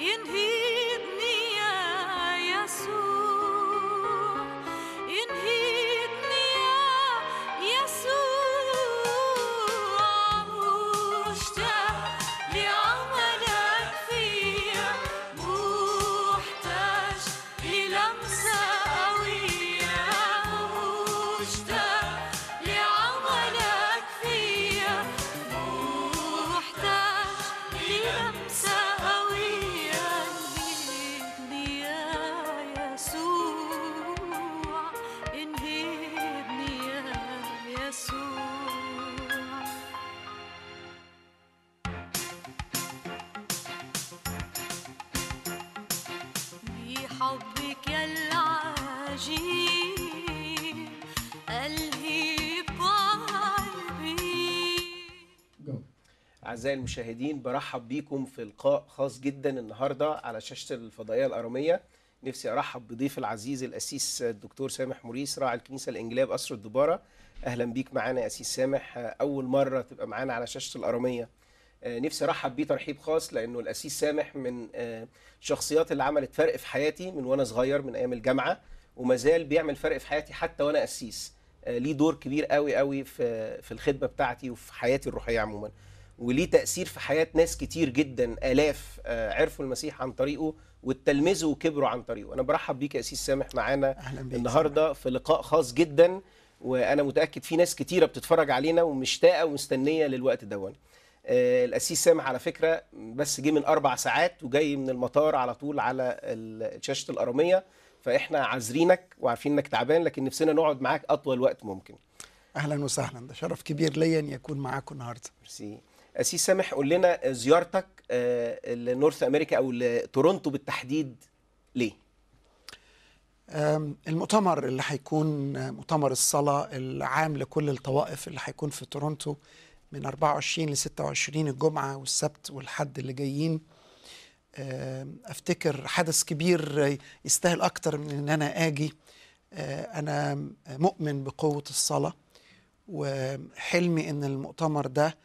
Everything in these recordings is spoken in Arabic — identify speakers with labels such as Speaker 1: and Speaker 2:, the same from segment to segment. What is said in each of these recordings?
Speaker 1: in his
Speaker 2: اعزائي المشاهدين برحب بيكم في لقاء خاص جدا النهارده على شاشه الفضائيه الاراميه نفسي ارحب بضيف العزيز الاسيس الدكتور سامح موريس راعي الكنيسه الانجيليه بقصر الدباره اهلا بيك معانا يا اسيس سامح اول مره تبقى معانا على شاشه الاراميه آه، نفسي ارحب بيه ترحيب خاص لانه الاسيس سامح من الشخصيات آه، اللي عملت فرق في حياتي من وانا صغير من ايام الجامعه وما زال بيعمل فرق في حياتي حتى وانا اسيس آه، ليه دور كبير قوي قوي في في الخدمه بتاعتي وفي حياتي الروحيه عموما وليه تأثير في حياة ناس كتير جدا آلاف آه، عرفوا المسيح عن طريقه واتلمذوا وكبروا عن طريقه أنا برحب بيك يا أسيس سامح معانا النهاردة في لقاء خاص جدا وأنا متأكد في ناس كتيرة بتتفرج علينا ومشتاقة ومستنية للوقت دون آه، الأسيس سامح على فكرة بس جه من أربع ساعات وجاي من المطار على طول على شاشة الأرامية فإحنا عازرينك وعارفين إنك تعبان لكن نفسنا نقعد معاك أطول وقت ممكن
Speaker 3: أهلا وسهلا ده شرف كبير ليا أن يكون معاكم النهارده ميرسي سي سامح قول لنا
Speaker 2: زيارتك آه، لنورث امريكا او لتورونتو بالتحديد ليه؟
Speaker 3: المؤتمر اللي هيكون مؤتمر الصلاه العام لكل الطوائف اللي هيكون في تورونتو من 24 ل 26 الجمعه والسبت والحد اللي جايين افتكر حدث كبير يستاهل اكتر من ان انا اجي آه، انا مؤمن بقوه الصلاه وحلمي ان المؤتمر ده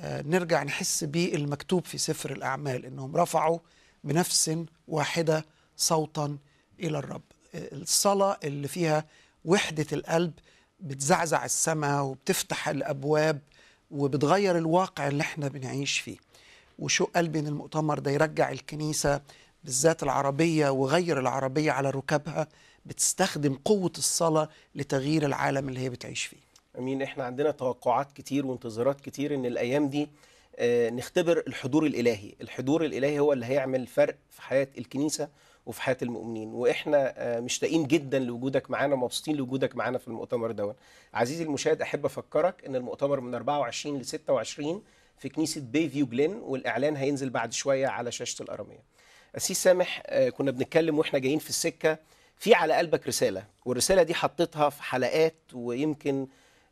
Speaker 3: آه، نرجع نحس بالمكتوب في سفر الأعمال إنهم رفعوا بنفس واحدة صوتا إلى الرب آه، الصلاة اللي فيها وحدة القلب بتزعزع السماء وبتفتح الأبواب وبتغير الواقع اللي احنا بنعيش فيه وشوق قلبي ان المؤتمر ده يرجع الكنيسة بالذات العربية وغير العربية على ركابها بتستخدم قوة الصلاة لتغيير العالم اللي هي بتعيش فيه
Speaker 2: امين احنا عندنا توقعات كتير وانتظارات كتير ان الايام دي آه، نختبر الحضور الالهي الحضور الالهي هو اللي هيعمل فرق في حياه الكنيسه وفي حياه المؤمنين واحنا آه، مشتاقين جدا لوجودك معانا مبسوطين لوجودك معانا في المؤتمر دوت عزيزي المشاهد احب افكرك ان المؤتمر من 24 ل 26 في كنيسه بي فيو جلين والاعلان هينزل بعد شويه على شاشه الاراميه اسيس سامح آه، كنا بنتكلم واحنا جايين في السكه في على قلبك رساله والرساله دي حطيتها في حلقات ويمكن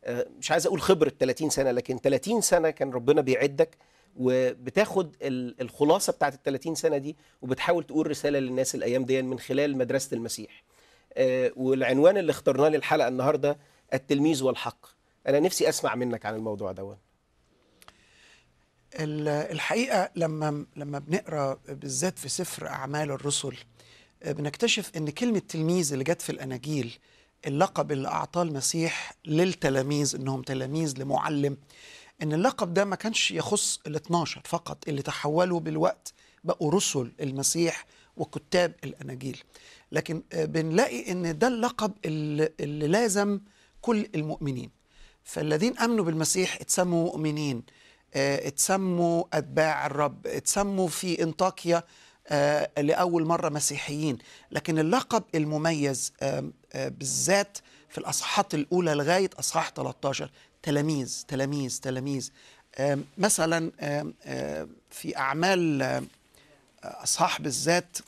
Speaker 2: آه، مش عايز اقول خبره 30 سنه لكن 30 سنه كان ربنا بيعدك وبتاخد الخلاصه بتاعت ال 30 سنه دي وبتحاول تقول رساله للناس الايام دي من خلال مدرسه المسيح. آه، والعنوان اللي اخترناه للحلقه النهارده التلميذ والحق. انا نفسي اسمع منك عن الموضوع دون
Speaker 3: الحقيقه لما لما بنقرا بالذات في سفر اعمال الرسل آه، بنكتشف ان كلمه تلميذ اللي جت في الاناجيل اللقب اللي أعطاه المسيح للتلاميذ إنهم تلاميذ لمعلم إن اللقب ده ما كانش يخص ال 12 فقط اللي تحولوا بالوقت بقوا رسل المسيح وكتاب الأناجيل لكن آه، بنلاقي إن ده اللقب اللي, لازم كل المؤمنين فالذين امنوا بالمسيح اتسموا مؤمنين آه، اتسموا اتباع الرب اتسموا في انطاكيا آه، لأول مرة مسيحيين لكن اللقب المميز آه، بالذات في الأصحاحات الأولى لغاية أصحاح 13 تلاميذ تلاميذ تلاميذ مثلا في أعمال أصحاح بالذات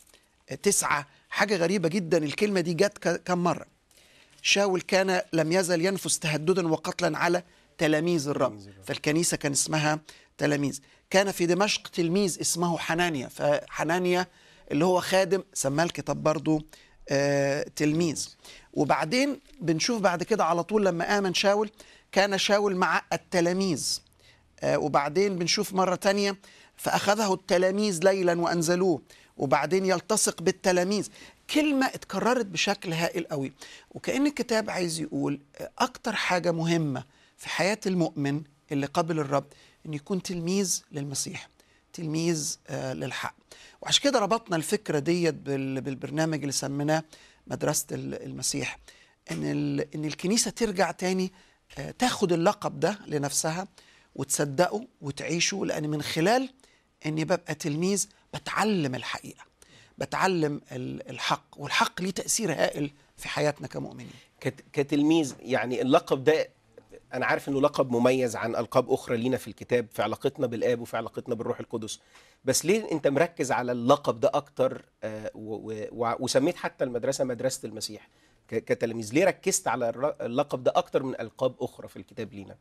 Speaker 3: آه، تسعة حاجة غريبة جدا الكلمة دي جت كم مرة شاول كان لم يزل ينفس تهددا وقتلا على تلاميذ الرب فالكنيسة كان اسمها تلاميذ كان في دمشق تلميذ اسمه حنانيا فحنانيا اللي هو خادم سماه الكتاب برضه آه، تلميذ وبعدين بنشوف بعد كده على طول لما آمن شاول كان شاول مع التلاميذ آه، وبعدين بنشوف مرة تانية فأخذه التلاميذ ليلا وأنزلوه وبعدين يلتصق بالتلاميذ كلمة اتكررت بشكل هائل قوي وكأن الكتاب عايز يقول آه، أكتر حاجة مهمة في حياة المؤمن اللي قبل الرب أن يكون تلميذ للمسيح تلميذ آه، للحق وعشان كده ربطنا الفكرة ديت بالبرنامج اللي سميناه مدرسة المسيح أن, إن الكنيسة ترجع تاني آه، تاخد اللقب ده لنفسها وتصدقه وتعيشه لأن من خلال أني ببقى تلميذ بتعلم الحقيقة بتعلم الحق والحق ليه تأثير هائل في حياتنا كمؤمنين
Speaker 2: كتلميذ يعني اللقب ده انا عارف انه لقب مميز عن القاب اخرى لينا في الكتاب في علاقتنا بالاب وفي علاقتنا بالروح القدس بس ليه انت مركز على اللقب ده اكتر آه، وسميت حتى المدرسه مدرسه المسيح كتلاميذ ليه ركزت على اللقب ده اكتر من القاب اخرى في الكتاب لينا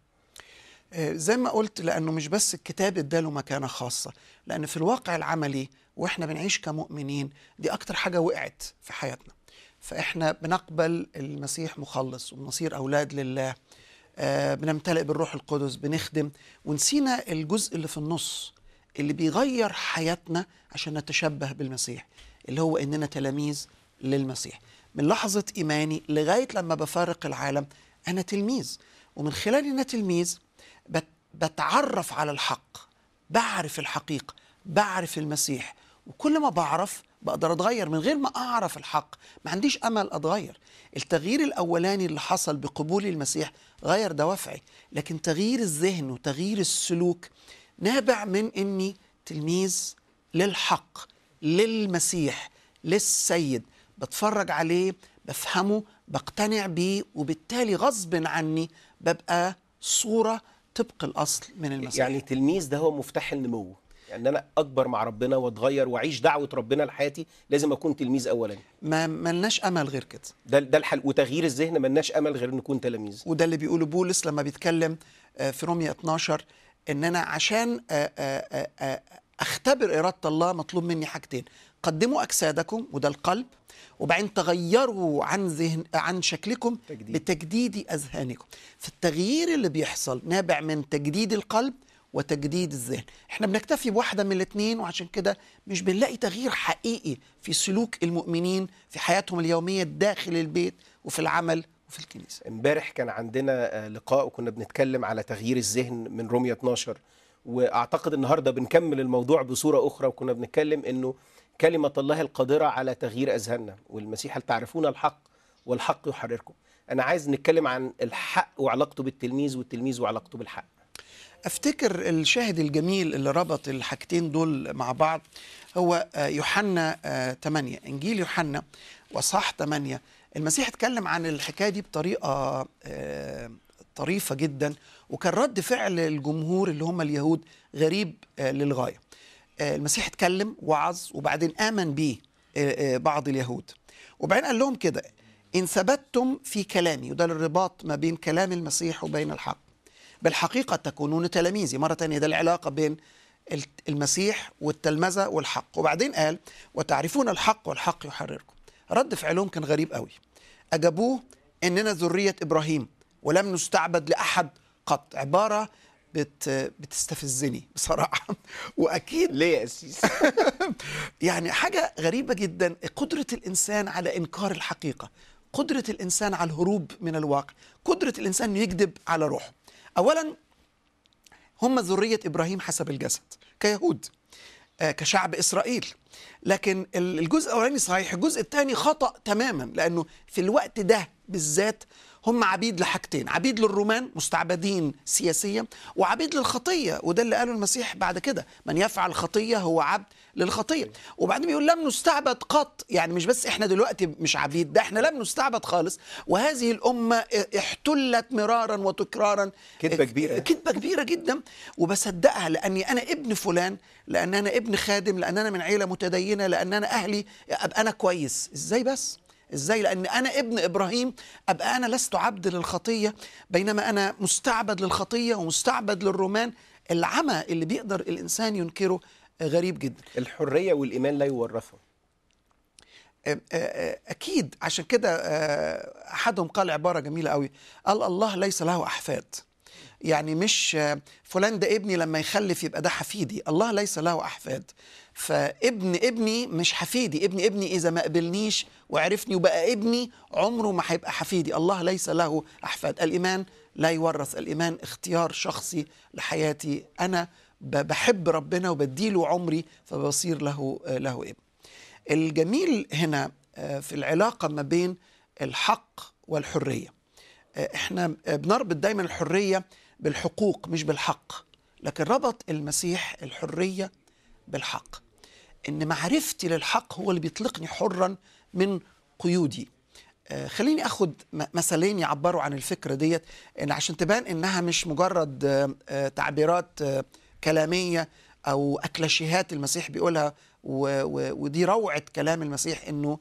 Speaker 3: آه، زي ما قلت لانه مش بس الكتاب اداله مكانه خاصه لان في الواقع العملي واحنا بنعيش كمؤمنين دي اكتر حاجه وقعت في حياتنا فاحنا بنقبل المسيح مخلص وبنصير اولاد لله آه، بنمتلئ بالروح القدس بنخدم ونسينا الجزء اللي في النص اللي بيغير حياتنا عشان نتشبه بالمسيح اللي هو اننا تلاميذ للمسيح من لحظة إيماني لغاية لما بفارق العالم أنا تلميذ ومن خلال أنا تلميذ بتعرف على الحق بعرف الحقيقة بعرف المسيح وكل ما بعرف بقدر أتغير من غير ما أعرف الحق ما عنديش أمل أتغير التغيير الأولاني اللي حصل بقبول المسيح غير دوافعي لكن تغيير الذهن وتغيير السلوك نابع من أني تلميذ للحق للمسيح للسيد بتفرج عليه بفهمه بقتنع بيه وبالتالي غصب عني ببقى صورة طبق الأصل من المسيح يعني تلميذ ده هو مفتاح النمو
Speaker 2: يعني انا اكبر مع ربنا واتغير واعيش دعوه ربنا لحياتي لازم اكون تلميذ اولا
Speaker 3: ما ملناش امل غير كده
Speaker 2: ده ده الحل وتغيير الذهن ملناش امل غير ان نكون تلاميذ
Speaker 3: وده اللي بيقوله بولس لما بيتكلم آه، في رومية 12 ان انا عشان آه، آه، اختبر اراده الله مطلوب مني حاجتين قدموا اجسادكم وده القلب وبعدين تغيروا عن ذهن عن شكلكم تجديد. بتجديد اذهانكم فالتغيير اللي بيحصل نابع من تجديد القلب وتجديد الذهن احنا بنكتفي بواحده من الاثنين وعشان كده مش بنلاقي تغيير حقيقي في سلوك المؤمنين في حياتهم اليوميه داخل البيت وفي العمل وفي الكنيسه امبارح كان عندنا آه، لقاء
Speaker 2: وكنا بنتكلم على تغيير الذهن من روميا 12 واعتقد النهارده بنكمل الموضوع بصوره اخرى وكنا بنتكلم انه كلمه الله القادره على تغيير اذهاننا والمسيح هل تعرفون الحق والحق يحرركم انا عايز نتكلم عن الحق وعلاقته
Speaker 3: بالتلميذ والتلميذ وعلاقته بالحق افتكر الشاهد الجميل اللي ربط الحاجتين دول مع بعض هو آه، يوحنا 8 آه، انجيل يوحنا وصح 8 المسيح اتكلم عن الحكايه دي بطريقه آه، طريفه جدا وكان رد فعل الجمهور اللي هم اليهود غريب للغايه المسيح اتكلم وعظ وبعدين امن بيه بعض اليهود وبعدين قال لهم كده ان ثبتتم في كلامي وده الرباط ما بين كلام المسيح وبين الحق بالحقيقة تكونون تلاميذي مرة ثانية ده العلاقة بين المسيح والتلمذة والحق وبعدين قال وتعرفون الحق والحق يحرركم رد فعلهم كان غريب قوي أجابوه إننا ذرية إبراهيم ولم نستعبد لأحد قط عبارة بت بتستفزني بصراحة وأكيد ليه يا أسيس؟ يعني حاجة غريبة جدا قدرة الإنسان على إنكار الحقيقة قدرة الإنسان على الهروب من الواقع قدرة الإنسان يكذب على روحه أولا هم ذرية إبراهيم حسب الجسد كيهود آه، كشعب إسرائيل لكن الجزء الأولاني صحيح الجزء الثاني خطأ تماما لأنه في الوقت ده بالذات هم عبيد لحاجتين عبيد للرومان مستعبدين سياسيا وعبيد للخطية وده اللي قاله المسيح بعد كده من يفعل خطية هو عبد للخطية وبعدين بيقول لم نستعبد قط يعني مش بس احنا دلوقتي مش عبيد ده احنا لم نستعبد خالص وهذه الأمة احتلت مرارا وتكرارا كذبة كبيرة كذبة كبيرة جدا وبصدقها لأني أنا ابن فلان لأن أنا ابن خادم لأن أنا من عيلة متدينة لأن أنا أهلي أبقى أنا كويس إزاي بس ازاي لان انا ابن ابراهيم ابقى انا لست عبد للخطيه بينما انا مستعبد للخطيه ومستعبد للرومان العمى اللي بيقدر الانسان ينكره غريب جدا الحريه والايمان لا يورثه اكيد عشان كده احدهم قال عباره جميله قوي قال الله ليس له احفاد يعني مش فلان ده ابني لما يخلف يبقى ده حفيدي الله ليس له احفاد فابن ابني مش حفيدي ابن ابني إذا ما قبلنيش وعرفني وبقى ابني عمره ما هيبقى حفيدي الله ليس له أحفاد الإيمان لا يورث الإيمان اختيار شخصي لحياتي أنا بحب ربنا وبديله عمري فبصير له له ابن الجميل هنا آه، في العلاقة ما بين الحق والحرية آه، احنا بنربط دايما الحرية بالحقوق مش بالحق لكن ربط المسيح الحرية بالحق ان معرفتي للحق هو اللي بيطلقني حرا من قيودي آه، خليني اخد مثلين يعبروا عن الفكره ديت ان عشان تبان انها مش مجرد آه، آه، تعبيرات كلاميه او اكلاشيهات المسيح بيقولها ودي روعه كلام المسيح انه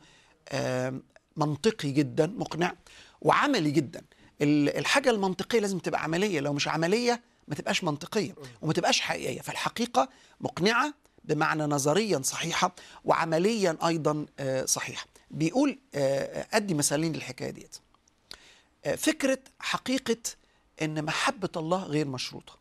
Speaker 3: منطقي جدا مقنع وعملي جدا الحاجه المنطقيه لازم تبقى عمليه لو مش عمليه ما تبقاش منطقيه وما تبقاش حقيقيه فالحقيقه مقنعه بمعنى نظريا صحيحة وعمليا أيضا آه، صحيحة بيقول آه، آه، أدي مثالين للحكاية ديت فكرة حقيقة أن محبة الله غير مشروطة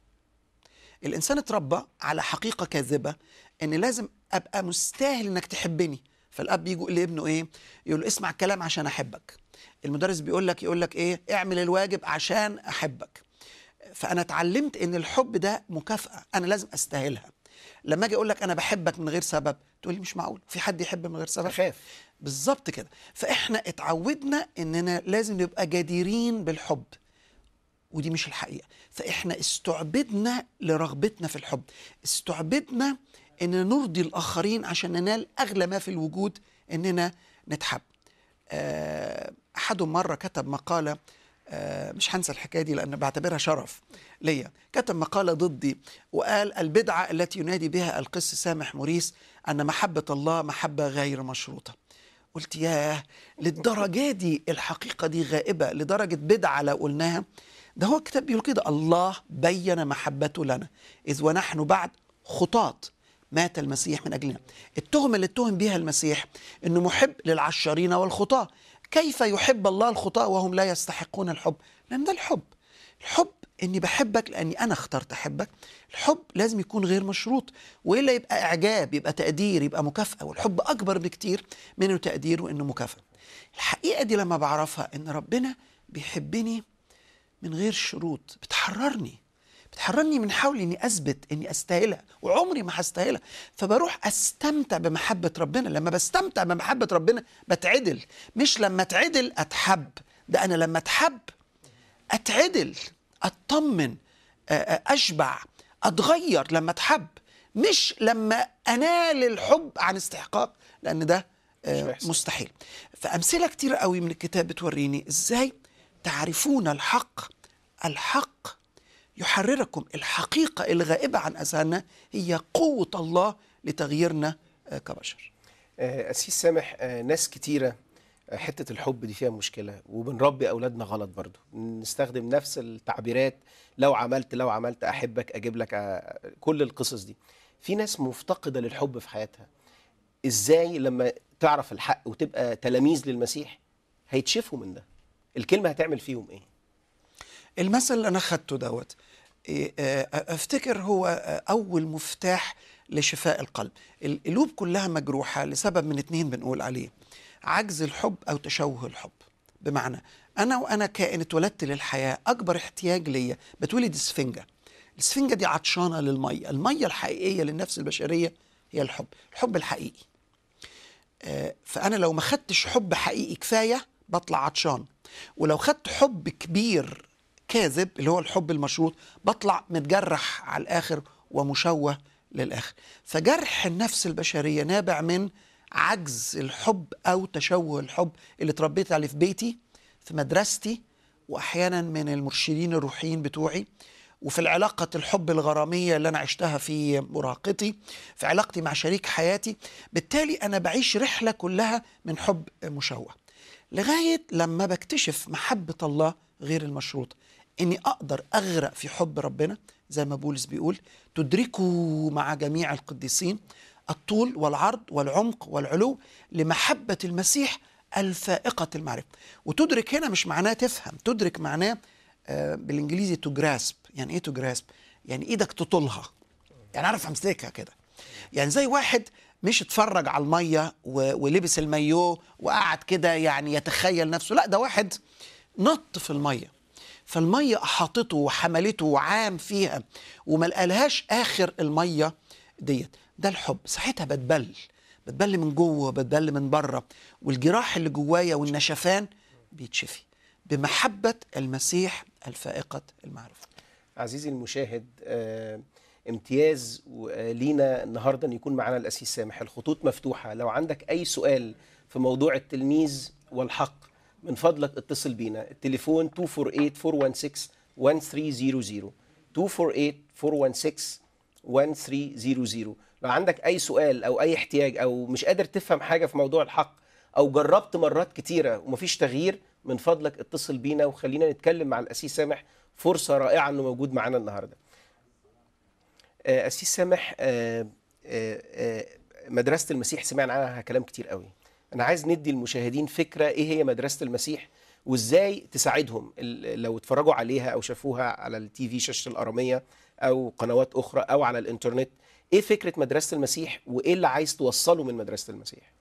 Speaker 3: الإنسان اتربى على حقيقة كاذبة أن لازم أبقى مستاهل أنك تحبني فالاب بيجي يقول لابنه ايه يقول له اسمع الكلام عشان احبك المدرس بيقول لك يقول لك ايه اعمل الواجب عشان احبك فانا اتعلمت ان الحب ده مكافاه انا لازم استاهلها لما اجي اقول لك انا بحبك من غير سبب تقول لي مش معقول في حد يحب من غير سبب خاف بالظبط كده فاحنا اتعودنا اننا لازم نبقى جديرين بالحب ودي مش الحقيقه فاحنا استعبدنا لرغبتنا في الحب استعبدنا ان نرضي الاخرين عشان ننال اغلى ما في الوجود اننا نتحب آه، احد مره كتب مقاله آه، مش هنسى الحكايه دي لان بعتبرها شرف ليا كتب مقاله ضدي وقال البدعه التي ينادي بها القس سامح موريس ان محبه الله محبه غير مشروطه قلت ياه للدرجه دي الحقيقه دي غائبه لدرجه بدعه لو قلناها ده هو الكتاب بيقول كده الله بين محبته لنا اذ ونحن بعد خطاط مات المسيح من اجلنا التهمه اللي اتهم بيها المسيح انه محب للعشارين والخطاه كيف يحب الله الخطاة وهم لا يستحقون الحب لأن ده الحب الحب اني بحبك لاني انا اخترت احبك الحب لازم يكون غير مشروط والا يبقى اعجاب يبقى تقدير يبقى مكافاه والحب اكبر بكتير من تقدير وانه مكافاه الحقيقه دي لما بعرفها ان ربنا بيحبني من غير شروط بتحررني بتحررني من حولي اني اثبت اني استاهلها وعمري ما هستاهلها فبروح استمتع بمحبه ربنا لما بستمتع بمحبه ربنا بتعدل مش لما اتعدل اتحب ده انا لما اتحب اتعدل اطمن آه، آه، اشبع اتغير لما اتحب مش لما انال الحب عن استحقاق لان ده آه، مستحيل فامثله كتير قوي من الكتاب بتوريني ازاي تعرفون الحق الحق يحرركم الحقيقة الغائبة عن أذهاننا هي قوة الله لتغييرنا آه، كبشر آه، أسيس سامح آه، ناس كتيرة
Speaker 2: حتة الحب دي فيها مشكلة وبنربي أولادنا غلط برضو نستخدم نفس التعبيرات لو عملت لو عملت أحبك أجيب لك كل القصص دي في ناس مفتقدة للحب في حياتها إزاي لما تعرف الحق وتبقى تلاميذ للمسيح
Speaker 3: هيتشفوا من ده الكلمة هتعمل فيهم إيه؟ المثل اللي انا خدته دوت آه، آه، افتكر هو اول مفتاح لشفاء القلب القلوب كلها مجروحه لسبب من اتنين بنقول عليه عجز الحب او تشوه الحب بمعنى انا وانا كائن اتولدت للحياه اكبر احتياج ليا بتولد السفنجه السفنجه دي عطشانه للميه الميه الحقيقيه للنفس البشريه هي الحب الحب الحقيقي آه، فانا لو ما خدتش حب حقيقي كفايه بطلع عطشان ولو خدت حب كبير كاذب اللي هو الحب المشروط بطلع متجرح على الاخر ومشوه للاخر فجرح النفس البشريه نابع من عجز الحب او تشوه الحب اللي اتربيت عليه في بيتي في مدرستي واحيانا من المرشدين الروحيين بتوعي وفي العلاقة الحب الغرامية اللي أنا عشتها في مراهقتي في علاقتي مع شريك حياتي بالتالي أنا بعيش رحلة كلها من حب مشوه لغاية لما بكتشف محبة الله غير المشروط اني اقدر اغرق في حب ربنا زي ما بولس بيقول تدركه مع جميع القديسين الطول والعرض والعمق والعلو لمحبه المسيح الفائقه المعرفه وتدرك هنا مش معناه تفهم تدرك معناه آه، بالانجليزي تو جراسب يعني ايه تو جراسب يعني ايدك تطولها يعني عارف امسكها كده يعني زي واحد مش اتفرج على الميه ولبس المايوه وقعد كده يعني يتخيل نفسه لا ده واحد نط في الميه فالمية أحاطته وحملته وعام فيها وما لقالهاش آخر المية ديت ده الحب ساعتها بتبل بتبل من جوه بتبل من بره والجراح اللي جوايا والنشفان بيتشفي بمحبة المسيح الفائقة المعرفة
Speaker 2: عزيزي المشاهد آه امتياز آه، لينا النهارده ان يكون معنا الاسيس سامح الخطوط مفتوحه لو عندك اي سؤال في موضوع التلميذ والحق من فضلك اتصل بينا التليفون 248-416-1300 248-416-1300 لو عندك أي سؤال أو أي احتياج أو مش قادر تفهم حاجة في موضوع الحق أو جربت مرات كتيرة ومفيش تغيير من فضلك اتصل بينا وخلينا نتكلم مع الأسيس سامح فرصة رائعة أنه موجود معانا النهاردة آه، أسيس سامح آه، آه، مدرسة المسيح سمعنا عنها كلام كتير قوي انا عايز ندي المشاهدين فكره ايه هي مدرسه المسيح وازاي تساعدهم لو اتفرجوا عليها او شافوها على التي في شاشه الاراميه او قنوات اخرى او على الانترنت ايه فكره مدرسه المسيح وايه اللي عايز توصله من مدرسه المسيح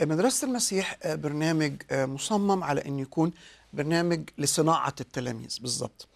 Speaker 3: مدرسه المسيح آه، برنامج آه، مصمم على ان يكون برنامج لصناعه التلاميذ بالظبط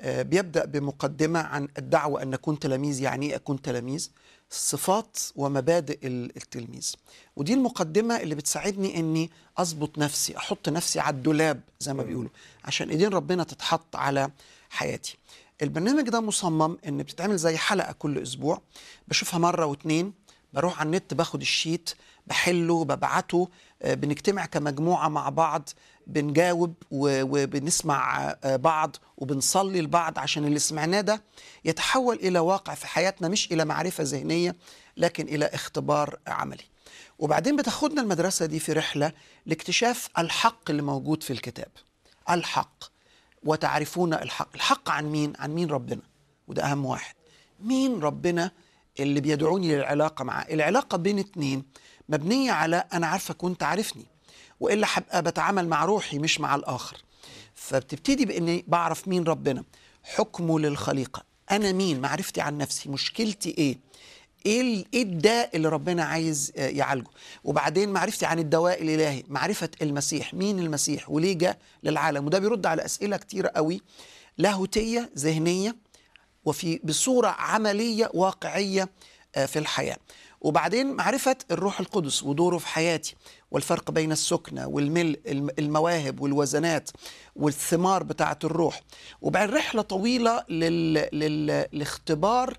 Speaker 3: آه، بيبدا بمقدمه عن الدعوه ان نكون تلاميذ يعني ايه اكون تلاميذ صفات ومبادئ التلميذ ودي المقدمة اللي بتساعدني أني أظبط نفسي أحط نفسي على الدولاب زي ما بيقولوا عشان إيدين ربنا تتحط على حياتي البرنامج ده مصمم أن بتتعمل زي حلقة كل أسبوع بشوفها مرة واتنين بروح على النت باخد الشيت بحله ببعته آه، بنجتمع كمجموعة مع بعض بنجاوب وبنسمع آه، بعض وبنصلي لبعض عشان اللي سمعناه ده يتحول إلى واقع في حياتنا مش إلى معرفة ذهنية لكن إلى اختبار عملي وبعدين بتاخدنا المدرسة دي في رحلة لاكتشاف الحق اللي موجود في الكتاب الحق وتعرفون الحق الحق عن مين؟ عن مين ربنا وده أهم واحد مين ربنا اللي بيدعوني للعلاقة معاه العلاقة بين اتنين مبنية على أنا عارفك وأنت عارفني والا هبقى بتعامل مع روحي مش مع الاخر فبتبتدي باني بعرف مين ربنا حكمه للخليقه انا مين معرفتي عن نفسي مشكلتي ايه ايه ايه الداء اللي ربنا عايز آه، يعالجه وبعدين معرفتي عن الدواء الالهي معرفه المسيح مين المسيح وليه جاء للعالم وده بيرد على اسئله كتيره قوي لاهوتيه ذهنيه وفي بصوره عمليه واقعيه آه، في الحياه وبعدين معرفة الروح القدس ودوره في حياتي والفرق بين السكنة والملء المواهب والوزنات والثمار بتاعة الروح وبعد رحلة طويلة لل... لل... لاختبار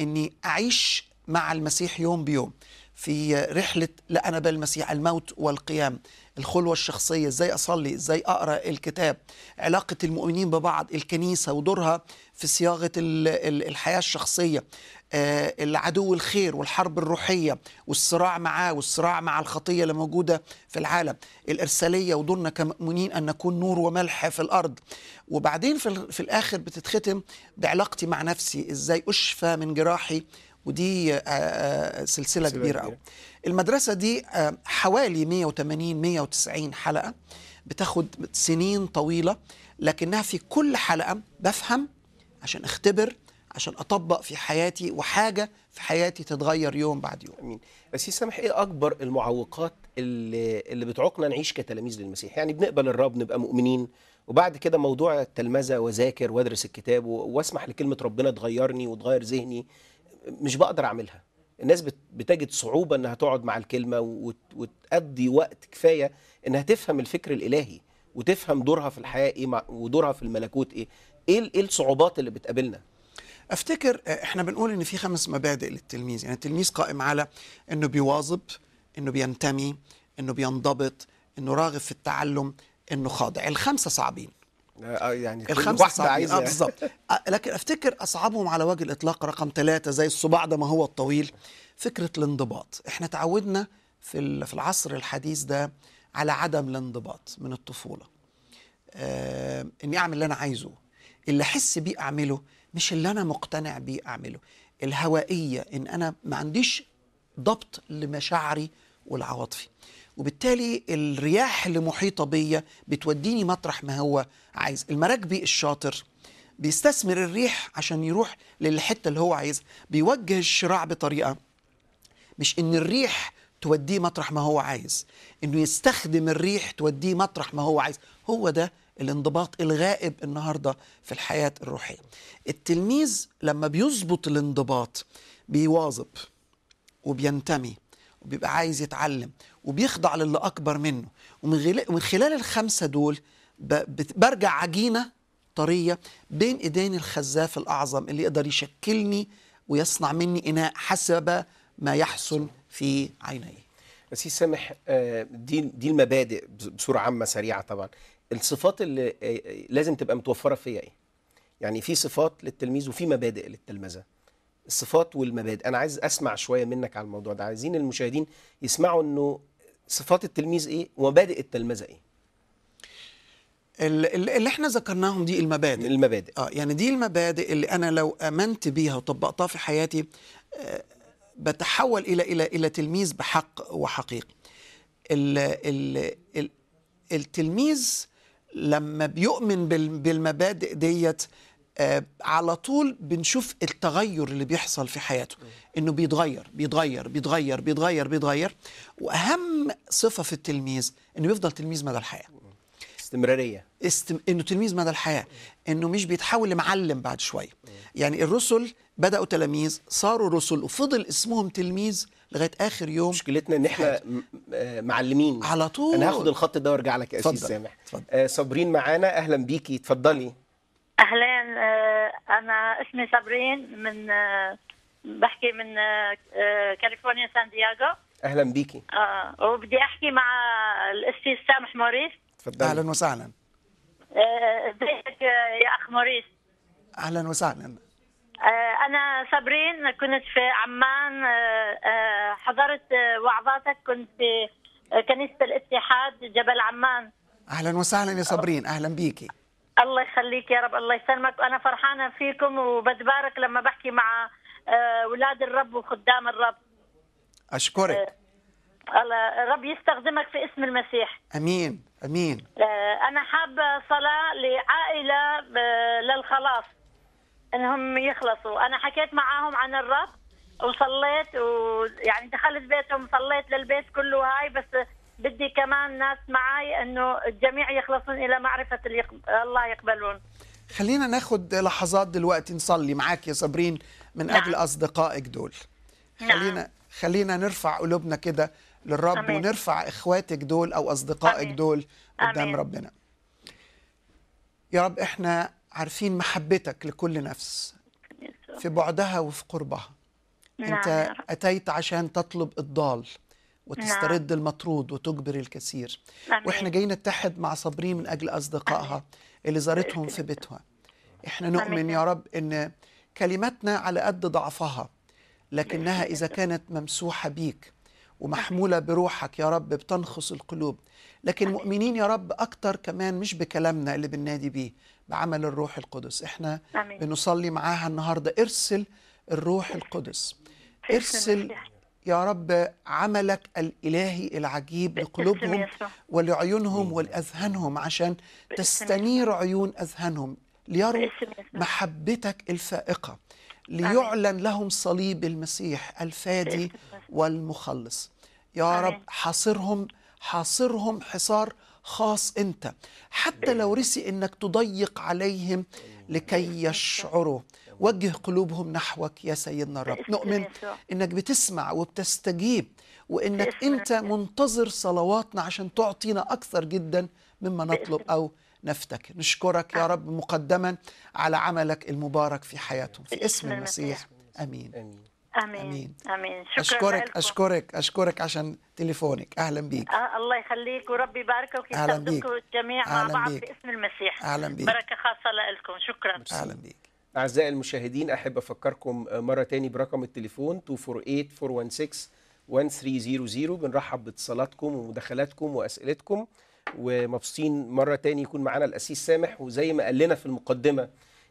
Speaker 3: أني أعيش مع المسيح يوم بيوم في رحلة لا أنا بالمسيح الموت والقيام الخلوة الشخصية إزاي أصلي إزاي أقرأ الكتاب علاقة المؤمنين ببعض الكنيسة ودورها في صياغة الحياة الشخصية آه، العدو الخير والحرب الروحية والصراع معاه والصراع مع الخطية اللي موجودة في العالم الإرسالية ودورنا كمؤمنين أن نكون نور وملح في الأرض وبعدين في, في الآخر بتتختم بعلاقتي مع نفسي إزاي أشفى من جراحي ودي آه، آه، سلسلة كبيرة قوي المدرسة دي حوالي 180 190 حلقة بتاخد سنين طويلة لكنها في كل حلقة بفهم عشان اختبر عشان اطبق في حياتي وحاجه في حياتي تتغير يوم
Speaker 2: بعد يوم امين بس سامح ايه اكبر المعوقات اللي اللي بتعوقنا نعيش كتلاميذ للمسيح يعني بنقبل الرب نبقى مؤمنين وبعد كده موضوع التلمذه واذاكر وادرس الكتاب واسمح لكلمه ربنا تغيرني وتغير ذهني مش بقدر اعملها الناس بتجد صعوبه انها تقعد مع الكلمه وتقضي وقت كفايه انها تفهم الفكر الالهي وتفهم دورها في الحياه ايه ودورها في الملكوت ايه ايه, إيه الصعوبات اللي بتقابلنا
Speaker 3: افتكر آه، احنا بنقول ان في خمس مبادئ للتلميذ يعني التلميذ قائم على انه بيواظب انه بينتمي انه بينضبط انه راغب في التعلم انه خاضع الخمسه صعبين
Speaker 2: آه، آه، يعني الخمسه واحده عايزه آه بالظبط
Speaker 3: لكن افتكر اصعبهم على وجه الاطلاق رقم ثلاثة زي الصباع ده ما هو الطويل فكره الانضباط احنا تعودنا في في العصر الحديث ده على عدم الانضباط من الطفوله آه اني اعمل اللي انا عايزه اللي احس بيه اعمله مش اللي انا مقتنع بيه اعمله الهوائيه ان انا ما عنديش ضبط لمشاعري والعواطفي وبالتالي الرياح اللي محيطه بيا بتوديني مطرح ما هو عايز المراكبي الشاطر بيستثمر الريح عشان يروح للحته اللي هو عايزها بيوجه الشراع بطريقه مش ان الريح توديه مطرح ما هو عايز انه يستخدم الريح توديه مطرح ما هو عايز هو ده الانضباط الغائب النهارده في الحياه الروحيه التلميذ لما بيظبط الانضباط بيواظب وبينتمي وبيبقى عايز يتعلم وبيخضع للي اكبر منه ومن خلال الخمسه دول برجع عجينه طريه بين ايدين الخزاف الاعظم اللي يقدر يشكلني ويصنع مني اناء حسب ما يحصل في عينيه.
Speaker 2: سي سامح آه، دي دي المبادئ بصوره عامه سريعه طبعا الصفات اللي آه، لازم تبقى متوفره فيا ايه يعني في صفات للتلميذ وفي مبادئ للتلمذه الصفات والمبادئ انا عايز اسمع شويه منك على الموضوع ده عايزين المشاهدين يسمعوا انه صفات التلميذ ايه ومبادئ التلمذه ايه
Speaker 3: اللي احنا ذكرناهم دي المبادئ المبادئ اه يعني دي المبادئ اللي انا لو امنت بيها وطبقتها في حياتي آه بتحول الى الى الى تلميذ بحق وحقيقي ال ال ال التلميذ لما بيؤمن بالمبادئ ديت آه، على طول بنشوف التغير اللي بيحصل في حياته انه بيتغير بيتغير بيتغير بيتغير بيتغير واهم صفه في التلميذ انه بيفضل تلميذ مدى الحياه استمراريه استم... انه تلميذ مدى الحياه انه مش بيتحول لمعلم بعد شويه يعني الرسل بداوا تلاميذ صاروا رسل وفضل اسمهم تلميذ لغايه اخر يوم مشكلتنا ان احنا آه، معلمين على طول انا هاخد الخط ده وارجع
Speaker 2: لك يا استاذ سامح آه صابرين معانا اهلا بيكي اتفضلي
Speaker 4: اهلا آه، انا اسمي صابرين من آه، بحكي من كاليفورنيا سان دياغو اهلا بيكي اه وبدي احكي مع الاستاذ سامح موريس
Speaker 3: تفضلي اهلا وسهلا
Speaker 4: ازيك يا اخ موريس
Speaker 3: اهلا وسهلا
Speaker 4: آه، أنا صابرين كنت في عمان آه، آه، حضرت وعظاتك كنت في كنيسة الاتحاد جبل عمان
Speaker 3: أهلا وسهلا يا صابرين أهلا بيكي
Speaker 4: الله يخليك يا رب الله يسلمك وأنا فرحانة فيكم وبتبارك لما بحكي مع أولاد الرب وخدام الرب
Speaker 3: أشكرك
Speaker 4: الله رب يستخدمك في اسم المسيح
Speaker 3: امين
Speaker 5: امين
Speaker 4: انا حابه صلاه لعائله للخلاص انهم يخلصوا انا حكيت معاهم عن الرب وصليت ويعني دخلت بيتهم صليت للبيت كله هاي بس بدي كمان ناس معي انه الجميع يخلصون الى معرفه الله يقبلون
Speaker 3: خلينا ناخذ لحظات دلوقتي نصلي معاك يا صابرين من نعم. اجل اصدقائك دول نعم. خلينا نعم. خلينا نرفع قلوبنا كده للرب أمين. ونرفع اخواتك دول او اصدقائك أمين. دول قدام أمين. ربنا يا رب احنا عارفين محبتك لكل نفس في بعدها وفي قربها نعم. أنت أتيت عشان تطلب الضال وتسترد نعم. المطرود وتجبر الكثير نعم. وإحنا جايين نتحد مع صابرين من أجل أصدقائها اللي زارتهم في بيتها إحنا نؤمن يا رب أن كلماتنا على قد ضعفها لكنها إذا كانت ممسوحة بيك ومحمولة بروحك يا رب بتنخص القلوب لكن مؤمنين يا رب أكتر كمان مش بكلامنا اللي بننادي بيه بعمل الروح القدس احنا أمين. بنصلي معاها النهارده ارسل الروح القدس ارسل يا رب عملك الإلهي العجيب لقلوبهم ولعيونهم ولأذهانهم عشان تستنير عيون أذهانهم ليروا محبتك الفائقة ليعلن لهم صليب المسيح الفادي والمخلص يا رب حاصرهم حاصرهم حصار خاص أنت حتى لو رسي أنك تضيق عليهم لكي يشعروا وجه قلوبهم نحوك يا سيدنا الرب نؤمن أنك بتسمع وبتستجيب وأنك أنت منتظر صلواتنا عشان تعطينا أكثر جدا مما نطلب أو نفتكر نشكرك يا رب مقدما على عملك المبارك في حياتهم في اسم المسيح أمين, أمين.
Speaker 4: امين امين, أمين. شكرا اشكرك لكم.
Speaker 3: اشكرك اشكرك عشان تليفونك اهلا بيك
Speaker 4: آه الله يخليك وربي يباركك ويستخدمكم الجميع مع بعض بيك. باسم المسيح اهلا بيك بركه خاصه لكم شكرا اهلا بيك
Speaker 2: اعزائي المشاهدين احب افكركم مره تاني برقم التليفون 248 416 1300 بنرحب باتصالاتكم ومداخلاتكم واسئلتكم ومبسوطين مره تاني يكون معانا الاسيس سامح وزي ما قال لنا في المقدمه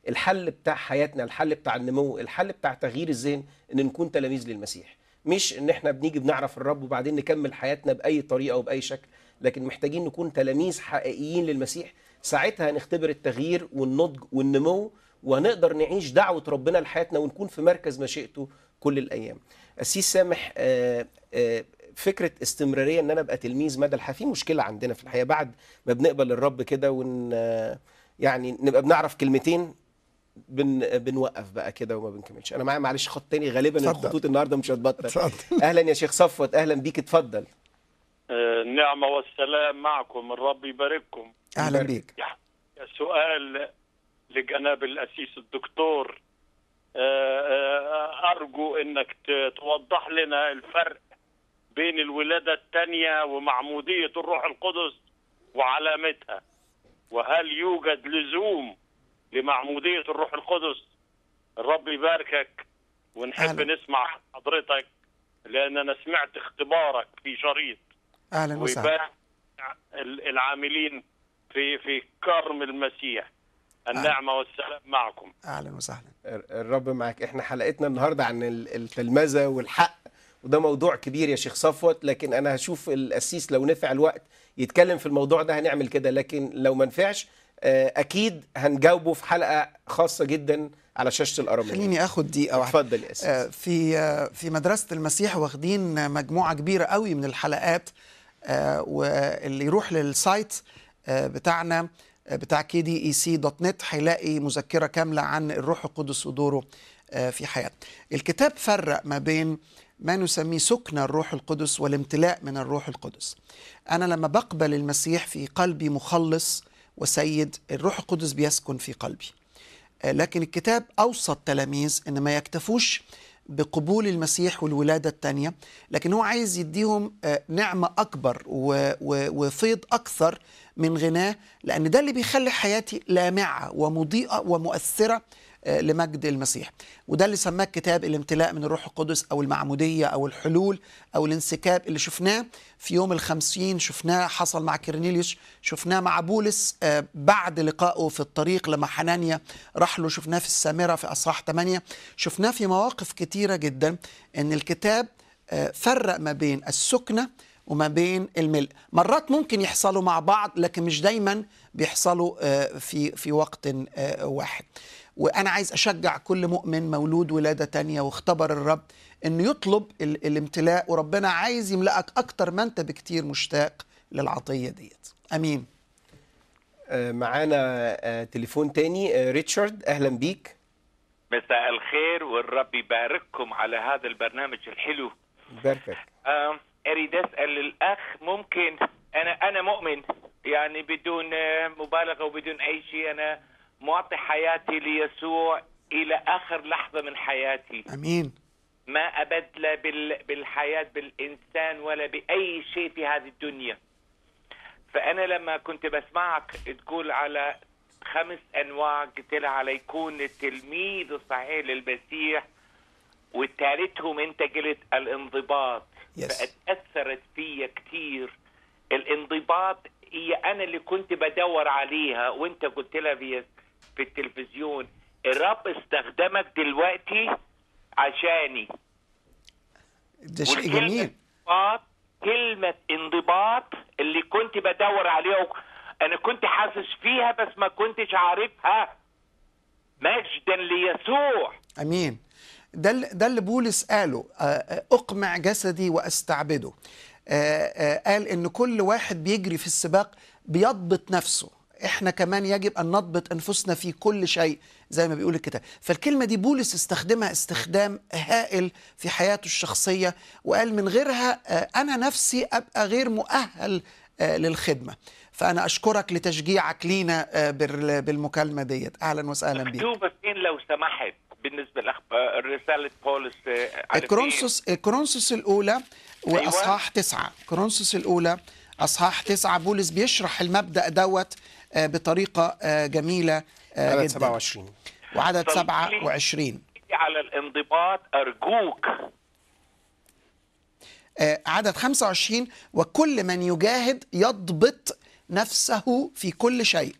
Speaker 2: الحل بتاع حياتنا الحل بتاع النمو الحل بتاع تغيير الذهن ان نكون تلاميذ للمسيح مش ان احنا بنيجي بنعرف الرب وبعدين نكمل حياتنا باي طريقه وباي شكل لكن محتاجين نكون تلاميذ حقيقيين للمسيح ساعتها هنختبر التغيير والنضج والنمو وهنقدر نعيش دعوه ربنا لحياتنا ونكون في مركز مشيئته كل الايام قسيس سامح آآ آه، آآ آه، فكره استمراريه ان انا ابقى تلميذ مدى الحياه في مشكله عندنا في الحياه بعد ما بنقبل الرب كده ون آه، يعني نبقى بنعرف كلمتين بن بنوقف بقى كده وما بنكملش انا معايا معلش خط تاني غالبا صدق. الخطوط النهارده مش هتبطل اهلا يا شيخ صفوت اهلا بيك اتفضل
Speaker 6: النعمه آه، والسلام معكم الرب يبارككم اهلا بيك سؤال لجناب الاسيس الدكتور آه، آه، ارجو انك توضح لنا الفرق بين الولاده الثانيه ومعموديه الروح القدس وعلامتها وهل يوجد لزوم لمعمودية الروح القدس الرب يباركك ونحب أهلا. نسمع حضرتك لأن أنا سمعت اختبارك في شريط
Speaker 7: أهلا وسهلا
Speaker 6: العاملين في في كرم المسيح النعمه أهلا. والسلام معكم اهلا
Speaker 2: وسهلا الرب معك احنا حلقتنا النهارده عن التلمذه والحق وده موضوع كبير يا شيخ صفوت لكن انا هشوف القسيس لو نفع الوقت يتكلم في الموضوع ده هنعمل كده لكن لو ما نفعش آه، اكيد هنجاوبه في حلقه خاصه جدا على شاشه الارامل خليني اخد دقيقه واحده اتفضل يا آه،
Speaker 3: في آه، في مدرسه المسيح واخدين مجموعه كبيره قوي من الحلقات واللي يروح للسايت بتاعنا بتاع كي دي اي سي دوت نت هيلاقي مذكره كامله عن الروح القدس ودوره في حياتنا. الكتاب فرق ما بين ما نسميه سكن الروح القدس والامتلاء من الروح القدس. انا لما بقبل المسيح في قلبي مخلص وسيد الروح القدس بيسكن في قلبي آه، لكن الكتاب أوصى التلاميذ أن ما يكتفوش بقبول المسيح والولادة الثانية لكن هو عايز يديهم آه، نعمة أكبر وفيض أكثر من غناه لأن ده اللي بيخلي حياتي لامعة ومضيئة ومؤثرة آه، لمجد المسيح وده اللي سماه الكتاب الامتلاء من الروح القدس أو المعمودية أو الحلول أو الانسكاب اللي شفناه في يوم الخمسين شفناه حصل مع كيرنيليوس شفناه مع بولس آه، بعد لقائه في الطريق لما حنانيا راح له شفناه في السامرة في أصحاح 8 شفناه في مواقف كتيرة جدا أن الكتاب آه، فرق ما بين السكنة وما بين الملء مرات ممكن يحصلوا مع بعض لكن مش دايما بيحصلوا في في وقت واحد وانا عايز اشجع كل مؤمن مولود ولاده تانية واختبر الرب انه يطلب ال الامتلاء وربنا عايز يملأك اكتر ما انت بكتير مشتاق للعطيه ديت امين
Speaker 2: آه، معانا آه، تليفون تاني آه، ريتشارد اهلا بيك
Speaker 8: مساء الخير والرب يبارككم على هذا البرنامج الحلو باركك اريد اسال الاخ ممكن انا انا مؤمن يعني بدون مبالغه وبدون اي شيء انا معطي حياتي ليسوع الى اخر لحظه من حياتي امين ما ابدل بالحياه بالانسان ولا باي شيء في هذه الدنيا فانا لما كنت بسمعك تقول على خمس انواع قلت لها على يكون التلميذ الصحيح للمسيح وثالثهم انت قلت الانضباط yes. فاتاثرت فيا كثير الانضباط هي انا اللي كنت بدور عليها وانت قلت لها في في التلفزيون الرب استخدمك دلوقتي عشاني ده شيء جميل كلمة انضباط اللي كنت بدور عليها أنا كنت حاسس فيها بس ما كنتش عارفها مجدا ليسوع
Speaker 3: أمين ده ده اللي بولس قاله آه، آه، أقمع جسدي وأستعبده آه، قال إن كل واحد بيجري في السباق بيضبط نفسه احنا كمان يجب ان نضبط انفسنا في كل شيء زي ما بيقول الكتاب فالكلمه دي بولس استخدمها استخدام هائل في حياته الشخصيه وقال من غيرها آه، انا نفسي ابقى غير مؤهل آه، للخدمه فانا اشكرك لتشجيعك لينا آه، بالمكالمه ديت اهلا وسهلا بك
Speaker 8: مكتوبه فين لو سمحت بالنسبه لرساله بولس الكرونسوس
Speaker 3: الكرونسوس الاولى أيوة. واصحاح أيوة. تسعة كرونسوس الاولى اصحاح تسعة بولس بيشرح المبدا دوت آه، بطريقه آه، جميله آه، جدا 27 وعدد 27
Speaker 8: على الانضباط ارجوك
Speaker 3: عدد 25 وكل من يجاهد يضبط نفسه في كل شيء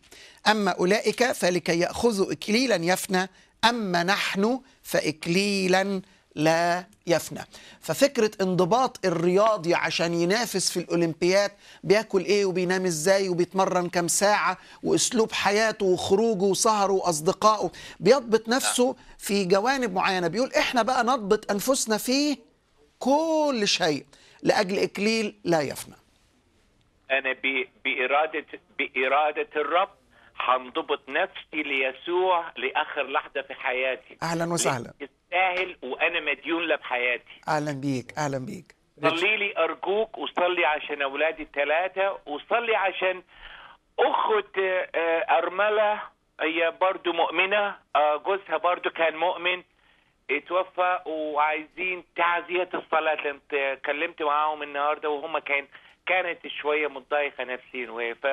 Speaker 3: أما أولئك فلكي يأخذوا إكليلا يفنى أما نحن فإكليلا لا يفنى ففكرة انضباط الرياضي عشان ينافس في الأولمبياد بياكل إيه وبينام إزاي وبيتمرن كام ساعة وأسلوب حياته وخروجه وسهره وأصدقائه بيضبط نفسه في جوانب معينة بيقول إحنا بقى نضبط أنفسنا في كل شيء لأجل إكليل لا يفنى
Speaker 8: أنا بإرادة, بإرادة الرب هنضبط نفسي ليسوع لاخر لحظه في حياتي اهلا وسهلا يستاهل وانا مديون له بحياتي
Speaker 3: اهلا بيك اهلا بيك
Speaker 6: صلي
Speaker 8: لي ارجوك وصلي عشان اولادي الثلاثه وصلي عشان اخت آه، ارمله هي برضو مؤمنه آه، جوزها برضو كان مؤمن اتوفى وعايزين تعزية الصلاة لأن اتكلمت معاهم النهاردة وهم كان كانت شوية متضايقة نفسيا وهي ف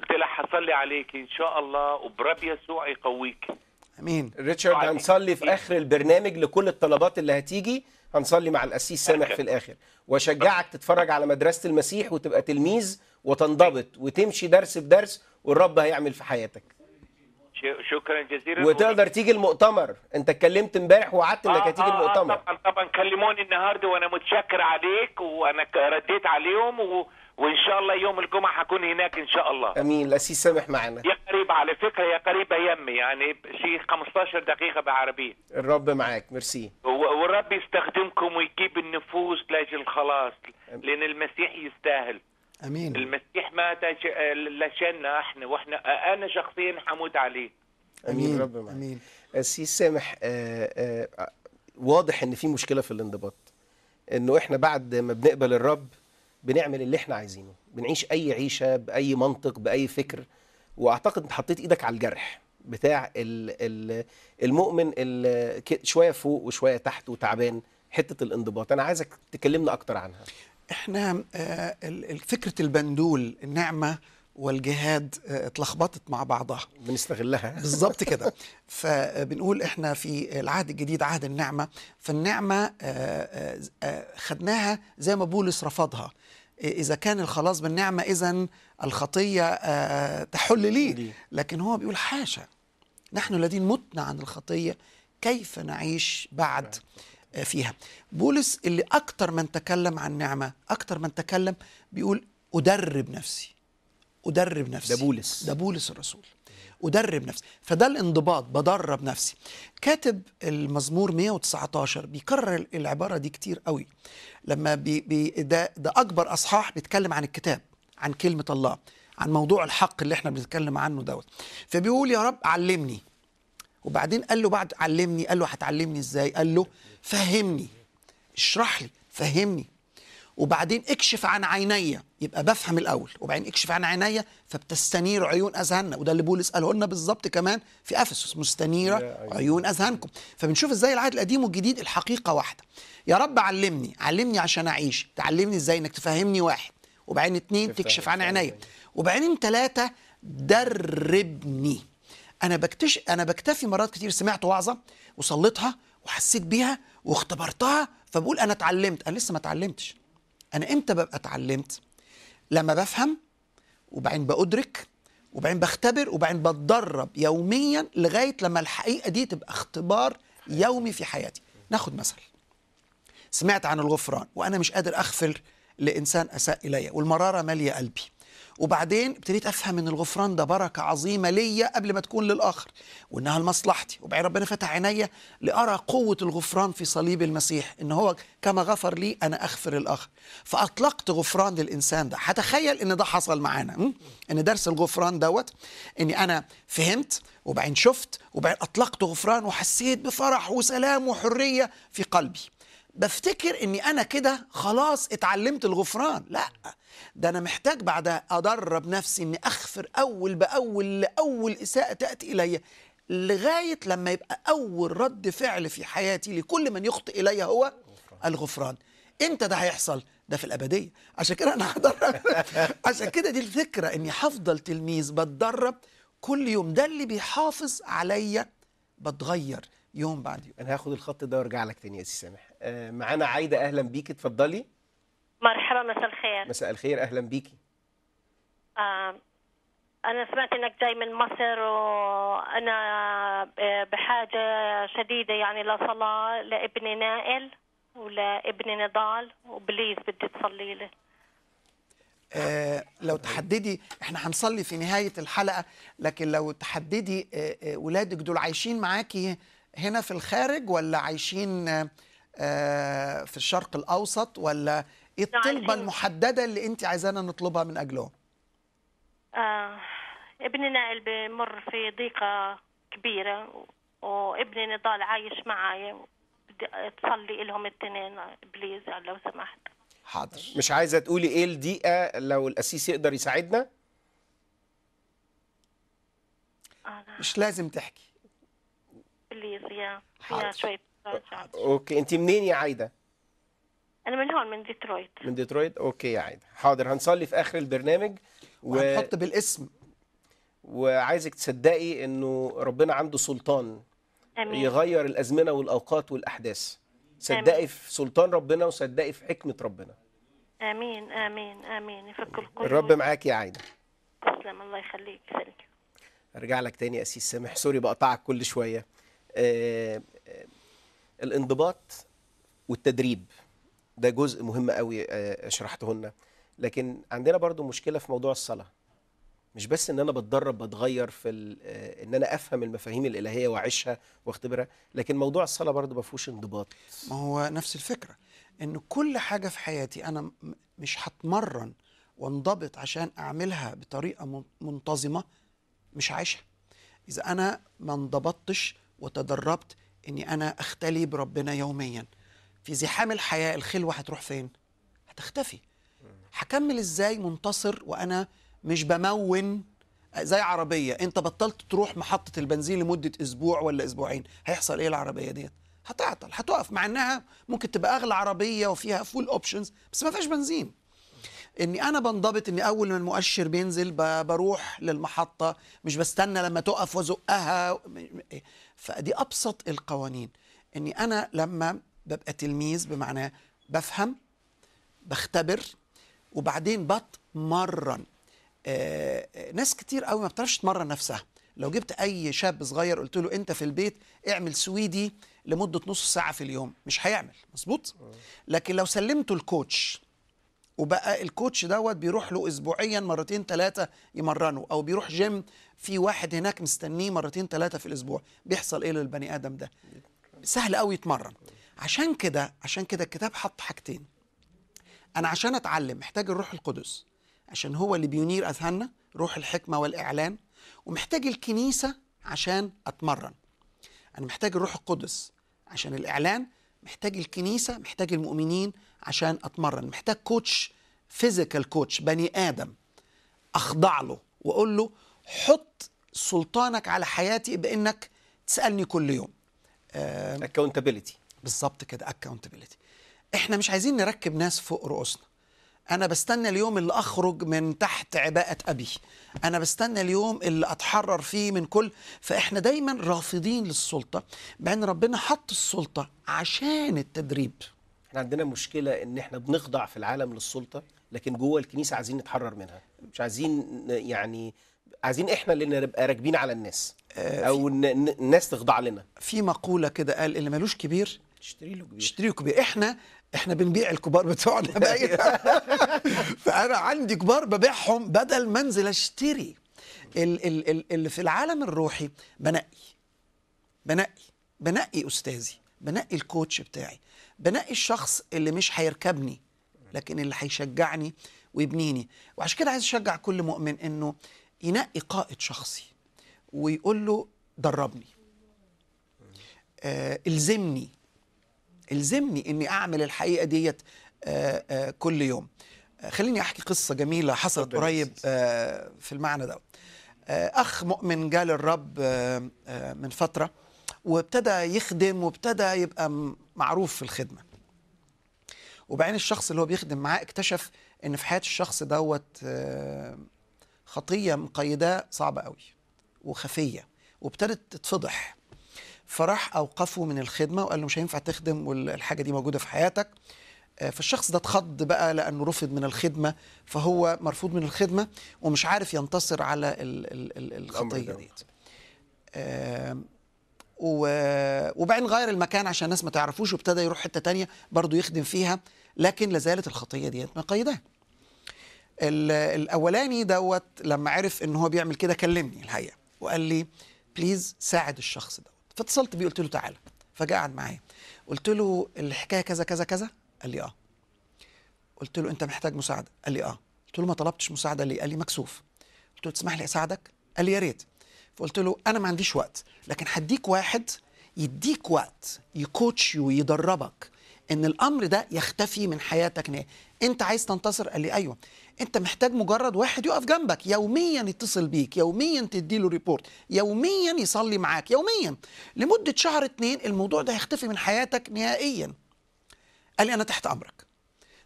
Speaker 8: قلت لها حصلي عليك ان شاء الله وبرب يسوع يقويك
Speaker 2: امين ريتشارد هنصلي في اخر البرنامج لكل الطلبات اللي هتيجي هنصلي مع القسيس سامح في الاخر واشجعك تتفرج على مدرسه المسيح وتبقى تلميذ وتنضبط وتمشي درس بدرس والرب هيعمل في حياتك
Speaker 8: شكرا جزيلا وتقدر تيجي
Speaker 2: المؤتمر انت اتكلمت امبارح وعدت انك آه هتيجي آه المؤتمر طبعا
Speaker 8: طبعا كلموني النهارده وانا متشكر عليك وانا رديت عليهم و... وان شاء الله يوم الجمعه هكون هناك ان شاء الله
Speaker 2: امين الاسيس سامح معنا
Speaker 8: يا قريب على فكره يا قريبه يمي يعني شي 15 دقيقه بعربيه
Speaker 2: الرب معاك ميرسي
Speaker 8: والرب يستخدمكم ويجيب النفوس لاجل الخلاص لان المسيح يستاهل امين المسيح مات لشاننا احنا واحنا انا شخصيا حمود عليه
Speaker 2: امين, الرب معاك امين السيس آه، سامح آآ آه، آآ آه، واضح ان في مشكله في الانضباط انه احنا بعد ما بنقبل الرب بنعمل اللي احنا عايزينه بنعيش اي عيشه باي منطق باي فكر واعتقد انت حطيت ايدك على الجرح بتاع المؤمن اللي شويه فوق وشويه تحت وتعبان حته الانضباط انا عايزك تكلمنا اكتر عنها
Speaker 3: احنا آه، فكره البندول النعمه والجهاد آه، اتلخبطت مع بعضها بنستغلها بالظبط كده فبنقول احنا في العهد الجديد عهد النعمه فالنعمه آه، خدناها زي ما بولس رفضها إذا كان الخلاص بالنعمة إذا الخطية آه، تحل لي لكن هو بيقول حاشا نحن الذين متنا عن الخطية كيف نعيش بعد آه، فيها بولس اللي أكتر من تكلم عن نعمة أكتر من تكلم بيقول أدرب نفسي أدرب نفسي ده بولس ده بولس الرسول أدرب نفسي فده الانضباط بدرب نفسي كاتب المزمور 119 بيكرر العبارة دي كتير قوي لما بي بي ده, ده أكبر أصحاح بيتكلم عن الكتاب عن كلمة الله عن موضوع الحق اللي احنا بنتكلم عنه دوت فبيقول يا رب علمني وبعدين قال له بعد علمني قال له هتعلمني ازاي قال له فهمني اشرح لي فهمني وبعدين اكشف عن عيني يبقى بفهم الاول وبعدين اكشف عن عيني فبتستنير عيون اذهاننا وده اللي بولس قاله لنا بالظبط كمان في افسس مستنيره عيون اذهانكم فبنشوف ازاي العهد القديم والجديد الحقيقه واحده يا رب علمني علمني عشان اعيش تعلمني ازاي انك تفهمني واحد وبعدين اتنين تكشف عن عيني وبعدين ثلاثه دربني انا بكتش انا بكتفي مرات كتير سمعت وعظه وصليتها وحسيت بيها واختبرتها فبقول انا اتعلمت انا لسه ما اتعلمتش انا امتى ببقى اتعلمت لما بفهم وبعدين بأدرك وبعدين بختبر وبعدين بتدرب يوميا لغايه لما الحقيقه دي تبقى اختبار يومي في حياتي ناخد مثل سمعت عن الغفران وانا مش قادر اغفر لانسان اساء الي والمراره ماليه قلبي وبعدين ابتديت افهم ان الغفران ده بركه عظيمه ليا قبل ما تكون للاخر وانها لمصلحتي وبعدين ربنا فتح عينيا لارى قوه الغفران في صليب المسيح ان هو كما غفر لي انا اغفر الاخر فاطلقت غفران للانسان ده هتخيل ان ده حصل معانا ان درس الغفران دوت اني انا فهمت وبعدين شفت وبعدين اطلقت غفران وحسيت بفرح وسلام وحريه في قلبي بفتكر اني انا كده خلاص اتعلمت الغفران لا ده انا محتاج بعدها ادرب نفسي اني اغفر اول باول لاول اساءه تاتي الي لغايه لما يبقى اول رد فعل في حياتي لكل من يخطئ الي هو الغفران امتى ده هيحصل ده في الابديه عشان كده انا هدرب عشان كده دي الفكره اني هفضل تلميذ بتدرب كل يوم ده اللي بيحافظ عليا بتغير
Speaker 2: يوم بعد يوم انا هاخد الخط ده وارجع لك تاني يا سي سامح آه، معانا عايده اهلا بيكي اتفضلي
Speaker 4: مرحبا مساء الخير
Speaker 2: مساء الخير اهلا بيكي
Speaker 4: آه
Speaker 9: انا سمعت انك جاي من مصر وانا آه، بحاجه شديده يعني لصلاه لابني نائل ولابني نضال وبليز بدي تصلي له
Speaker 3: آه لو تحددي احنا هنصلي في نهايه الحلقه لكن لو تحددي آه, آه، ولادك دول عايشين معاكي هنا في الخارج ولا عايشين آه آه، في الشرق الاوسط ولا ايه الطلبه المحدده اللي انت عايزانا نطلبها من اجلهم
Speaker 4: آه ابننا اللي بمر في ضيقه كبيره وابني
Speaker 9: نضال عايش معايا بدي تصلي لهم التنين بليز لو سمحت
Speaker 2: حاضر مش عايزه تقولي ايه الضيقه لو القسيس يقدر يساعدنا مش لازم تحكي
Speaker 9: بليز يا فيها شويه طيب،
Speaker 2: اوكي انت منين يا عايده
Speaker 9: انا من هون من ديترويت
Speaker 2: من ديترويت اوكي يا عايده حاضر هنصلي في اخر البرنامج و... وهنحط بالاسم وعايزك تصدقي انه ربنا عنده سلطان
Speaker 9: أمين. يغير
Speaker 2: الازمنه والاوقات والاحداث صدقي أمين. في سلطان ربنا وصدقي في حكمه ربنا
Speaker 9: امين امين امين يفك الكل الرب
Speaker 2: معاك يا عايده
Speaker 9: تسلم الله
Speaker 4: يخليك يخليك
Speaker 2: ارجع لك تاني يا اسيس سامح سوري بقطعك كل شويه آه الانضباط والتدريب ده جزء مهم قوي آه، شرحته لنا لكن عندنا برضو مشكله في موضوع الصلاه مش بس ان انا بتدرب بتغير في آه، ان انا افهم المفاهيم الالهيه واعيشها واختبرها
Speaker 3: لكن موضوع الصلاه برضو ما فيهوش انضباط ما هو نفس الفكره ان كل حاجه في حياتي انا مش هتمرن وانضبط عشان اعملها بطريقه منتظمه مش عايشها اذا انا ما انضبطتش وتدربت اني انا اختلي بربنا يوميا في زحام الحياه الخلوه هتروح فين هتختفي هكمل ازاي منتصر وانا مش بمون زي عربيه انت بطلت تروح محطه البنزين لمده اسبوع ولا اسبوعين هيحصل ايه العربيه ديت هتعطل هتقف مع انها ممكن تبقى اغلى عربيه وفيها فول اوبشنز بس ما فيهاش بنزين اني انا بنضبط اني اول ما المؤشر بينزل بروح للمحطه مش بستنى لما تقف وازقها فدي ابسط القوانين اني انا لما ببقى تلميذ بمعنى بفهم بختبر وبعدين بتمرن آه، آه، ناس كتير قوي ما بتعرفش تمرن نفسها لو جبت اي شاب صغير قلت له انت في البيت اعمل سويدي لمده نص ساعه في اليوم مش هيعمل مظبوط آه. لكن لو سلمته الكوتش وبقى الكوتش دوت بيروح له اسبوعيا مرتين ثلاثه يمرنه او بيروح جيم في واحد هناك مستنيه مرتين ثلاثه في الاسبوع بيحصل ايه للبني ادم ده سهل قوي يتمرن عشان كده عشان كده الكتاب حط حاجتين انا عشان اتعلم محتاج الروح القدس عشان هو اللي بينير اذهاننا روح الحكمه والاعلان ومحتاج الكنيسه عشان اتمرن انا محتاج الروح القدس عشان الاعلان محتاج الكنيسه محتاج المؤمنين عشان اتمرن محتاج كوتش فيزيكال كوتش بني ادم اخضع له واقول له حط سلطانك على حياتي بانك تسالني كل يوم اكاونتابيلتي آه، بالظبط كده اكاونتابيلتي احنا مش عايزين نركب ناس فوق رؤوسنا انا بستنى اليوم اللي اخرج من تحت عباءه ابي انا بستنى اليوم اللي اتحرر فيه من كل فاحنا دايما رافضين للسلطه بان ربنا حط السلطه عشان التدريب احنا عندنا مشكله ان احنا بنخضع
Speaker 2: في العالم للسلطه لكن جوه الكنيسه عايزين نتحرر منها مش عايزين يعني عايزين احنا اللي نبقى راكبين على الناس آه، او الناس تخضع لنا
Speaker 3: في مقوله كده قال اللي مالوش كبير تشتري له كبير تشتري له كبير احنا احنا بنبيع الكبار بتوعنا بقى فانا عندي كبار ببيعهم بدل ما انزل اشتري اللي في العالم الروحي بنقي بنقي بنقي استاذي بنقي الكوتش بتاعي بنقي الشخص اللي مش هيركبني لكن اللي هيشجعني ويبنيني وعشان كده عايز اشجع كل مؤمن انه ينقي قائد شخصي ويقول له دربني آه الزمني الزمني اني اعمل الحقيقه ديت آه آه كل يوم آه خليني احكي قصه جميله حصلت قريب آه في المعنى ده آه اخ مؤمن جاء للرب آه آه من فتره وابتدى يخدم وابتدى يبقى معروف في الخدمه وبعدين الشخص اللي هو بيخدم معاه اكتشف ان في حياه الشخص دوت آه خطية مقيداه صعبة قوي وخفية وابتدت تتفضح فراح أوقفه من الخدمة وقال له مش هينفع تخدم والحاجة دي موجودة في حياتك آه، فالشخص ده اتخض بقى لأنه رفض من الخدمة فهو مرفوض من الخدمة ومش عارف ينتصر على الخطية ديت آه، وبعدين غير المكان عشان الناس ما تعرفوش وابتدى يروح حته تانية برضه يخدم فيها لكن لازالت الخطيه ديت مقيداه الاولاني دوت لما عرف ان هو بيعمل كده كلمني الحقيقه وقال لي بليز ساعد الشخص دوت فاتصلت بيه قلت له تعالى فجاء قعد معايا قلت له الحكايه كذا كذا كذا قال لي اه قلت له انت محتاج مساعده قال لي اه قلت له ما طلبتش مساعده ليه قال لي مكسوف قلت له تسمح لي اساعدك قال لي يا ريت فقلت له انا ما عنديش وقت لكن هديك واحد يديك وقت يكوتش ويدربك ان الامر ده يختفي من حياتك نهائي انت عايز تنتصر قال لي ايوه انت محتاج مجرد واحد يقف جنبك يوميا يتصل بيك يوميا تديله ريبورت يوميا يصلي معاك يوميا لمده شهر اتنين الموضوع ده هيختفي من حياتك نهائيا قال لي انا تحت امرك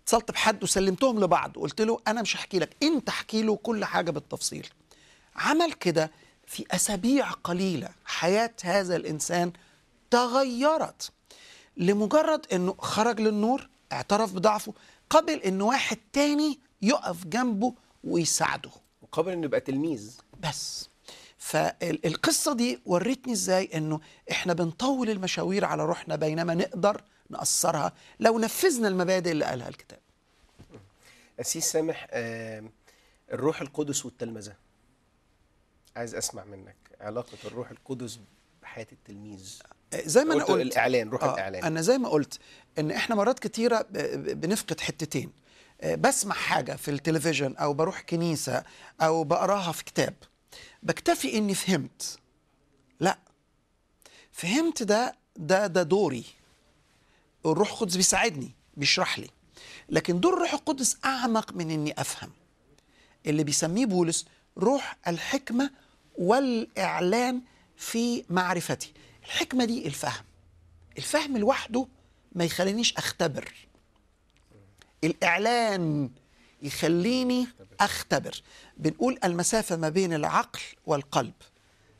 Speaker 3: اتصلت بحد وسلمتهم لبعض وقلت له انا مش هحكي لك انت احكي له كل حاجه بالتفصيل عمل كده في اسابيع قليله حياه هذا الانسان تغيرت لمجرد انه خرج للنور اعترف بضعفه قبل ان واحد تاني يقف جنبه ويساعده مقابل انه يبقى تلميذ بس فالقصه دي ورتني ازاي انه احنا بنطول المشاوير على روحنا بينما نقدر نأثرها لو نفذنا المبادئ اللي قالها الكتاب
Speaker 2: أسيس سامح آه، الروح القدس والتلمذة عايز أسمع منك علاقة الروح القدس بحياة التلميذ آه، زي ما أنا قلت الإعلان روح آه الإعلان أنا زي
Speaker 3: ما قلت إن إحنا مرات كتيرة بنفقد حتتين آه، بسمع حاجه في التلفزيون او بروح كنيسه او بقراها في كتاب بكتفي اني فهمت لا فهمت ده ده ده دوري الروح القدس بيساعدني بيشرح لي لكن دور الروح القدس اعمق من اني افهم اللي بيسميه بولس روح الحكمه والاعلان في معرفتي الحكمه دي الفهم الفهم لوحده ما يخلينيش اختبر الإعلان يخليني أختبر بنقول المسافة ما بين العقل والقلب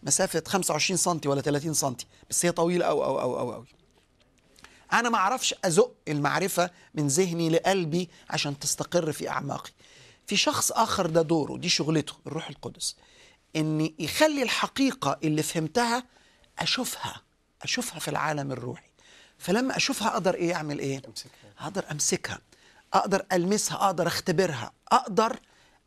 Speaker 3: مسافة 25 سم ولا 30 سم بس هي طويلة أو أو أو أو, أو. أنا ما أعرفش أزق المعرفة من ذهني لقلبي عشان تستقر في أعماقي في شخص آخر ده دوره دي شغلته الروح القدس إن يخلي الحقيقة اللي فهمتها أشوفها أشوفها في العالم الروحي فلما أشوفها أقدر إيه أعمل إيه أمسكها. أقدر أمسكها اقدر المسها اقدر اختبرها اقدر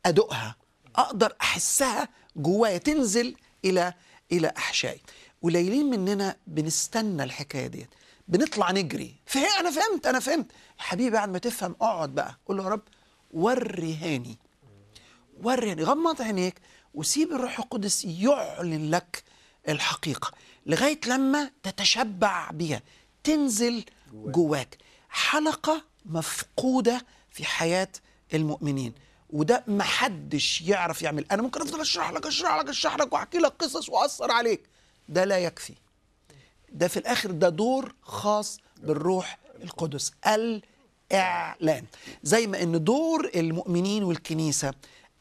Speaker 3: ادوقها اقدر احسها جوايا تنزل الى الى احشائي قليلين مننا بنستنى الحكايه ديت بنطلع نجري فهي انا فهمت انا فهمت حبيبي بعد ما تفهم اقعد بقى قول له يا رب وريهاني وريهاني غمض عينيك وسيب الروح القدس يعلن لك الحقيقه لغايه لما تتشبع بيها تنزل جواك حلقه مفقوده في حياه المؤمنين وده محدش يعرف يعمل انا ممكن افضل اشرح لك اشرح لك اشرح لك واحكي لك قصص واثر عليك ده لا يكفي ده في الاخر ده دور خاص بالروح القدس الاعلان زي ما ان دور المؤمنين والكنيسه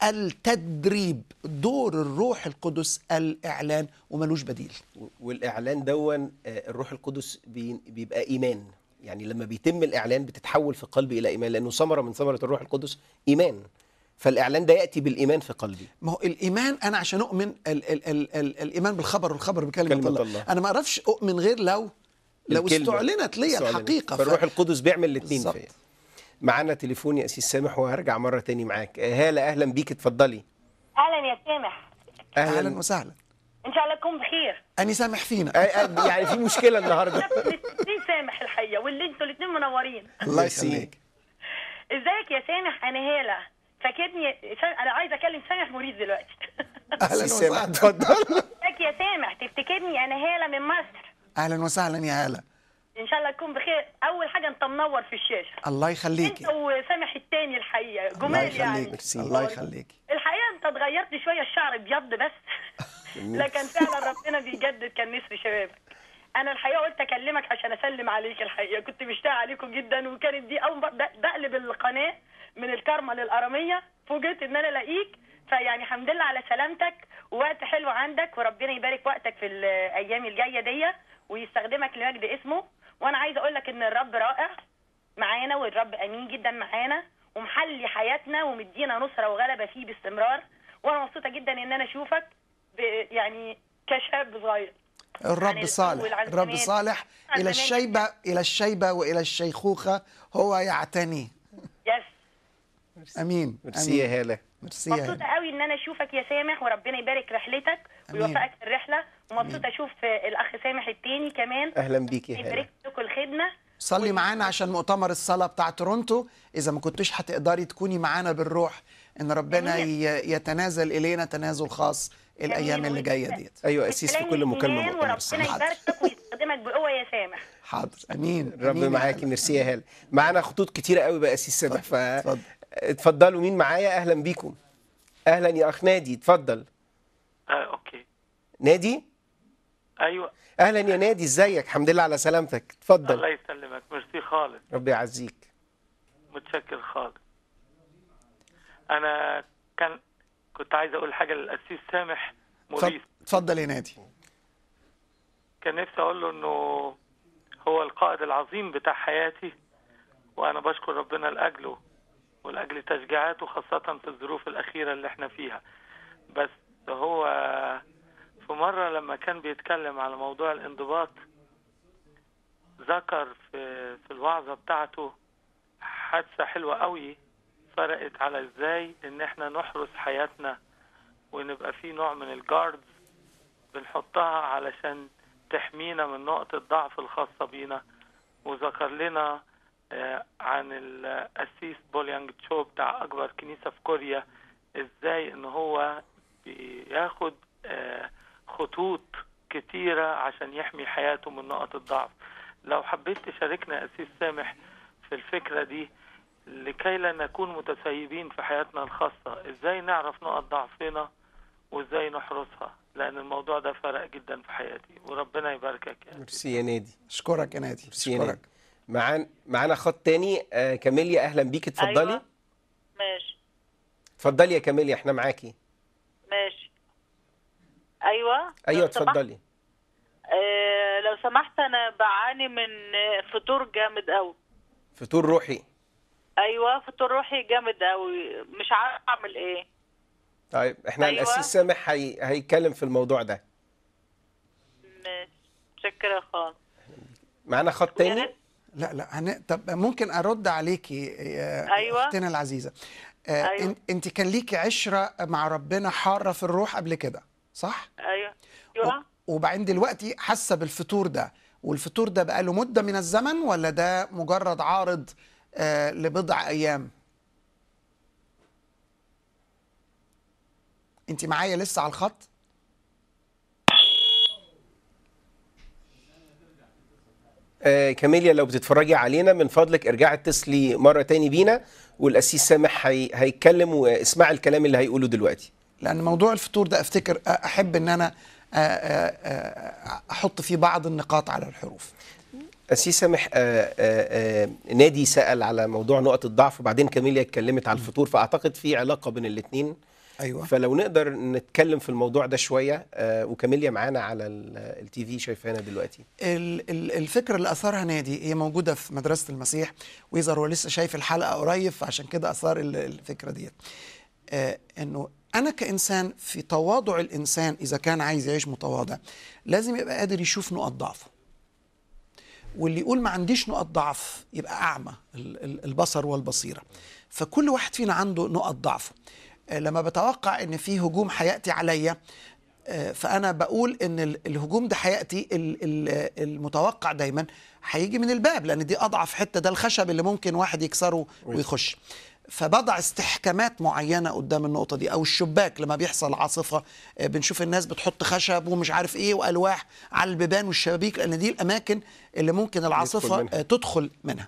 Speaker 3: التدريب دور الروح القدس الاعلان وملوش بديل
Speaker 2: والاعلان دون آه، الروح القدس بيبقى ايمان يعني لما بيتم الإعلان بتتحول في قلبي إلى إيمان لأنه ثمرة من ثمرة
Speaker 3: الروح القدس إيمان فالإعلان ده يأتي بالإيمان في قلبي ما هو الإيمان أنا عشان أؤمن الـ الـ الـ الـ الإيمان بالخبر والخبر بكلمة الله. الله أنا ما أعرفش أؤمن غير لو
Speaker 2: لو استعلنت لي الحقيقة فالروح ف...
Speaker 3: القدس بيعمل الاثنين فيا معانا تليفون يا
Speaker 2: أسيس سامح وهرجع مرة تاني معاك هالة أهلا بيك اتفضلي
Speaker 4: أهلا يا سامح
Speaker 3: أهلا, أهلا وسهلا
Speaker 4: ان شاء الله تكون بخير
Speaker 3: اني سامح فينا
Speaker 2: يعني في مشكله النهارده
Speaker 4: سامح الحقيقه واللي انتوا الاثنين منورين الله يسلمك ازيك يا سامح انا هاله فاكرني انا عايزه اكلم سامح مريض دلوقتي
Speaker 10: اهلا
Speaker 3: سامح اتفضل
Speaker 4: ازيك يا سامح تفتكرني انا هاله من مصر
Speaker 3: اهلا وسهلا يا هاله
Speaker 4: ان شاء الله تكون بخير اول حاجه انت منور في الشاشه
Speaker 3: الله يخليك انت
Speaker 4: وسامح التاني الحقيقه جمال الله يعني. يخليك يعني. الله يخليك الحقيقه انت اتغيرت شويه الشعر ابيض بس
Speaker 10: لكن فعلا
Speaker 4: ربنا بيجدد كان نسر شبابك انا الحقيقه قلت اكلمك عشان اسلم عليك الحقيقه كنت مشتاق عليكم جدا وكانت دي اول بقلب القناه من الكارما للاراميه فوجئت ان انا الاقيك فيعني الحمد لله على سلامتك ووقت حلو عندك وربنا يبارك وقتك في الايام الجايه دي ويستخدمك لمجد اسمه وانا عايزه اقول لك ان الرب رائع معانا والرب امين جدا معانا ومحلي حياتنا ومدينا نصره وغلبه فيه باستمرار وانا مبسوطه جدا ان انا اشوفك يعني كشاب صغير الرب صالح الرب
Speaker 3: صالح إلى الشيبة إلى الشيبة وإلى الشيخوخة هو يعتني
Speaker 7: يس أمين ميرسي يا هالة ميرسي مبسوطة
Speaker 4: قوي إن أنا أشوفك يا سامح وربنا يبارك رحلتك ويوفقك في الرحلة ومبسوطة أشوف الأخ سامح الثاني كمان أهلا بيك يا هالة يبارك لكم الخدمة
Speaker 3: صلي معانا عشان مؤتمر الصلاه بتاع تورونتو اذا ما كنتش هتقدري تكوني معانا بالروح ان ربنا يتنازل الينا تنازل خاص الايام اللي جايه ديت
Speaker 4: ايوه اسيس في كل مكالمه مؤتمر الصلاه ربنا يباركك ويستخدمك بقوه يا سامح
Speaker 2: حاضر امين ربنا معاكي ميرسي يا هاله معانا خطوط كتيره قوي بقى اسيس سامح ف اتفضلوا مين معايا اهلا بيكم اهلا يا اخ نادي اتفضل اه اوكي نادي ايوه اهلا يا نادي ازيك الحمد لله على سلامتك اتفضل الله
Speaker 6: يسلمك ميرسي خالص
Speaker 2: ربي يعزيك
Speaker 6: متشكر خالص انا كان كنت عايز اقول حاجه للاسيس سامح موريس
Speaker 3: اتفضل يا نادي
Speaker 6: كان نفسي اقول له انه هو القائد العظيم بتاع حياتي وانا بشكر ربنا لاجله ولاجل تشجيعاته خاصه في الظروف الاخيره اللي احنا فيها بس هو ومرة لما كان بيتكلم على موضوع الانضباط ذكر في, في الوعظة بتاعته حادثة حلوة قوي فرقت على ازاي ان احنا نحرس حياتنا ونبقى في نوع من الجاردز بنحطها علشان تحمينا من نقطة ضعف الخاصة بينا وذكر لنا آه، عن الأسيس بوليانج تشو بتاع أكبر كنيسة في كوريا إزاي إن هو بياخد آه، خطوط كتيرة عشان يحمي حياته من نقط الضعف لو حبيت تشاركنا أسيس سامح في الفكرة دي لكي لا نكون متسيبين في حياتنا الخاصة إزاي نعرف نقط ضعفنا وإزاي نحرسها لأن الموضوع ده فرق جدا في حياتي وربنا يباركك
Speaker 2: يعني. ميرسي يا نادي أشكرك يا نادي أشكرك معانا معانا خط تاني آه كاميليا أهلا بيك اتفضلي أيوة. ماشي اتفضلي يا كاميليا احنا معاكي
Speaker 4: ماشي ايوه ايوه اتفضلي آه لو سمحت انا بعاني من فطور جامد قوي
Speaker 2: فطور روحي
Speaker 4: ايوه فطور روحي جامد قوي مش عارف اعمل ايه
Speaker 2: طيب احنا أيوة. الاسيس سامح هي... هيتكلم في الموضوع ده
Speaker 4: متشكره خالص
Speaker 2: معانا خط تاني
Speaker 3: لا لا أنا... طب ممكن ارد عليكي آه، أيوة. اختنا العزيزه آه، أيوة. انت كان ليكي عشره مع ربنا حاره في الروح قبل كده صح ايوه ايوه وبعدين دلوقتي حاسه بالفطور ده والفطور ده بقى له مده من الزمن ولا ده مجرد عارض آه لبضع ايام انت معايا لسه على الخط
Speaker 2: آه كاميليا لو بتتفرجي علينا من فضلك ارجعي اتصلي مره تاني بينا والاسيس سامح هي... هيتكلم واسمعي الكلام اللي هيقوله دلوقتي
Speaker 3: لان موضوع الفطور ده افتكر احب ان انا احط فيه بعض النقاط على الحروف أسي
Speaker 2: سامح آآ آآ نادي سأل على موضوع نقط الضعف وبعدين كاميليا اتكلمت على الفطور فأعتقد في علاقة بين الاتنين أيوة. فلو نقدر نتكلم في الموضوع ده شوية وكاميليا معانا على التي في شايفانا دلوقتي
Speaker 3: الفكرة اللي أثارها نادي هي موجودة في مدرسة المسيح ويظهر هو لسه شايف الحلقة قريب فعشان كده أثار الفكرة ديت انه انا كانسان في تواضع الانسان اذا كان عايز يعيش متواضع لازم يبقى قادر يشوف نقط ضعفه واللي يقول ما عنديش نقط ضعف يبقى اعمى البصر والبصيره فكل واحد فينا عنده نقط ضعفه آه، لما بتوقع ان في هجوم هياتي عليا آه، فانا بقول ان الهجوم ده هياتي المتوقع دايما هيجي من الباب لان دي اضعف حته ده الخشب اللي ممكن واحد يكسره ويخش فبضع استحكامات معينه قدام النقطه دي او الشباك لما بيحصل عاصفه آه، بنشوف الناس بتحط خشب ومش عارف ايه والواح على البيبان والشبابيك لان دي الاماكن اللي ممكن العاصفه منها. آه، تدخل منها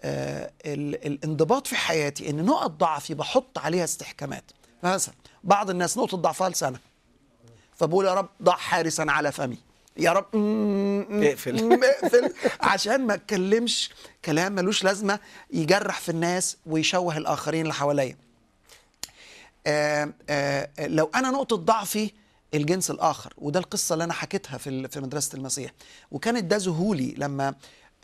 Speaker 3: آه، الانضباط في حياتي ان نقط ضعفي بحط عليها استحكامات مثلا بعض الناس نقطه ضعفها لسنة فبقول يا رب ضع حارسا على فمي يا رب اقفل اقفل عشان ما اتكلمش كلام ملوش لازمه يجرح في الناس ويشوه الاخرين اللي حواليا آه، آه، لو انا نقطه ضعفي الجنس الاخر وده القصه اللي انا حكيتها في في مدرسه المسيح وكانت ده ذهولي لما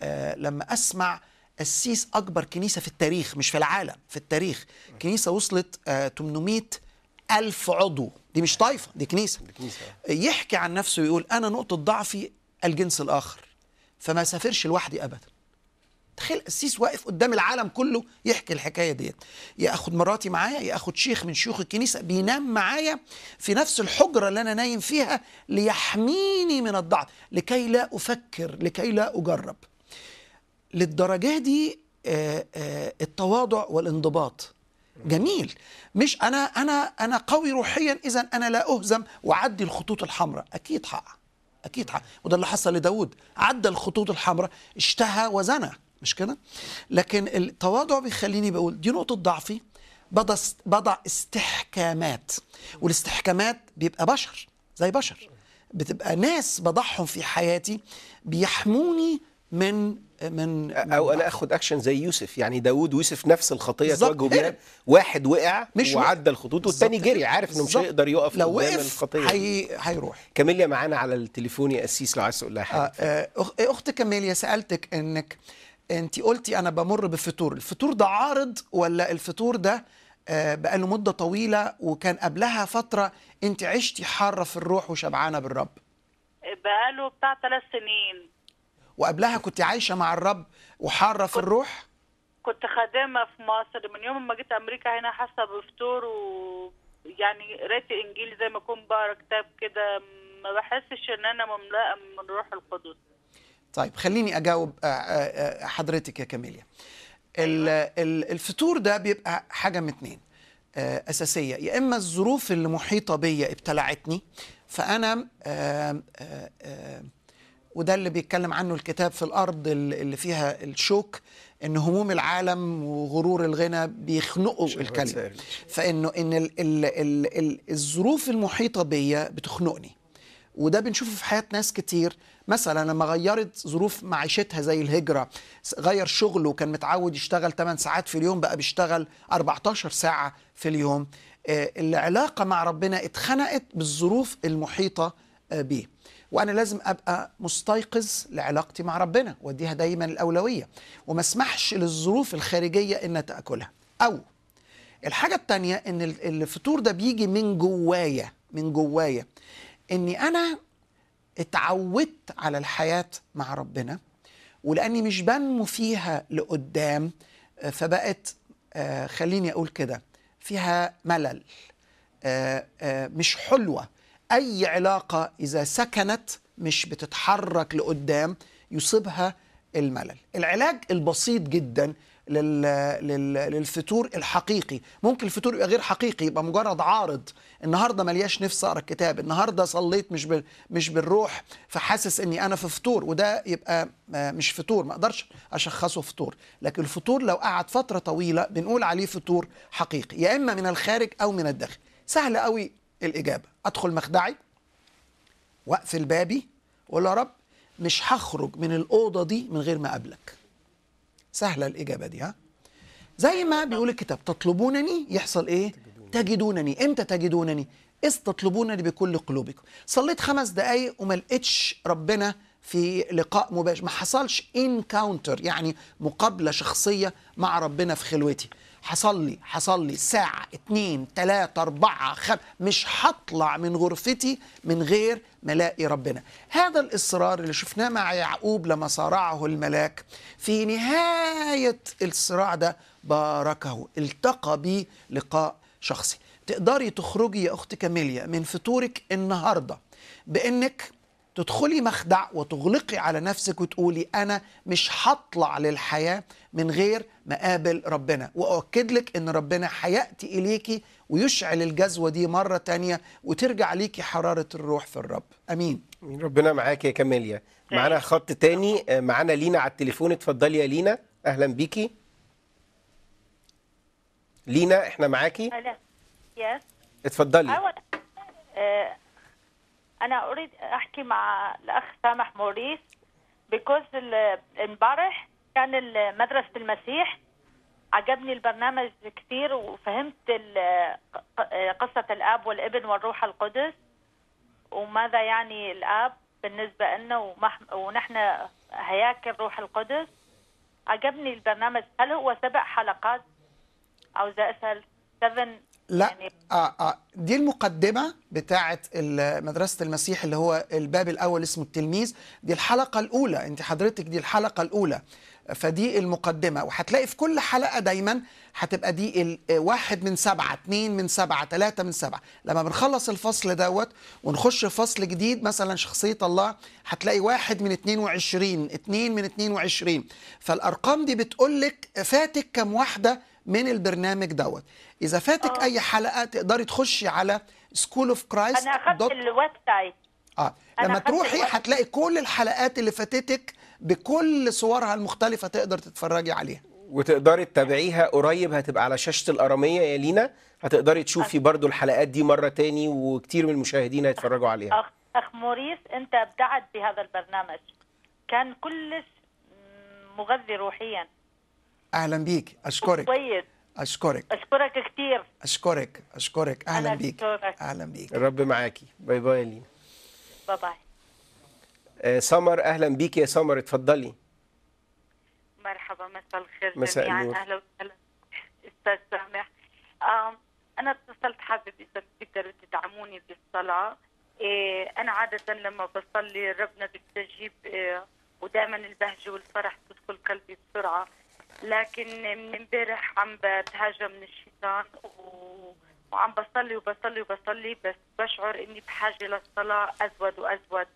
Speaker 3: آه، لما اسمع قسيس اكبر كنيسه في التاريخ مش في العالم في التاريخ كنيسه وصلت 800 ألف عضو دي مش طائفة دي كنيسة, آه. يحكي عن نفسه يقول أنا نقطة ضعفي الجنس الآخر فما سافرش لوحدي أبدا تخيل قسيس واقف قدام العالم كله يحكي الحكايه ديت ياخد مراتي معايا ياخد شيخ من شيوخ الكنيسه بينام معايا في نفس الحجره اللي انا نايم فيها ليحميني من الضعف لكي لا افكر لكي لا اجرب للدرجه دي آه، آه، التواضع والانضباط جميل مش انا انا انا قوي روحيا اذا انا لا اهزم وعدي الخطوط الحمراء اكيد حق اكيد حق وده اللي حصل لداود عدى الخطوط الحمراء اشتهى وزنى مش كده لكن التواضع بيخليني بقول دي نقطه ضعفي بضع استحكامات والاستحكامات بيبقى بشر زي بشر بتبقى ناس بضعهم في حياتي بيحموني من من
Speaker 2: او انا اخد اكشن زي يوسف يعني داوود ويوسف نفس الخطيه تواجهه بيها واحد وقع مش وعدى الخطوط والتاني جري عارف انه مش هيقدر يقف لو وقف الخطيه
Speaker 3: هي... هيروح كاميليا معانا على التليفون يا اسيس لو عايز تقول لها حاجه آه, آه، اخت كاميليا سالتك انك انت قلتي انا بمر بفتور الفتور ده عارض ولا الفتور ده آه بقاله مده طويله وكان قبلها فتره انت عشتي حاره في الروح وشبعانه بالرب
Speaker 4: بقاله بتاع ثلاث سنين
Speaker 3: وقبلها كنت عايشه مع الرب وحاره في الروح
Speaker 4: كنت خادمه في مصر من يوم ما جيت امريكا هنا حاسه بفتور ويعني قريت انجيل زي ما اكون بقرا كتاب كده ما بحسش ان انا مملأة من الروح القدس
Speaker 3: طيب خليني اجاوب آه، آه، آه، حضرتك يا كاميليا أيوة. الفتور ده بيبقى حاجه من اتنين اساسيه يا اما الظروف اللي محيطه بيا ابتلعتني فانا آآ وده اللي بيتكلم عنه الكتاب في الارض اللي فيها الشوك ان هموم العالم وغرور الغنى بيخنقوا الكلمه فانه ان الـ الـ الـ الـ الظروف المحيطه بيا بتخنقني وده بنشوفه في حياه ناس كتير مثلا لما غيرت ظروف معيشتها زي الهجره غير شغله كان متعود يشتغل 8 ساعات في اليوم بقى بيشتغل 14 ساعه في اليوم آه، العلاقه مع ربنا اتخنقت بالظروف المحيطه آه، بيه وانا لازم ابقى مستيقظ لعلاقتي مع ربنا واديها دايما الاولويه وما اسمحش للظروف الخارجيه ان تاكلها او الحاجه الثانيه ان الفطور ده بيجي من جوايا من جوايا اني انا اتعودت على الحياه مع ربنا ولاني مش بنمو فيها لقدام آه، فبقت آه، خليني اقول كده فيها ملل آه، مش حلوه أي علاقة إذا سكنت مش بتتحرك لقدام يصيبها الملل العلاج البسيط جدا للفتور الحقيقي ممكن الفتور يبقى غير حقيقي يبقى مجرد عارض النهارده ملياش نفس اقرا الكتاب النهارده صليت مش بال... مش بالروح فحاسس اني انا في فتور وده يبقى مش فتور ما اقدرش اشخصه فتور لكن الفتور لو قعد فتره طويله بنقول عليه فتور حقيقي يا اما من الخارج او من الداخل سهل قوي الإجابة أدخل مخدعي وأقفل بابي وأقول يا رب مش هخرج من الأوضة دي من غير ما أقابلك سهلة الإجابة دي ها زي ما بيقول الكتاب تطلبونني يحصل إيه تجدونني إمتى تجدونني إذ تطلبونني بكل قلوبكم صليت خمس دقايق وما لقيتش ربنا في لقاء مباشر ما حصلش انكاونتر يعني مقابله شخصيه مع ربنا في خلوتي حصل لي حصل لي ساعة اتنين تلاتة أربعة خمسة مش هطلع من غرفتي من غير ما الاقي ربنا هذا الإصرار اللي شفناه مع يعقوب لما صارعه الملاك في نهاية الصراع ده باركه التقى بيه لقاء شخصي تقدري تخرجي يا أخت كاميليا من فطورك النهاردة بأنك تدخلي مخدع وتغلقي على نفسك وتقولي أنا مش هطلع للحياة من غير مقابل ربنا واؤكد لك ان ربنا هياتي اليكي ويشعل الجذوه دي مره تانية وترجع ليكي
Speaker 2: حراره الروح في الرب امين ربنا معاك يا كاميليا معانا خط تاني آه، معانا لينا على التليفون اتفضلي يا لينا اهلا بيكي لينا احنا معاكي يس اتفضلي
Speaker 4: آه، انا اريد احكي مع الاخ سامح موريس بيكوز امبارح كان مدرسة المسيح عجبني البرنامج كثير وفهمت قصة الآب والابن والروح القدس وماذا يعني الآب بالنسبة لنا ونحن هياكل روح القدس عجبني البرنامج هل هو سبع حلقات أو إذا اسال سفن لا يعني
Speaker 3: آه آه دي المقدمة بتاعة مدرسة المسيح اللي هو الباب الأول اسمه التلميذ دي الحلقة الأولى أنت حضرتك دي الحلقة الأولى فدي المقدمة وهتلاقي في كل حلقة دايما هتبقى دي واحد من سبعة اتنين من سبعة تلاتة من سبعة لما بنخلص الفصل دوت ونخش فصل جديد مثلا شخصية الله هتلاقي واحد من اتنين وعشرين اتنين من اتنين وعشرين فالأرقام دي بتقولك فاتك كم واحدة من البرنامج دوت إذا فاتك أوه. أي حلقة تقدري تخشي على school of christ أنا
Speaker 4: أخذت الويب سايت
Speaker 3: اه لما تروحي هتلاقي كل الحلقات اللي فاتتك بكل صورها المختلفه تقدر تتفرجي عليها وتقدري تتابعيها قريب هتبقى على شاشه
Speaker 2: الاراميه يا لينا هتقدري تشوفي برضو الحلقات دي مره تاني وكتير من المشاهدين هيتفرجوا عليها اخ
Speaker 4: اخ موريس انت ابدعت بهذا البرنامج كان كلش مغذي روحيا
Speaker 3: اهلا بيك اشكرك كويس اشكرك
Speaker 4: اشكرك كتير
Speaker 3: اشكرك اشكرك
Speaker 4: اهلا بيك اهلا
Speaker 3: بيك الرب معاكي باي
Speaker 2: باي لينا باي باي آه، سمر اهلا بيك يا سمر اتفضلي
Speaker 4: مرحبا مساء الخير مساء جميعا النور. اهلا وسهلا استاذ سامح انا اتصلت حابب اذا بتقدروا تدعموني بالصلاه إيه، انا عاده لما بصلي ربنا بيستجيب إيه، ودائما البهجه والفرح تدخل قلبي بسرعه لكن من امبارح عم بتهاجم من الشيطان وعم بصلي وبصلي وبصلي بس بشعر اني بحاجه للصلاه ازود وازود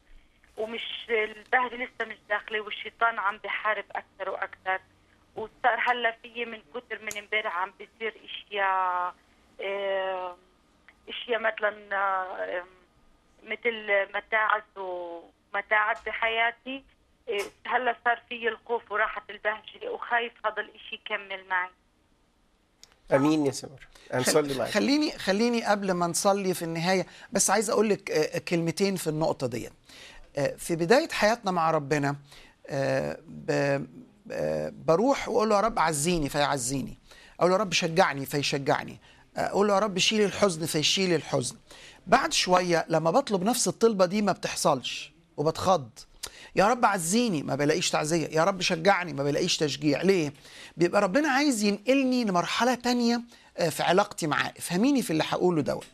Speaker 4: ومش البهجه لسه مش داخله والشيطان عم بحارب اكثر واكثر وصار هلا في من كثر من امبارح عم بيصير اشياء اشياء مثلا مثل متاعس ومتاعب بحياتي هلا صار في الخوف وراحت البهجه وخايف هذا الاشي يكمل معي
Speaker 2: امين يا سمر خليني
Speaker 3: خليني قبل ما نصلي في النهايه بس عايز اقول لك آه، آه، كلمتين في النقطه ديت آه، في بدايه حياتنا مع ربنا آه، آه، بروح واقول له يا رب عزيني فيعزيني اقول له يا رب شجعني فيشجعني اقول له يا رب شيل الحزن فيشيل الحزن بعد شويه لما بطلب نفس الطلبه دي ما بتحصلش وبتخض يا رب عزيني ما بلاقيش تعزيه يا رب شجعني ما بلاقيش تشجيع ليه بيبقى ربنا عايز ينقلني لمرحله تانية في علاقتي معاه افهميني في اللي هقوله دوت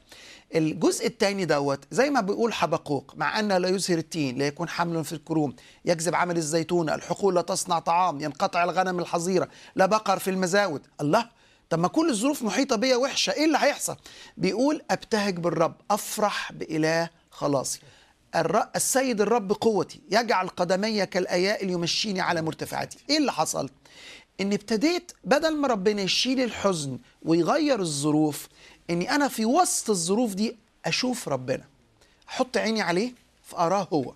Speaker 3: الجزء الثاني دوت زي ما بيقول حبقوق مع أن لا يزهر التين لا يكون حمل في الكروم يكذب عمل الزيتون الحقول لا تصنع طعام ينقطع الغنم الحظيرة لا بقر في المزاود الله طب ما كل الظروف محيطة بيا وحشة إيه اللي هيحصل بيقول أبتهج بالرب أفرح بإله خلاصي السيد الرب قوتي يجعل قدمي كالأيائل يمشيني على مرتفعاتي إيه اللي حصل إن ابتديت بدل ما ربنا يشيل الحزن ويغير الظروف اني انا في وسط الظروف دي اشوف ربنا احط عيني عليه فاراه هو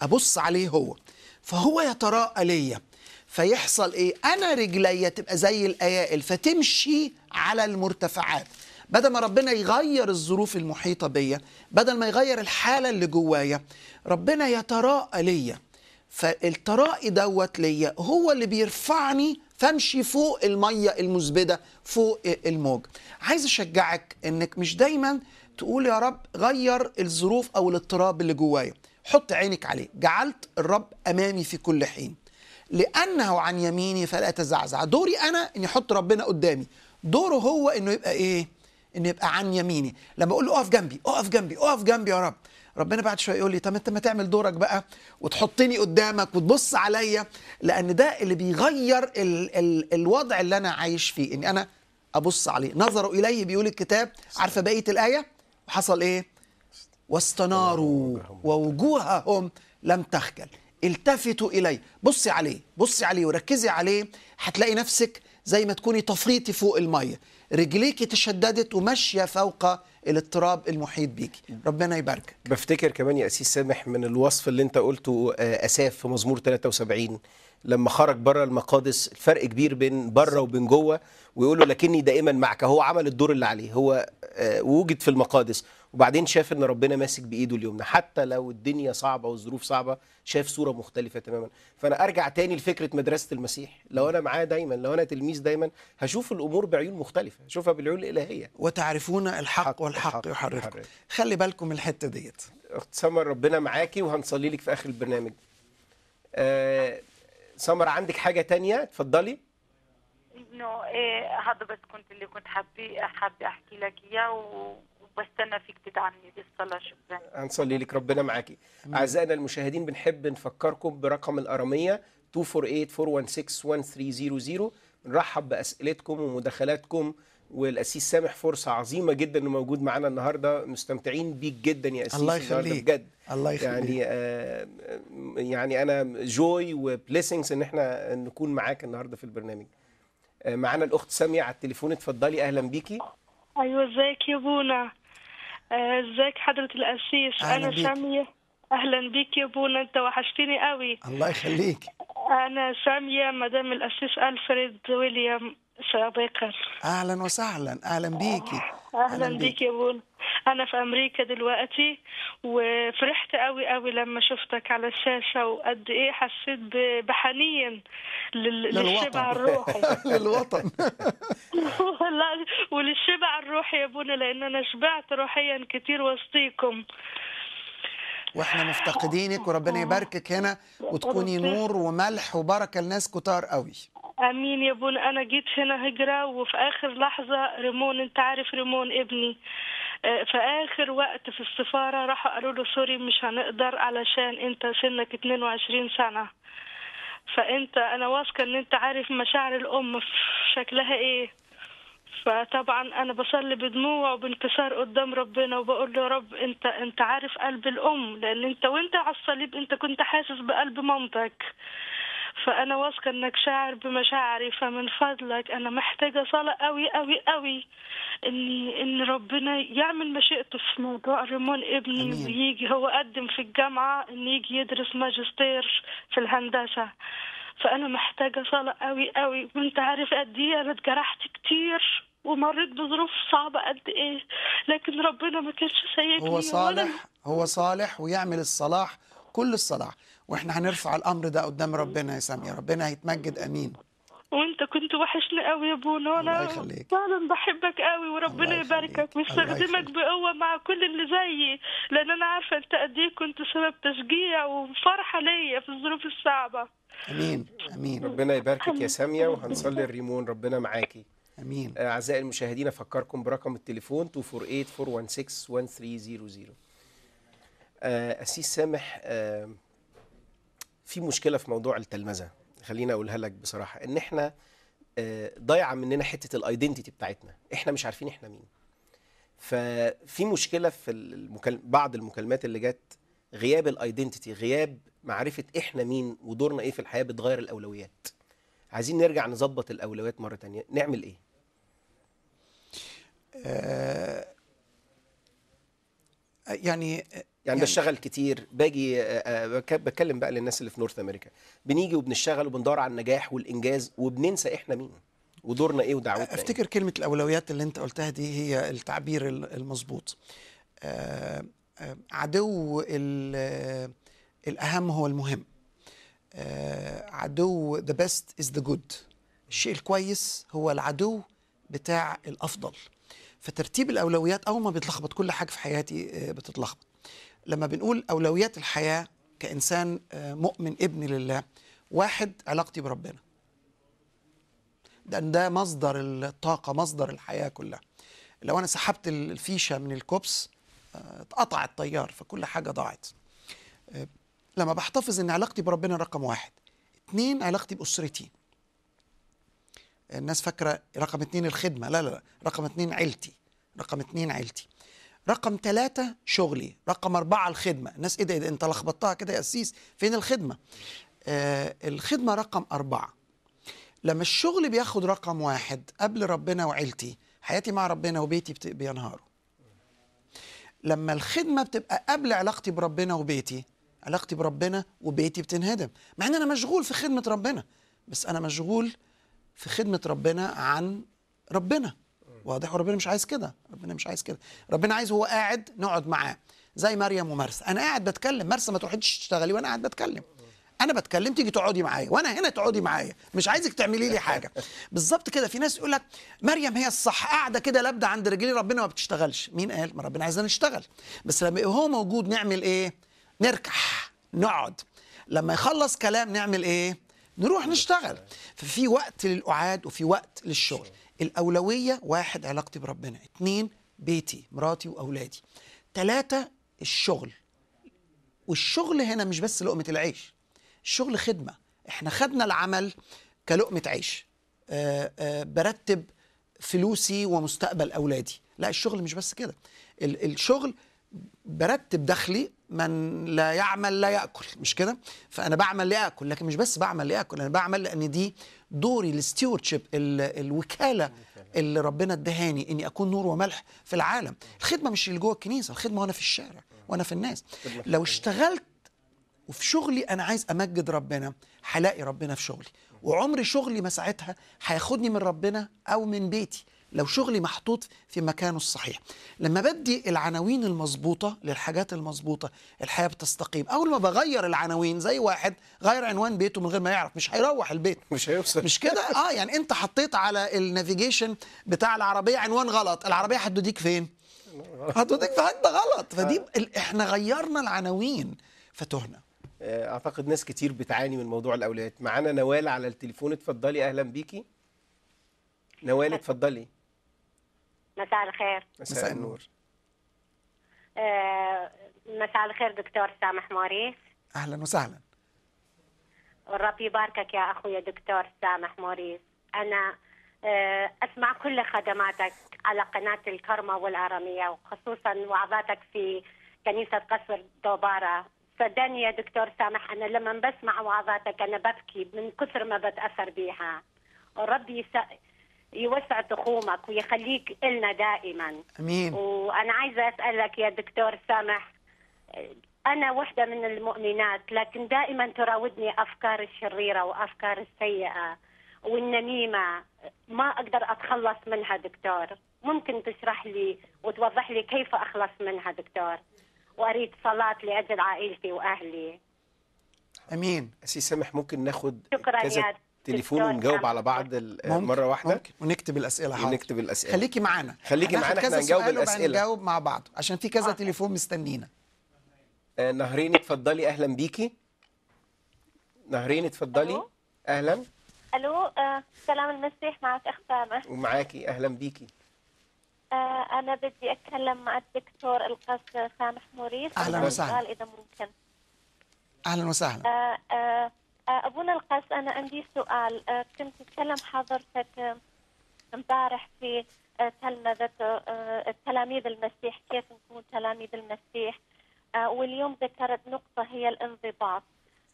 Speaker 3: ابص عليه هو فهو يتراءى ليا فيحصل ايه انا رجليا تبقى زي الايائل فتمشي على المرتفعات بدل ما ربنا يغير الظروف المحيطه بيا بدل ما يغير الحاله اللي جوايا ربنا يتراءى ليا فالترائي دوت ليا هو اللي بيرفعني فامشي فوق الميه المزبده فوق الموج عايز اشجعك انك مش دايما تقول يا رب غير الظروف او الاضطراب اللي جوايا حط عينك عليه جعلت الرب امامي في كل حين لانه عن يميني فلا اتزعزع دوري انا اني احط ربنا قدامي دوره هو انه يبقى ايه انه يبقى عن يميني لما اقول له اقف جنبي اقف جنبي اقف جنبي يا رب ربنا بعد شويه يقول لي طب انت ما تعمل دورك بقى وتحطني قدامك وتبص عليا لان ده اللي بيغير ال ال الوضع اللي انا عايش فيه ان انا ابص عليه نظروا الي بيقول الكتاب عارفه بقيه الايه وحصل ايه واستناروا ووجوههم لم تخجل التفتوا الي بصي عليه بصي عليه وركزي عليه هتلاقي نفسك زي ما تكوني تفريطي فوق الميه رجليكي تشددت وماشيه فوق الاضطراب المحيط بيكي ربنا يبارك
Speaker 2: بفتكر كمان يا أسيس سامح من الوصف اللي أنت قلته آه، أساف في مزمور 73 لما خرج بره المقادس الفرق كبير بين بره وبين جوه ويقول له لكني دائما معك هو عمل الدور اللي عليه هو آه، وجد في المقادس وبعدين شاف ان ربنا ماسك بايده اليمنى حتى لو الدنيا صعبه والظروف صعبه شاف صوره مختلفه تماما فانا ارجع تاني لفكره مدرسه المسيح لو انا معاه دايما لو انا تلميذ دايما هشوف الامور بعيون مختلفه اشوفها بالعيون الالهيه
Speaker 3: وتعرفون الحق, الحق والحق الحق يحرركم خلي بالكم من الحته ديت
Speaker 2: اخت سمر ربنا معاكي وهنصلي لك في اخر البرنامج آه سمر عندك حاجه تانية اتفضلي
Speaker 4: انه هذا إيه، بس كنت اللي كنت حابه حابه احكي لك اياه و... واستنى فيك تدعمني بالصلاه شكرا
Speaker 2: هنصلي لك ربنا معاكي اعزائنا المشاهدين بنحب نفكركم برقم الاراميه 248-416-1300 نرحب باسئلتكم ومداخلاتكم والاسيس سامح فرصه عظيمه جدا انه موجود معانا النهارده مستمتعين بيك جدا يا اسيس الله يخليك بجد الله يخليك يعني آه يعني انا جوي وبليسنجز ان احنا نكون معاك النهارده في البرنامج آه معانا الاخت ساميه على التليفون اتفضلي اهلا بيكي
Speaker 1: ايوه ازيك يا بونا آه، ازيك حضرة القسيس أنا بيك. سامية أهلا بيك يا بونا أنت وحشتني قوي الله يخليك أنا سامية مدام القسيس ألفريد ويليام سابقا اهلا وسهلا اهلا آه، بيكي اهلا, بيك يا بون انا في امريكا دلوقتي وفرحت قوي قوي لما شفتك على الشاشه وقد ايه حسيت بحنين
Speaker 5: للشبع الروحي للوطن
Speaker 1: وللشبع الروحي يا بونا لان انا شبعت روحيا كتير وسطيكم
Speaker 3: واحنا مفتقدينك وربنا آه. يباركك هنا وتكوني نور وملح وبركه لناس كتار قوي
Speaker 1: امين يا بون انا جيت هنا هجره وفي اخر لحظه ريمون انت عارف ريمون ابني آه، في اخر وقت في السفاره راحوا قالوا له سوري مش هنقدر علشان انت سنك 22 سنه فانت انا واثقه ان انت عارف مشاعر الام شكلها ايه فطبعا انا بصلي بدموع وبانكسار قدام ربنا وبقول له يا رب انت انت عارف قلب الام لان انت وانت على الصليب انت كنت حاسس بقلب مامتك فانا واثقه انك شاعر بمشاعري فمن فضلك انا محتاجه صلاه قوي قوي قوي ان ان ربنا يعمل مشيئته في موضوع ريمون ابني أمين. ويجي هو قدم في الجامعه ان يجي يدرس ماجستير في الهندسه فانا محتاجه صلاه قوي قوي وانت عارف قد ايه انا اتجرحت كتير ومريت بظروف صعبه قد ايه لكن ربنا ما كانش سايبني هو صالح
Speaker 3: هو صالح ويعمل الصلاح كل الصلاح واحنا هنرفع الامر ده قدام ربنا يا ساميه ربنا هيتمجد امين
Speaker 1: وانت كنت وحشنا قوي يا ابو نونا فعلا بحبك قوي وربنا يباركك ويستخدمك بقوه مع كل اللي زيي لان انا عارفه انت قد ايه كنت سبب تشجيع وفرحه ليا في الظروف الصعبه
Speaker 6: امين
Speaker 2: امين ربنا يباركك يا ساميه وهنصلي الريمون ربنا معاكي امين آه، اعزائي المشاهدين افكركم برقم التليفون 248-416-1300 آه، أسيس سامح آه، في مشكله في موضوع التلمذه خليني اقولها لك بصراحه ان احنا آه، ضايعه مننا حته الايدنتيتي بتاعتنا احنا مش عارفين احنا مين ففي مشكله في المكال... بعض المكالمات اللي جت غياب الايدنتيتي غياب معرفه احنا مين ودورنا ايه في الحياه بتغير الاولويات عايزين نرجع نظبط الاولويات مره تانية نعمل ايه آه، يعني آه، يعني, يعني بشتغل كتير باجي آه، آه، بتكلم بقى للناس اللي في نورث امريكا بنيجي وبنشتغل وبندور على النجاح والانجاز وبننسى احنا مين ودورنا ايه ودعوتنا إيه.
Speaker 3: افتكر إيه؟ كلمه الاولويات اللي انت قلتها دي هي التعبير المظبوط آه، عدو الاهم هو المهم عدو ذا بيست از ذا جود الشيء الكويس هو العدو بتاع الافضل فترتيب الاولويات اول ما بيتلخبط كل حاجه في حياتي بتتلخبط لما بنقول أولويات الحياة كإنسان آه، مؤمن ابن لله واحد علاقتي بربنا ده مصدر الطاقة مصدر الحياة كلها لو أنا سحبت الفيشة من الكوبس آه، اتقطع التيار فكل حاجة ضاعت آه، لما بحتفظ ان علاقتي بربنا رقم واحد اتنين علاقتي بأسرتي الناس فاكرة رقم اتنين الخدمة لا لا لا رقم اتنين عيلتي رقم اتنين عيلتي رقم ثلاثة شغلي رقم أربعة الخدمة الناس إيه ده, إيه ده أنت لخبطتها كده يا أسيس فين الخدمة آه الخدمة رقم أربعة لما الشغل بياخد رقم واحد قبل ربنا وعيلتي حياتي مع ربنا وبيتي بينهاروا لما الخدمة بتبقى قبل علاقتي بربنا وبيتي علاقتي بربنا وبيتي بتنهدم مع ان انا مشغول في خدمة ربنا بس انا مشغول في خدمة ربنا عن ربنا واضح وربنا مش عايز كده ربنا مش عايز كده ربنا عايز هو قاعد نقعد معاه زي مريم ومرسى انا قاعد بتكلم مرسى ما تروحيش تشتغلي وانا قاعد بتكلم انا بتكلم تيجي تقعدي معايا وانا هنا تقعدي معايا مش عايزك تعملي لي حاجه بالظبط كده في ناس يقول لك مريم هي الصح قاعده كده لابده عند رجلي ربنا ما بتشتغلش مين قال ما ربنا عايزنا نشتغل بس لما هو موجود نعمل ايه نركح نقعد لما يخلص كلام نعمل ايه نروح نشتغل ففي وقت للقعاد وفي وقت للشغل الأولوية واحد علاقتي بربنا اتنين بيتي مراتي وأولادي تلاتة الشغل والشغل هنا مش بس لقمة العيش الشغل خدمة احنا خدنا العمل كلقمة عيش آآ آه، آآ آه، برتب فلوسي ومستقبل أولادي لا الشغل مش بس كده الشغل برتب دخلي من لا يعمل لا ياكل مش كده فانا بعمل لاكل لكن مش بس بعمل لاكل انا بعمل لان دي دوري الستيوردشيب الوكاله اللي ربنا ادهاني اني اكون نور وملح في العالم الخدمه مش اللي جوه الكنيسه الخدمه وانا في الشارع وانا في الناس لو اشتغلت وفي شغلي انا عايز امجد ربنا هلاقي ربنا في شغلي وعمر شغلي ما ساعتها هياخدني من ربنا او من بيتي لو شغلي محطوط في مكانه الصحيح لما بدي العناوين المظبوطه للحاجات المظبوطه الحياه بتستقيم اول ما بغير العناوين زي واحد غير عنوان بيته من غير ما يعرف مش هيروح البيت مش هيوصل مش كده اه يعني انت حطيت على النافيجيشن بتاع العربيه عنوان غلط العربيه هتوديك فين هتوديك في حته غلط فدي احنا غيرنا العناوين فتهنا
Speaker 2: آه، اعتقد ناس كتير بتعاني من موضوع الاولويات معانا نوال على التليفون اتفضلي اهلا بيكي نوال اتفضلي
Speaker 9: مساء الخير مساء النور آه، مساء الخير دكتور سامح موريس
Speaker 3: اهلا وسهلا
Speaker 9: والرب يباركك يا اخوي دكتور سامح موريس انا آه، اسمع كل خدماتك على قناه الكرمه والاراميه وخصوصا وعظاتك في كنيسه قصر دوباره صدقني يا دكتور سامح انا لما بسمع وعظاتك انا ببكي من كثر ما بتاثر بيها وربي يوسع تخومك ويخليك إلنا دائما امين وانا عايزه اسالك يا دكتور سامح انا وحده من المؤمنات لكن دائما تراودني افكار الشريره وافكار السيئه والنميمه ما اقدر اتخلص منها دكتور ممكن تشرح لي وتوضح لي كيف اخلص منها دكتور واريد صلاه
Speaker 4: لاجل عائلتي واهلي
Speaker 2: امين سي سامح ممكن ناخد
Speaker 4: شكرا كذا يا تليفون ونجاوب على
Speaker 2: بعض مره واحده ممكن. ونكتب الاسئله حاضر ونكتب الاسئله خليكي معانا خليكي معانا احنا هنجاوب الاسئله نجاوب
Speaker 3: مع بعض عشان في كذا آه. تليفون مستنينا
Speaker 2: آه نهرين اتفضلي اهلا بيكي نهرين اتفضلي ألو. اهلا
Speaker 9: الو آه سلام المسيح معك اخت سامح
Speaker 2: ومعاكي اهلا بيكي
Speaker 9: آه انا بدي اتكلم مع الدكتور القس سامح موريس اهلا وسهلا اذا ممكن اهلا وسهلا آه آه أه، أبونا القاس أنا عندي سؤال أه، كنت أتكلم حضرتك أه، امبارح في تلمذة تلاميذ المسيح كيف نكون تلاميذ المسيح واليوم ذكرت نقطة هي الانضباط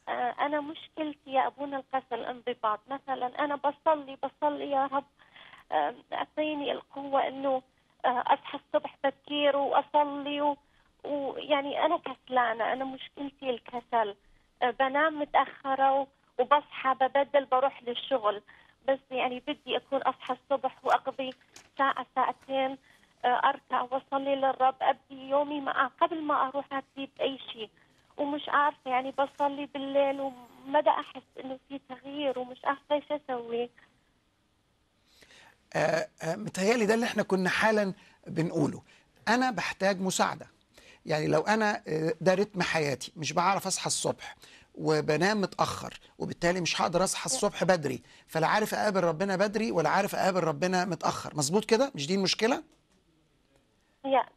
Speaker 9: أنا مشكلتي يا أبونا القاس الانضباط مثلا أنا بصلي بصلي يا رب أعطيني القوة أنه أصحى الصبح بكير وأصلي ويعني أنا كسلانة أنا مشكلتي الكسل بنام متاخره وبصحى ببدل بروح للشغل بس يعني بدي اكون اصحى الصبح واقضي ساعه ساعتين آه، اركع واصلي للرب ابدي يومي معه قبل ما اروح ابدي باي شيء ومش عارفه يعني بصلي بالليل ومدى احس انه في تغيير ومش عارفه ايش اسوي
Speaker 3: آه، آه، متهيألي ده اللي احنا كنا حالا بنقوله أنا بحتاج مساعدة يعني لو انا آه، ده رتم حياتي مش بعرف اصحى الصبح وبنام متاخر وبالتالي مش هقدر اصحى الصبح بدري فلا عارف اقابل ربنا بدري ولا عارف اقابل ربنا متاخر مظبوط كده مش دي المشكله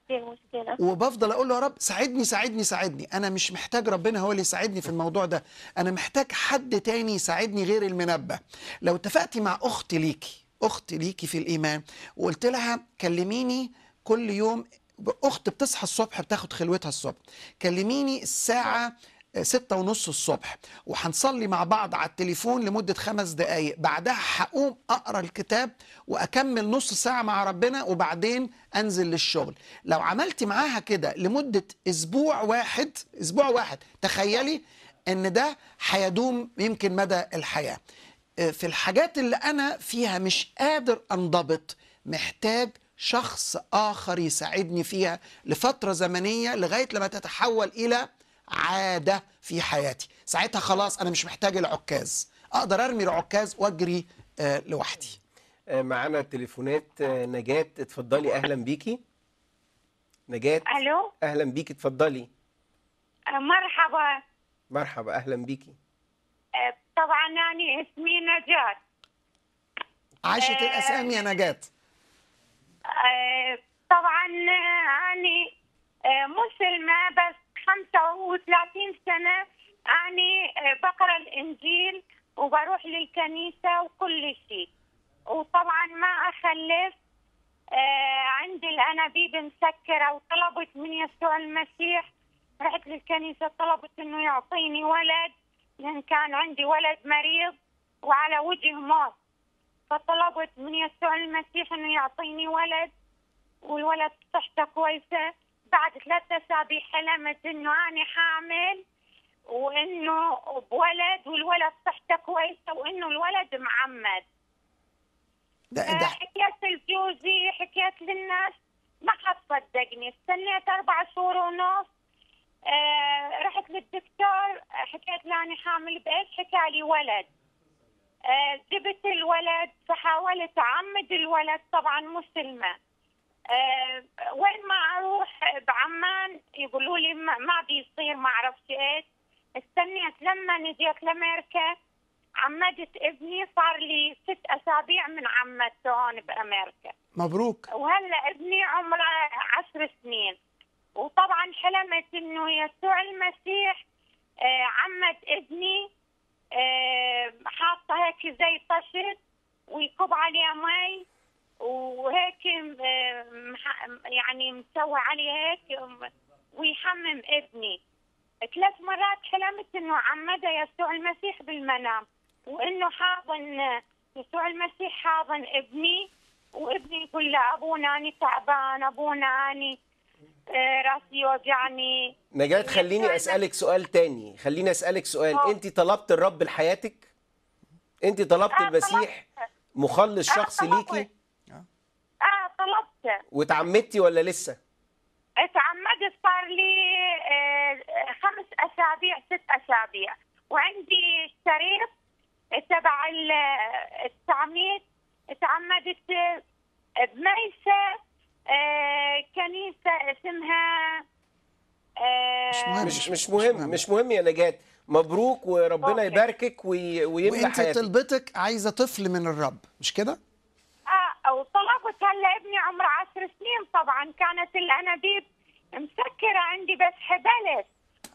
Speaker 9: دي المشكله
Speaker 3: وبفضل اقول له يا رب ساعدني ساعدني ساعدني انا مش محتاج ربنا هو اللي يساعدني في الموضوع ده انا محتاج حد تاني يساعدني غير المنبه لو اتفقتي مع اخت ليكي اخت ليكي في الايمان وقلت لها كلميني كل يوم اخت بتصحى الصبح بتاخد خلوتها الصبح كلميني الساعه ستة ونص الصبح وهنصلي مع بعض على التليفون لمدة خمس دقايق بعدها هقوم أقرأ الكتاب وأكمل نص ساعة مع ربنا وبعدين أنزل للشغل لو عملتي معاها كده لمدة أسبوع واحد أسبوع واحد تخيلي أن ده هيدوم يمكن مدى الحياة آه، في الحاجات اللي أنا فيها مش قادر أنضبط محتاج شخص آخر يساعدني فيها لفترة زمنية لغاية لما تتحول إلى عادة في حياتي ساعتها خلاص أنا مش محتاج العكاز أقدر أرمي العكاز وأجري آه لوحدي
Speaker 2: آه، معانا تليفونات آه، نجاة اتفضلي أهلا بيكي نجاة ألو أهلا بيكي اتفضلي
Speaker 4: آه، مرحبا
Speaker 2: مرحبا أهلا بيكي
Speaker 4: طبعا أنا يعني اسمي نجاة عاشت الأسامي يا نجاة آه، طبعا يعني مسلمة بس 35 سنة يعني بقرأ الإنجيل وبروح للكنيسة وكل شيء وطبعا ما أخلف عندي الأنابيب مسكرة وطلبت من يسوع المسيح رحت للكنيسة طلبت إنه يعطيني ولد لأن كان عندي ولد مريض وعلى وجه موت فطلبت من يسوع المسيح انه يعطيني ولد والولد صحته كويسه بعد ثلاثة اسابيع حلمت انه انا حامل وانه بولد والولد صحته كويسه وانه الولد معمد حكيت لجوزي حكيت للناس ما حد صدقني استنيت اربع شهور ونص آه، رحت للدكتور حكيت له انا حامل بايش حكى لي ولد آه، جبت الولد فحاولت اعمد الولد طبعا مسلمه آه، وين ما اروح بعمان يقولوا لي ما بيصير ما عرفت ايش استنيت لما نجيت لامريكا عمدت ابني صار لي ست اسابيع من عمدته هون بامريكا مبروك وهلا ابني عمره عشر سنين وطبعا حلمت انه يسوع المسيح آه، عمد ابني حاطه هيك زي طشت ويكب عليها مي وهيك يعني مسوي عليه هيك ويحمم ابني ثلاث مرات حلمت انه عمدها يسوع المسيح بالمنام وانه حاضن يسوع المسيح حاضن ابني وابني يقول لابونا اني تعبان ابونا اني آه، راسي وجعني
Speaker 7: نجاة إيه، خليني
Speaker 2: اسالك سؤال تاني خليني اسالك سؤال آه. انت طلبت الرب لحياتك انت طلبت آه المسيح طلبت. مخلص شخصي آه ليكي اه
Speaker 4: طلبت
Speaker 2: واتعمدتي ولا لسه
Speaker 4: اتعمدت صار لي آه، خمس اسابيع ست اسابيع وعندي شريط تبع التعميد اتعمدت بميسه آه، كنيسه اسمها
Speaker 10: مهم آه، مش
Speaker 2: مش مهم مش مهم يا نجاه مبروك وربنا أوكي. يباركك وي... وانت حياتك طلبتك
Speaker 3: عايزه طفل من الرب مش كده؟
Speaker 4: اه وطلبت هلا ابني عمره 10 سنين طبعا كانت الانابيب مسكره عندي بس حبلت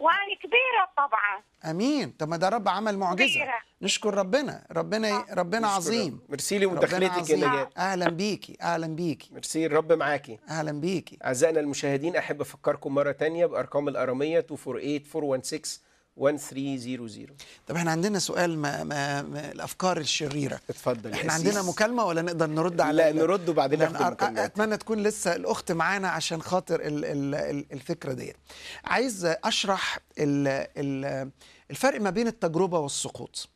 Speaker 4: واني كبيرة طبعا
Speaker 3: امين طب ما ده رب عمل معجزه كبيرة. نشكر ربنا ربنا آه. ربنا عظيم ميرسي لي مداخلتك اللي جت اهلا بيكي اهلا بيكي ميرسي الرب
Speaker 2: معاكي اهلا بيكي اعزائنا المشاهدين احب افكركم مره ثانيه بارقام الاراميه 248 416 1300
Speaker 3: طب احنا عندنا سؤال ما, ما, ما الافكار الشريره اتفضل احنا عندنا مكالمه ولا نقدر نرد على لا نرد وبعدين ناخد اتمنى تكون لسه الاخت معانا عشان خاطر ال ال الفكره ديت عايز اشرح ال ال الفرق ما بين التجربه والسقوط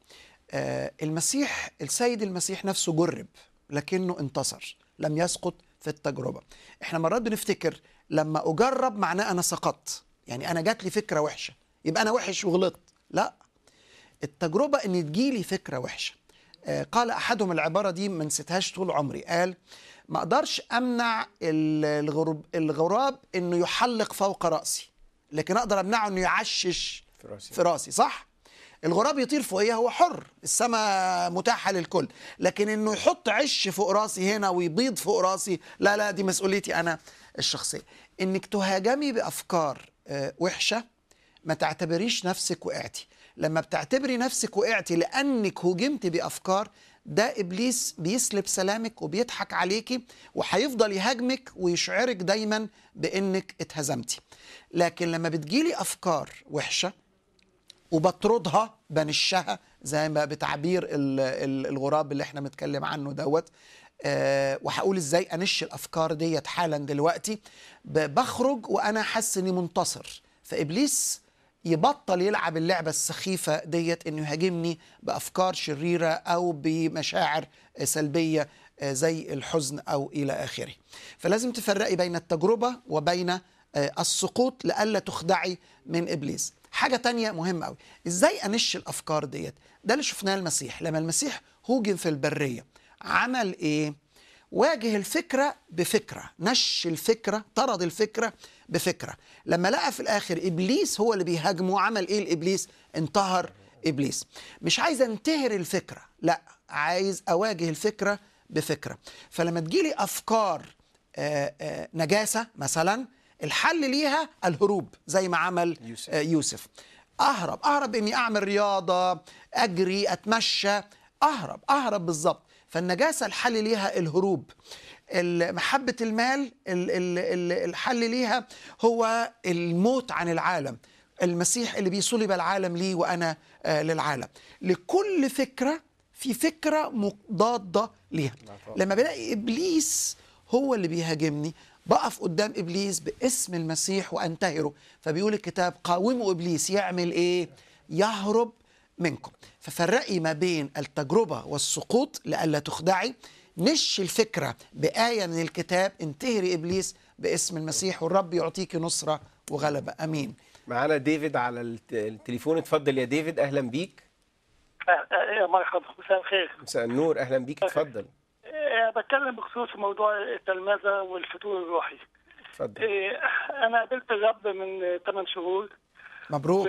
Speaker 3: آه، المسيح السيد المسيح نفسه جرب لكنه انتصر لم يسقط في التجربه احنا مرات بنفتكر لما اجرب معناه انا سقطت يعني انا جات لي فكره وحشه يبقى انا وحش وغلطت لا التجربه ان تجيلي فكره وحشه آه، قال احدهم العباره دي ما نسيتهاش طول عمري قال ما اقدرش امنع الغرب الغراب انه يحلق فوق راسي لكن اقدر امنعه انه يعشش في راسي, في راسي صح الغراب يطير فوقيه هو حر السماء متاحه للكل لكن انه يحط عش فوق راسي هنا ويبيض فوق راسي لا لا دي مسؤوليتي انا الشخصيه انك تهاجمي بافكار آه، وحشه ما تعتبريش نفسك وقعتي لما بتعتبري نفسك وقعتي لانك هجمتي بافكار ده ابليس بيسلب سلامك وبيضحك عليكي وهيفضل يهاجمك ويشعرك دايما بانك اتهزمتي لكن لما بتجيلي افكار وحشه وبطردها بنشها زي ما بتعبير الغراب اللي احنا متكلم عنه دوت أه وهقول ازاي انش الافكار ديت حالا دلوقتي بخرج وانا حاسس اني منتصر فابليس يبطل يلعب اللعبة السخيفة ديت انه يهاجمني بأفكار شريرة أو بمشاعر سلبية آه، زي الحزن أو إلى آخره فلازم تفرقي بين التجربة وبين آه، السقوط لألا تخدعي من إبليس حاجة تانية مهمة أوي إزاي أنش الأفكار ديت ده اللي شفناه المسيح لما المسيح هوجم في البرية عمل إيه؟ واجه الفكرة بفكرة نش الفكرة طرد الفكرة بفكره لما لقى في الاخر ابليس هو اللي بيهاجمه عمل ايه لابليس انتهر ابليس مش عايز انتهر الفكره لا عايز اواجه الفكره بفكره فلما تجيلي افكار آه، آه، نجاسه مثلا الحل ليها الهروب زي ما عمل آه، يوسف, يوسف. اهرب اهرب اني اعمل رياضه اجري اتمشى اهرب اهرب بالظبط فالنجاسه الحل ليها الهروب محبة المال الحل ليها هو الموت عن العالم المسيح اللي بيصلب العالم لي وأنا آه، للعالم لكل فكرة في فكرة مضادة ليها لما بلاقي إبليس هو اللي بيهاجمني بقف قدام إبليس باسم المسيح وأنتهره فبيقول الكتاب قاوموا إبليس يعمل إيه؟ يهرب منكم ففرقي ما بين التجربة والسقوط لألا تخدعي نش الفكرة بآية من الكتاب انتهري إبليس باسم المسيح والرب يعطيك نصرة وغلبة أمين معانا ديفيد
Speaker 2: على التليفون اتفضل يا ديفيد أهلا بيك
Speaker 10: أه، أه، يا مرحبا مساء الخير
Speaker 2: مساء النور أهلا بيك اتفضل
Speaker 10: أه، بتكلم بخصوص موضوع التلمذة والفتور الروحي اتفضل أنا قابلت الرب من 8 شهور مبروك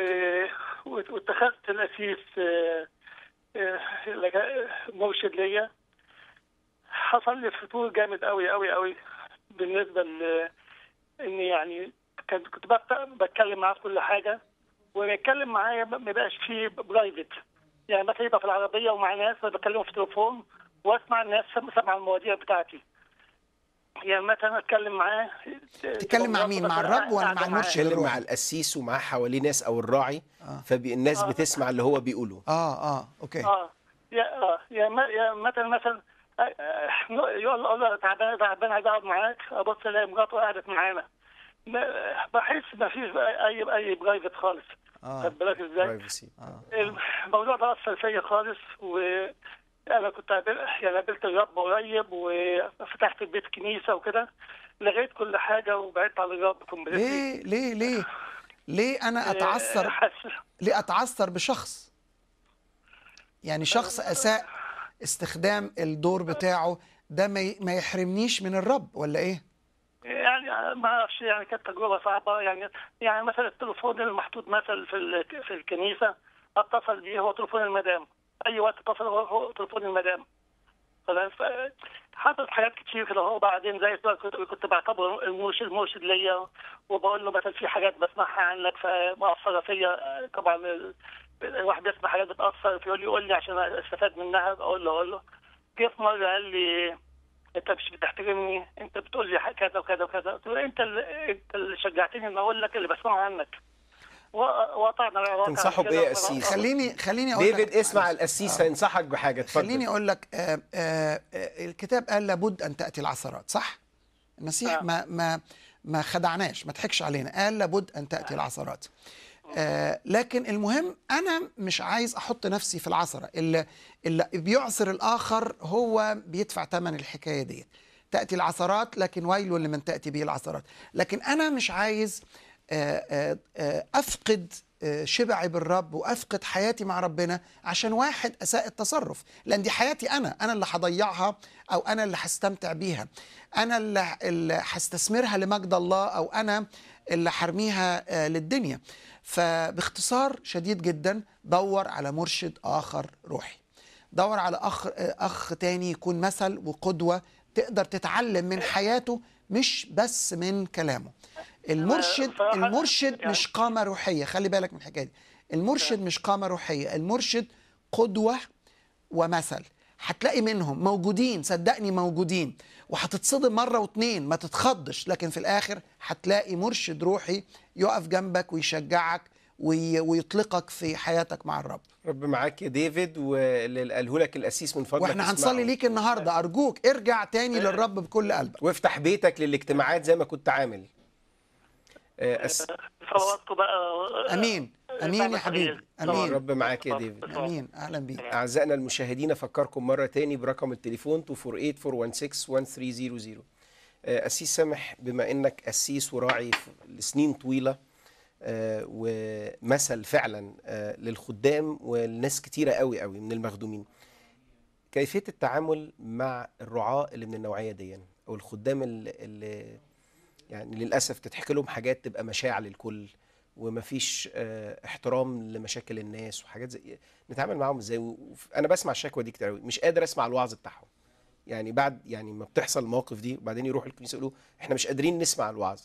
Speaker 10: واتخذت الأسيس مرشد ليا حصل لي فتور جامد قوي قوي قوي بالنسبه ل اني يعني كنت كنت بتكلم معاه في كل حاجه وبيتكلم معايا ما بيبقاش فيه برايفت يعني مثلا يبقى في العربيه ومع ناس بتكلمهم في التليفون واسمع الناس سمع المواضيع بتاعتي يعني مثلا اتكلم معاه تتكلم مع مين مع الرب ولا مع المرشد تتكلم مع
Speaker 2: القسيس ومعاه حواليه ناس او الراعي آه. فالناس آه. بتسمع اللي هو بيقوله اه اه اوكي اه
Speaker 10: يا اه يعني مثلا مثلا يقول له أه، أه، أه، تعبان تعبان عايز اقعد معاك ابص الاقي مراته قعدت معانا بحس ما فيش اي اي برايفت خالص خد بالك ازاي؟ اه الموضوع ده اثر فيا خالص و انا كنت يعني قابلت الرب قريب وفتحت البيت كنيسه وكده لغيت كل حاجه وبعدت عن الرب ليه
Speaker 3: ليه ليه؟ ليه انا اتعثر ليه اتعثر بشخص؟ يعني شخص اساء استخدام الدور بتاعه ده ما يحرمنيش من الرب ولا ايه؟
Speaker 10: يعني ما اعرفش يعني كانت تجربه صعبه يعني يعني مثلا التليفون المحطوط مثلا في في الكنيسه اتصل بيه هو تليفون المدام اي وقت اتصل هو تليفون المدام حصلت حاجات كتير كده هو بعدين زي كنت بعتبر المرشد مرشد ليا وبقول له مثلا في حاجات بسمعها عنك فمؤثره فيا طبعا واحد يسمع حاجات بتاثر فيقول يقول لي عشان استفاد منها اقول له اقول له جه في مره قال لي انت مش بتحترمني انت بتقول لي كذا وكذا وكذا قلت له انت اللي انت اللي شجعتني ان اقول لك اللي بسمعه عنك وقطعنا تنصحه بايه يا قسيس؟ خليني خليني اقول ديفيد اسمع القسيس آه.
Speaker 2: هينصحك بحاجه اتفضل خليني اقول
Speaker 3: لك آه، آه، الكتاب قال لابد ان تاتي العثرات صح؟ المسيح آه. ما ما ما خدعناش ما ضحكش علينا قال لابد ان تاتي آه. العثرات آه لكن المهم انا مش عايز احط نفسي في العثره اللي, اللي بيعثر الاخر هو بيدفع ثمن الحكايه ديت تاتي العثرات لكن ويل لمن تاتي به العثرات لكن انا مش عايز آه، آه، آه، افقد شبعي بالرب وافقد حياتي مع ربنا عشان واحد اساء التصرف لان دي حياتي انا انا اللي هضيعها او انا اللي هستمتع بيها انا اللي هستثمرها لمجد الله او انا اللي حرميها آه، للدنيا فباختصار شديد جدا دور على مرشد آخر روحي دور على أخ, آه، أخ تاني يكون مثل وقدوة تقدر تتعلم من حياته مش بس من كلامه المرشد المرشد يعني مش قامة روحية خلي بالك من الحكاية دي المرشد مش قامة روحية المرشد قدوة ومثل هتلاقي منهم موجودين صدقني موجودين وهتتصدم مره واتنين ما تتخضش لكن في الاخر هتلاقي مرشد روحي يقف جنبك ويشجعك ويطلقك في حياتك مع الرب
Speaker 2: رب معاك يا ديفيد وللالهولك قاله لك الاسيس من فضلك واحنا هنصلي ليك النهارده ارجوك ارجع تاني آه. للرب بكل قلبك وافتح بيتك للاجتماعات زي ما كنت عامل آه، أس... أس...
Speaker 10: بقى امين
Speaker 2: امين يا حبيبي امين رب معاك يا ديفيد امين اهلا بيك اعزائنا المشاهدين افكركم مره تاني برقم التليفون 248416 آه، أسيس سامح بما انك أسيس وراعي لسنين طويله آه، ومثل فعلا آه، للخدام ولناس كتيره قوي قوي من المخدومين كيفيه التعامل مع الرعاة اللي من النوعيه دي او الخدام اللي يعني للاسف تتحكي لهم حاجات تبقى مشاع للكل ومفيش آه، احترام لمشاكل الناس وحاجات زي نتعامل معاهم ازاي انا بسمع الشكوى دي كتير قوي مش قادر اسمع الوعظ بتاعهم يعني بعد يعني ما بتحصل المواقف دي وبعدين يروحوا الكنيسه يقولوا احنا مش
Speaker 3: قادرين نسمع الوعظ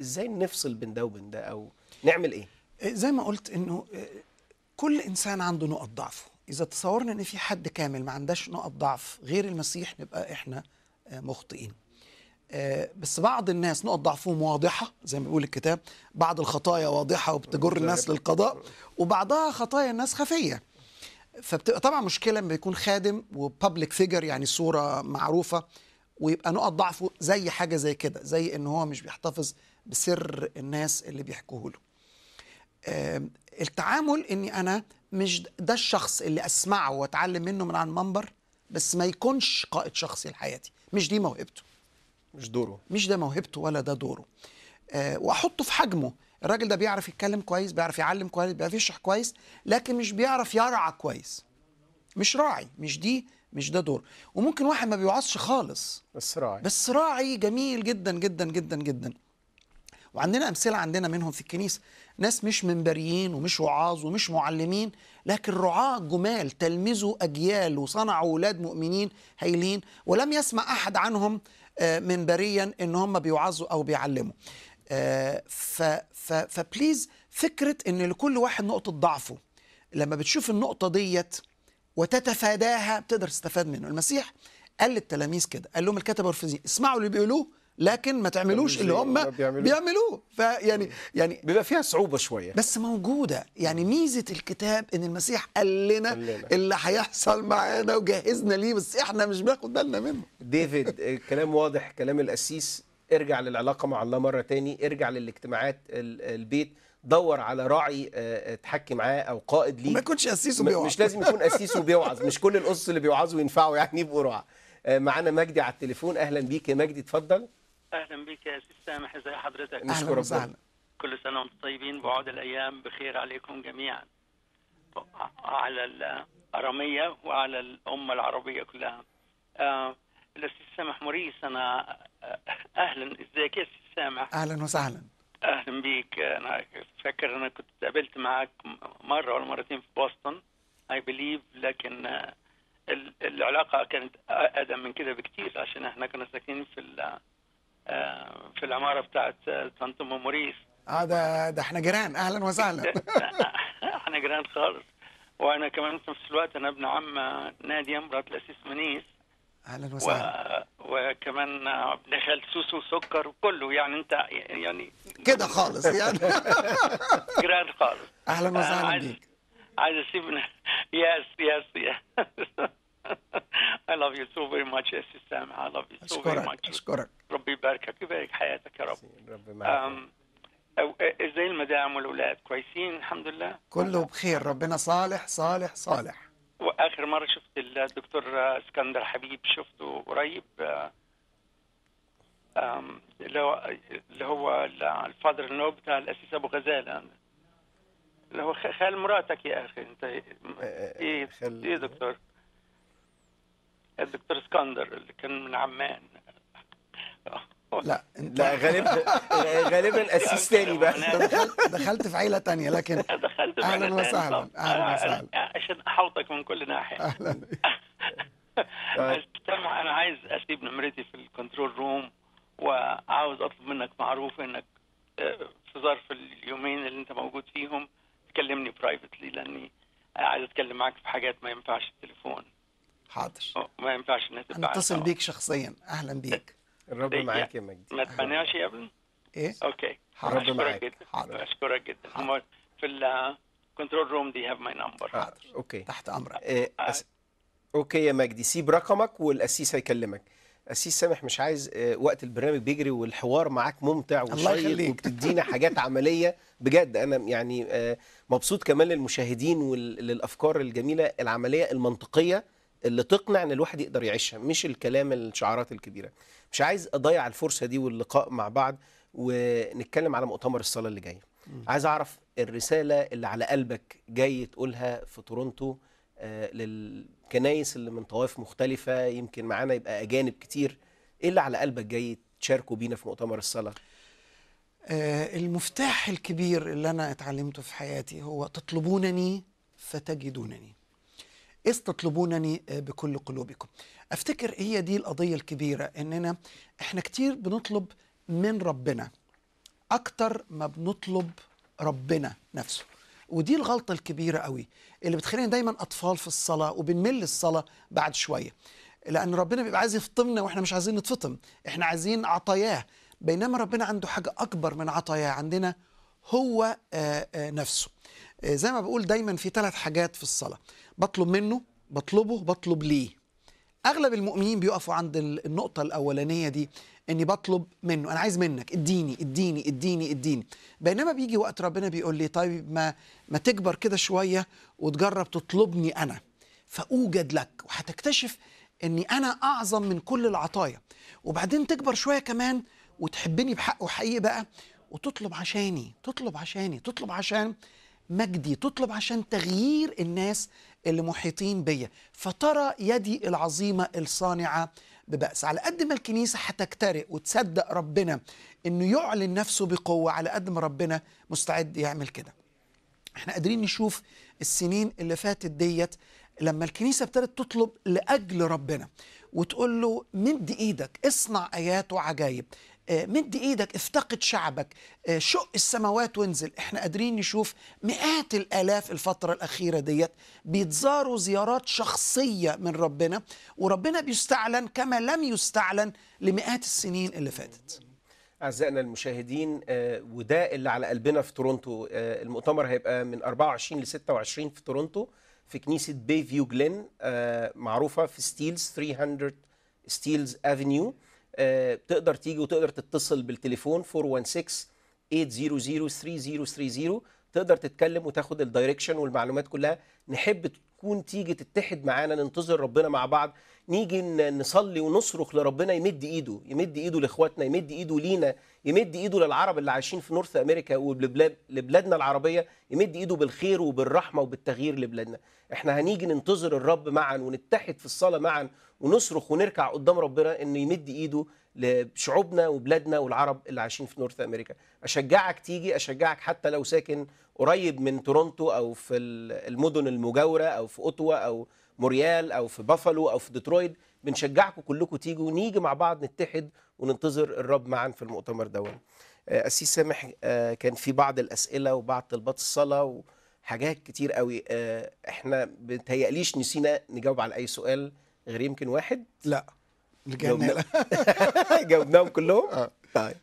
Speaker 3: ازاي نفصل بين ده وبين ده او نعمل ايه, إيه، زي ما قلت انه آه، كل انسان عنده نقط ضعفه اذا تصورنا ان في حد كامل ما عندهاش نقط ضعف غير المسيح نبقى احنا آه، مخطئين آه، بس بعض الناس نقط ضعفهم واضحة زي ما بيقول الكتاب بعض الخطايا واضحة وبتجر الناس للقضاء وبعضها خطايا الناس خفية فبتبقى طبعا مشكلة لما يكون خادم وبابليك فيجر يعني صورة معروفة ويبقى نقط ضعفه زي حاجة زي كده زي إن هو مش بيحتفظ بسر الناس اللي بيحكوه له التعامل إني أنا مش ده الشخص اللي أسمعه وأتعلم منه من على المنبر بس ما يكونش قائد شخصي لحياتي مش دي موهبته مش دوره مش ده موهبته ولا ده دوره آه واحطه في حجمه الراجل ده بيعرف يتكلم كويس بيعرف يعلم كويس بيعرف يشرح كويس لكن مش بيعرف يرعى كويس مش راعي مش دي مش ده دور وممكن واحد ما بيوعظش خالص بس راعي بس راعي جميل جدا جدا جدا جدا وعندنا امثله عندنا منهم في الكنيسه ناس مش منبريين ومش وعاظ ومش معلمين لكن رعاة جمال تلمذوا اجيال وصنعوا اولاد مؤمنين هايلين ولم يسمع احد عنهم آه، منبريا ان هم بيوعظوا او بيعلموا آه، فبليز فكره ان لكل واحد نقطه ضعفه لما بتشوف النقطه ديت وتتفاداها بتقدر تستفاد منه المسيح قال للتلاميذ كده قال لهم الكتبه والفريسيين اسمعوا اللي بيقولوه لكن ما تعملوش اللي هم بيعملوه فيعني يعني بيبقى فيها صعوبه شويه بس موجوده يعني ميزه الكتاب ان المسيح قال لنا اللي هيحصل معانا وجهزنا ليه بس احنا مش بناخد بالنا منه ديفيد كلام واضح كلام القسيس ارجع
Speaker 2: للعلاقه مع الله مره تاني ارجع للاجتماعات البيت دور على راعي آه، آه، تحكي معاه او قائد ليه ما يكونش قسيس وبيوعظ مش لازم يكون قسيس وبيوعظ مش كل القصص اللي بيوعظوا ينفعوا يعني يبقوا رعاه معانا مجدي على التليفون اهلا بيك يا مجدي اتفضل
Speaker 7: اهلا بك يا سي سامح ازي حضرتك اهلا وسهلا كل سنه وانتم طيبين بعود الايام بخير عليكم جميعا على الاراميه وعلى الامه العربيه كلها آه سامح موريس انا آه، اهلا ازيك يا سي سامح
Speaker 3: اهلا وسهلا
Speaker 7: اهلا بيك انا فاكر انا كنت اتقابلت معاك مره ولا مرتين في بوسطن اي بليف لكن آه، العلاقه كانت اقدم من كده بكتير عشان احنا كنا ساكنين في آه، في العماره بتاعت سانت آه، موريس
Speaker 3: اه ده ده احنا جيران اهلا وسهلا
Speaker 7: احنا جيران خالص وانا كمان في نفس الوقت انا ابن عم آه، نادي امرأة الاسيس منيس اهلا وسهلا و... وكمان ابن خال سوسو سكر وكله يعني انت يعني
Speaker 9: كده خالص يعني
Speaker 7: جيران خالص
Speaker 3: اهلا وسهلا بيك
Speaker 7: عايز اسيبنا يس يس يس I love you so very much يا سامح I love you so very much أشكرك أشكرك يباركك ويبارك حياتك يا رب ربي معك ازاي المدام والاولاد كويسين الحمد لله
Speaker 3: كله بخير ربنا صالح صالح صالح
Speaker 7: واخر مره شفت الدكتور اسكندر حبيب شفته قريب اللي هو الفادر النوب بتاع الاسيس ابو غزاله اللي هو خال مراتك يا اخي انت ايه إيه،, ايه دكتور الدكتور اسكندر اللي كان من عمان لا انت
Speaker 3: لا غالبا
Speaker 7: غالبا اسيس تاني بقى
Speaker 3: دخلت في عيله تانية لكن
Speaker 7: دخلت في اهلا وسهلا اهلا آه، وسهلا آه، عشان احوطك من كل ناحيه اهلا سامع انا عايز اسيب نمرتي في الكنترول روم وعاوز اطلب منك معروف انك آه، في ظرف اليومين اللي انت موجود فيهم تكلمني برايفتلي لاني عايز اتكلم معاك في حاجات ما ينفعش التليفون حاضر ما ينفعش الناس تتبعها اتصل بيك
Speaker 3: شخصيا اهلا بيك الرب إيه، معاك يا مجدي ما
Speaker 7: تمنعش يا ابني ايه اوكي الرب معاك اشكرك جدا حاضر في الكنترول روم دي هاف ماي نمبر حاضر
Speaker 2: اوكي تحت امرك إيه آه. أس... اوكي يا مجدي سيب رقمك والاسيس هيكلمك اسيس سامح مش عايز آه، وقت البرنامج بيجري والحوار معاك ممتع وشيق وبتدينا حاجات عمليه بجد انا يعني آه، مبسوط كمان للمشاهدين وللافكار الجميله العمليه المنطقيه اللي تقنع ان الواحد يقدر يعيشها مش الكلام الشعارات الكبيره مش عايز اضيع الفرصه دي واللقاء مع بعض ونتكلم على مؤتمر الصلاه اللي جايه عايز اعرف الرساله اللي على قلبك جاي تقولها في تورونتو آه للكنايس اللي من طوائف مختلفه يمكن معانا يبقى اجانب كتير ايه اللي على قلبك جاي تشاركوا بينا في مؤتمر
Speaker 3: الصلاه آه المفتاح الكبير اللي انا اتعلمته في حياتي هو تطلبونني فتجدونني إذ تطلبونني آه، بكل قلوبكم أفتكر هي دي القضية الكبيرة إننا إحنا كتير بنطلب من ربنا أكتر ما بنطلب ربنا نفسه ودي الغلطة الكبيرة قوي اللي بتخلينا دايما أطفال في الصلاة وبنمل الصلاة بعد شوية لأن ربنا بيبقى عايز يفطمنا وإحنا مش عايزين نتفطم إحنا عايزين عطاياه بينما ربنا عنده حاجة أكبر من عطاياه عندنا هو آه، آه، نفسه زي ما بقول دايما في ثلاث حاجات في الصلاة بطلب منه بطلبه بطلب ليه اغلب المؤمنين بيقفوا عند النقطه الاولانيه دي اني بطلب منه انا عايز منك اديني اديني اديني اديني بينما بيجي وقت ربنا بيقول لي طيب ما ما تكبر كده شويه وتجرب تطلبني انا فاوجد لك وهتكتشف اني انا اعظم من كل العطايا وبعدين تكبر شويه كمان وتحبني بحق وحقيقي بقى وتطلب عشاني تطلب عشاني تطلب عشان مجدي تطلب عشان تغيير الناس اللي محيطين بيا فترى يدي العظيمة الصانعة ببأس على قد ما الكنيسة هتجترئ وتصدق ربنا انه يعلن نفسه بقوة على قد ما ربنا مستعد يعمل كده احنا قادرين نشوف السنين اللي فاتت ديت لما الكنيسة ابتدت تطلب لأجل ربنا وتقول له مد ايدك اصنع ايات وعجائب آه، مد ايدك افتقد شعبك آه، شق السماوات وانزل احنا قادرين نشوف مئات الالاف الفتره الاخيره ديت بيتزاروا زيارات شخصيه من ربنا وربنا بيستعلن كما لم يستعلن لمئات السنين اللي فاتت
Speaker 2: أعزائنا المشاهدين آه، وده اللي على قلبنا في تورونتو المؤتمر هيبقى من 24 ل 26 في تورونتو في كنيسة بي فيو جلين معروفة في ستيلز 300 ستيلز أفنيو آه، تقدر تيجي وتقدر تتصل بالتليفون 416 800 3030 تقدر تتكلم وتاخد الدايركشن والمعلومات كلها نحب تكون تيجي تتحد معانا ننتظر ربنا مع بعض نيجي نصلي ونصرخ لربنا يمد ايده يمد ايده لاخواتنا يمد ايده لينا يمد ايده للعرب اللي عايشين في نورث امريكا ولبلادنا العربيه يمد ايده بالخير وبالرحمه وبالتغيير لبلادنا احنا هنيجي ننتظر الرب معا ونتحد في الصلاه معا ونصرخ ونركع قدام ربنا انه يمد ايده لشعوبنا وبلادنا والعرب اللي عايشين في نورث امريكا اشجعك تيجي اشجعك حتى لو ساكن قريب من تورونتو او في المدن المجاوره او في اوتوا او موريال او في بافالو او في ديترويت بنشجعكم كلكم تيجوا نيجي مع بعض نتحد وننتظر الرب معا في المؤتمر ده آه، أسيس سامح آه، كان في بعض الأسئلة وبعض طلبات الصلاة وحاجات كتير قوي آه، احنا بتهيأليش نسينا نجاوب على أي سؤال غير يمكن واحد لا جاوبنا... جاوبناهم كلهم آه. طيب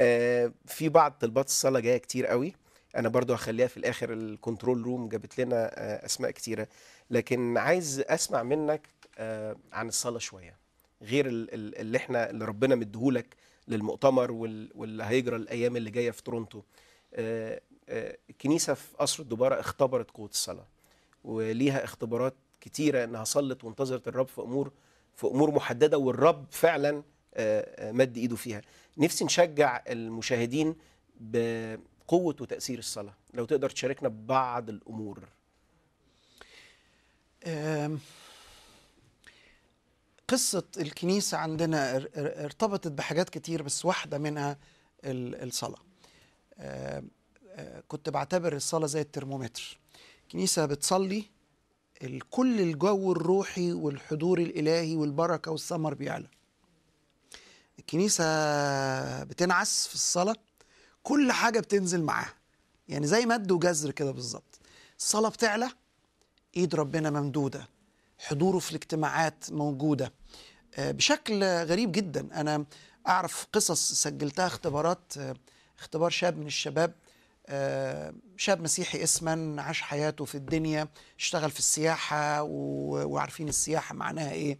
Speaker 2: آه في بعض طلبات الصلاه جايه كتير قوي انا برضو هخليها في الاخر الكنترول روم جابت لنا آه اسماء كتيره لكن عايز اسمع منك آه عن الصلاه شويه غير اللي احنا اللي ربنا مديهولك للمؤتمر واللي هيجرى الايام اللي جايه في تورونتو الكنيسه آه، آه، في قصر الدباره اختبرت قوه الصلاه وليها اختبارات كتيره انها صلت وانتظرت الرب في امور في امور محدده والرب فعلا آه، آه، مد ايده فيها نفسي نشجع المشاهدين بقوه وتاثير الصلاه لو تقدر تشاركنا ببعض
Speaker 3: الامور قصة الكنيسة عندنا ارتبطت بحاجات كتير بس واحدة منها الصلاة آه، كنت بعتبر الصلاة زي الترمومتر كنيسة بتصلي كل الجو الروحي والحضور الإلهي والبركة والثمر بيعلى الكنيسة بتنعس في الصلاة كل حاجة بتنزل معاها يعني زي مد وجزر كده بالظبط الصلاة بتعلى ايد ربنا ممدوده حضوره في الاجتماعات موجوده آه، بشكل غريب جدا انا اعرف قصص سجلتها اختبارات آه، اختبار شاب من الشباب شاب مسيحي اسما عاش حياته في الدنيا اشتغل في السياحة وعارفين السياحة معناها ايه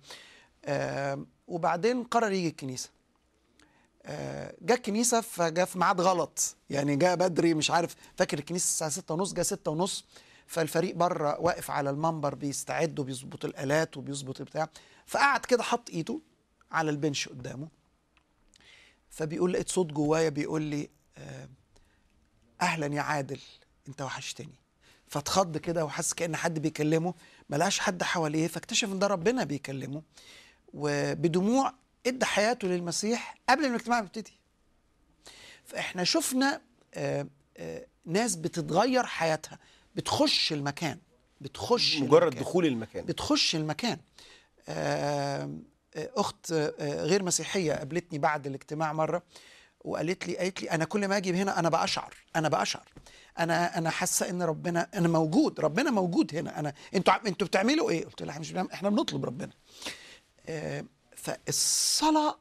Speaker 3: آه، وبعدين قرر يجي الكنيسة آه، جاء الكنيسة فجاء في ميعاد غلط يعني جاء بدري مش عارف فاكر الكنيسة الساعة ستة ونص جاء ستة ونص فالفريق بره واقف على المنبر بيستعد وبيظبط الآلات وبيظبط بتاع فقعد كده حط ايده على البنش قدامه فبيقول لقيت صوت جوايا بيقول لي آه اهلا يا عادل انت وحشتني فاتخض كده وحس كان حد بيكلمه ملقاش حد حواليه فاكتشف ان ده ربنا بيكلمه وبدموع ادى حياته للمسيح قبل الاجتماع يبتدي فاحنا شفنا آه، آه، ناس بتتغير حياتها بتخش المكان بتخش مجرد المكان. دخول المكان بتخش المكان آه، اخت غير مسيحيه قابلتني بعد الاجتماع مره وقالت لي قالت لي انا كل ما اجي هنا انا بشعر انا بشعر انا انا حاسه ان ربنا انا موجود ربنا موجود هنا انا انتوا انتوا بتعملوا ايه قلت لها احنا مش بنعمل احنا بنطلب ربنا آه، فالصلاه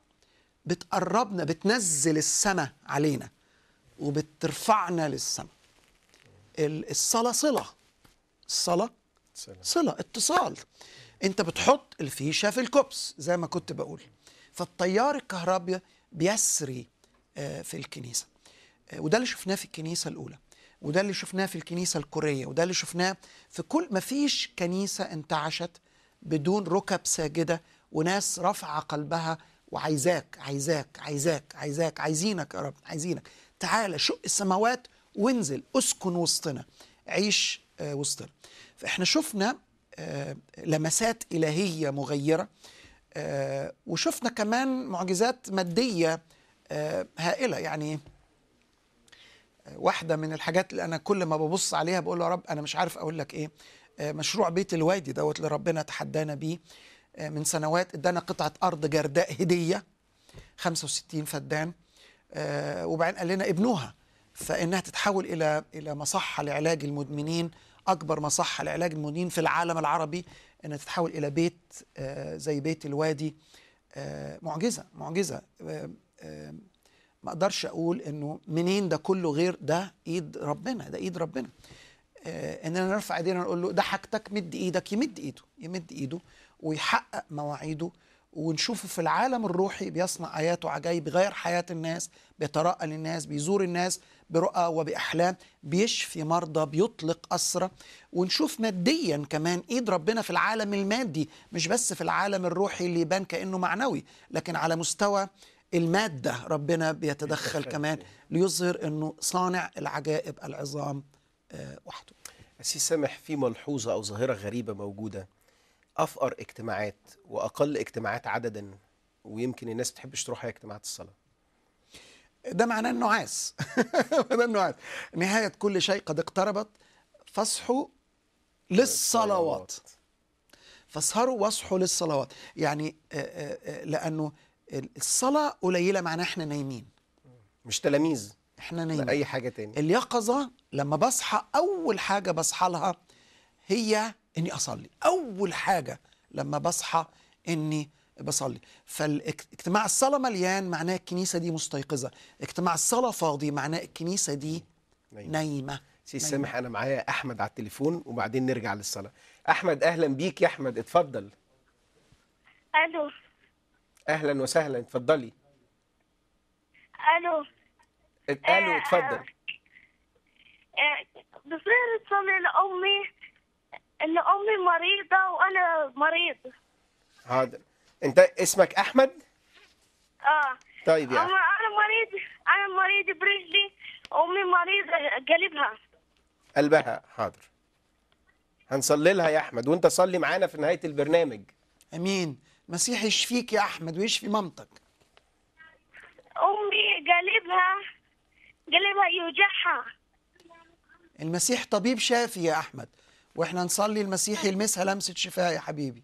Speaker 3: بتقربنا بتنزل السماء علينا وبترفعنا للسماء الصلاه صله الصلاه صله اتصال انت بتحط الفيشه في الكوبس زي ما كنت بقول فالتيار الكهربي بيسري آه، في الكنيسه آه، وده اللي شفناه في الكنيسه الاولى وده اللي شفناه في الكنيسه الكوريه وده اللي شفناه في كل ما فيش كنيسه انتعشت بدون ركب ساجده وناس رفع قلبها وعايزاك عايزاك عايزاك عايزاك عايزينك يا رب عايزينك تعالى شق السماوات وانزل اسكن وسطنا عيش آه، وسطنا فاحنا شفنا لمسات الهيه مغيره وشفنا كمان معجزات ماديه هائله يعني واحده من الحاجات اللي انا كل ما ببص عليها بقول يا رب انا مش عارف اقول لك ايه مشروع بيت الوادي دوت اللي ربنا تحدانا بيه من سنوات ادانا قطعه ارض جرداء هديه 65 فدان وبعدين قال لنا ابنوها فانها تتحول الى الى مصحه لعلاج المدمنين اكبر مصحه لعلاج المدمنين في العالم العربي انها تتحول الى بيت زي بيت الوادي معجزه معجزه ما اقدرش اقول انه منين ده كله غير ده ايد ربنا ده ايد ربنا آه، اننا نرفع ايدينا نقول له ده حاجتك مد ايدك يمد ايده يمد ايده ويحقق مواعيده ونشوفه في العالم الروحي بيصنع ايات وعجائب بيغير حياه الناس بيتراءى للناس بيزور الناس برؤى وباحلام بيشفي مرضى بيطلق اسرى ونشوف ماديا كمان ايد ربنا في العالم المادي مش بس في العالم الروحي اللي يبان كانه معنوي لكن على مستوى المادة ربنا بيتدخل كمان ليظهر أنه صانع العجائب العظام آه، وحده
Speaker 2: سي سامح في ملحوظة أو ظاهرة غريبة موجودة أفقر اجتماعات وأقل
Speaker 3: اجتماعات عددا ويمكن الناس بتحبش تروح اجتماعات الصلاة ده معناه النعاس ده النعاس نهاية كل شيء قد اقتربت فاصحوا للصلوات فاسهروا واصحوا للصلوات يعني آه، آه، لأنه الصلاه قليله معناها احنا نايمين مش تلاميذ احنا نايمين اي حاجه تاني اليقظه لما بصحى اول حاجه بصحى لها هي اني اصلي اول حاجه لما بصحى اني بصلي فاجتماع الصلاه مليان معناه الكنيسه دي مستيقظه اجتماع الصلاه فاضي معناه الكنيسه دي نايمه, نايمة. سي سامح انا معايا احمد على
Speaker 2: التليفون وبعدين نرجع للصلاه احمد اهلا بيك يا احمد اتفضل الو اهلا وسهلا اتفضلي الو الو آه، اتفضل
Speaker 4: آه، بصير صلي لامي ان امي مريضه وانا مريض
Speaker 2: حاضر انت اسمك احمد اه طيب يا احمد انا
Speaker 4: مريض انا مريض برجلي امي مريضه قلبها
Speaker 2: قلبها حاضر هنصلي لها يا احمد وانت صلي معانا في نهايه البرنامج امين
Speaker 3: المسيح يشفيك يا احمد ويشفي مامتك
Speaker 4: امي قلبها قلبها يوجعها
Speaker 3: المسيح طبيب شافي يا احمد واحنا نصلي المسيح يلمسها لمسه شفاء يا حبيبي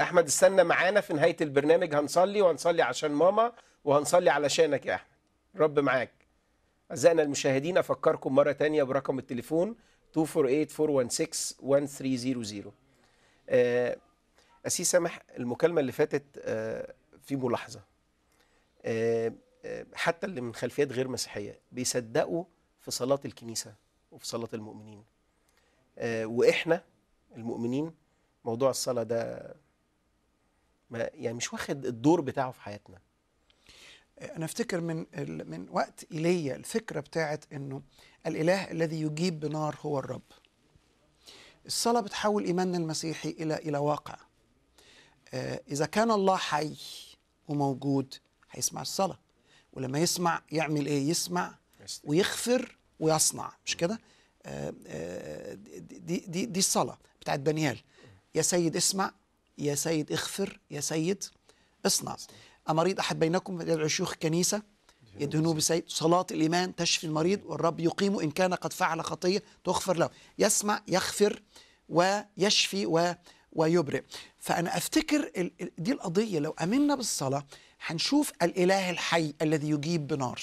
Speaker 2: احمد استنى معانا في نهايه البرنامج هنصلي وهنصلي عشان ماما وهنصلي علشانك يا احمد رب معاك اعزائنا المشاهدين افكركم مره تانية برقم التليفون 248 416 1300 آه، أسي سامح المكالمة اللي فاتت آه، في ملاحظة آه، حتى اللي من خلفيات غير مسيحية بيصدقوا في صلاة الكنيسة وفي صلاة المؤمنين وإحنا المؤمنين موضوع الصلاة ده ما يعني مش واخد الدور بتاعه في حياتنا
Speaker 3: انا افتكر من من وقت إلي الفكره بتاعت انه الاله الذي يجيب بنار هو الرب الصلاة بتحول إيماننا المسيحي إلى إلى واقع آه، إذا كان الله حي وموجود هيسمع الصلاة ولما يسمع يعمل إيه يسمع ويغفر ويصنع مش كده آه، آه، دي دي دي الصلاة بتاعت دانيال يا سيد اسمع يا سيد اغفر يا سيد اصنع أمريض أحد بينكم يدعو شيوخ الكنيسة يدهنوه بسيد صلاة الإيمان تشفي المريض نعم. والرب يقيمه إن كان قد فعل خطية تغفر له يسمع يغفر ويشفي و ويبرئ فأنا أفتكر دي القضية لو أمنا بالصلاة هنشوف الإله الحي الذي يجيب بنار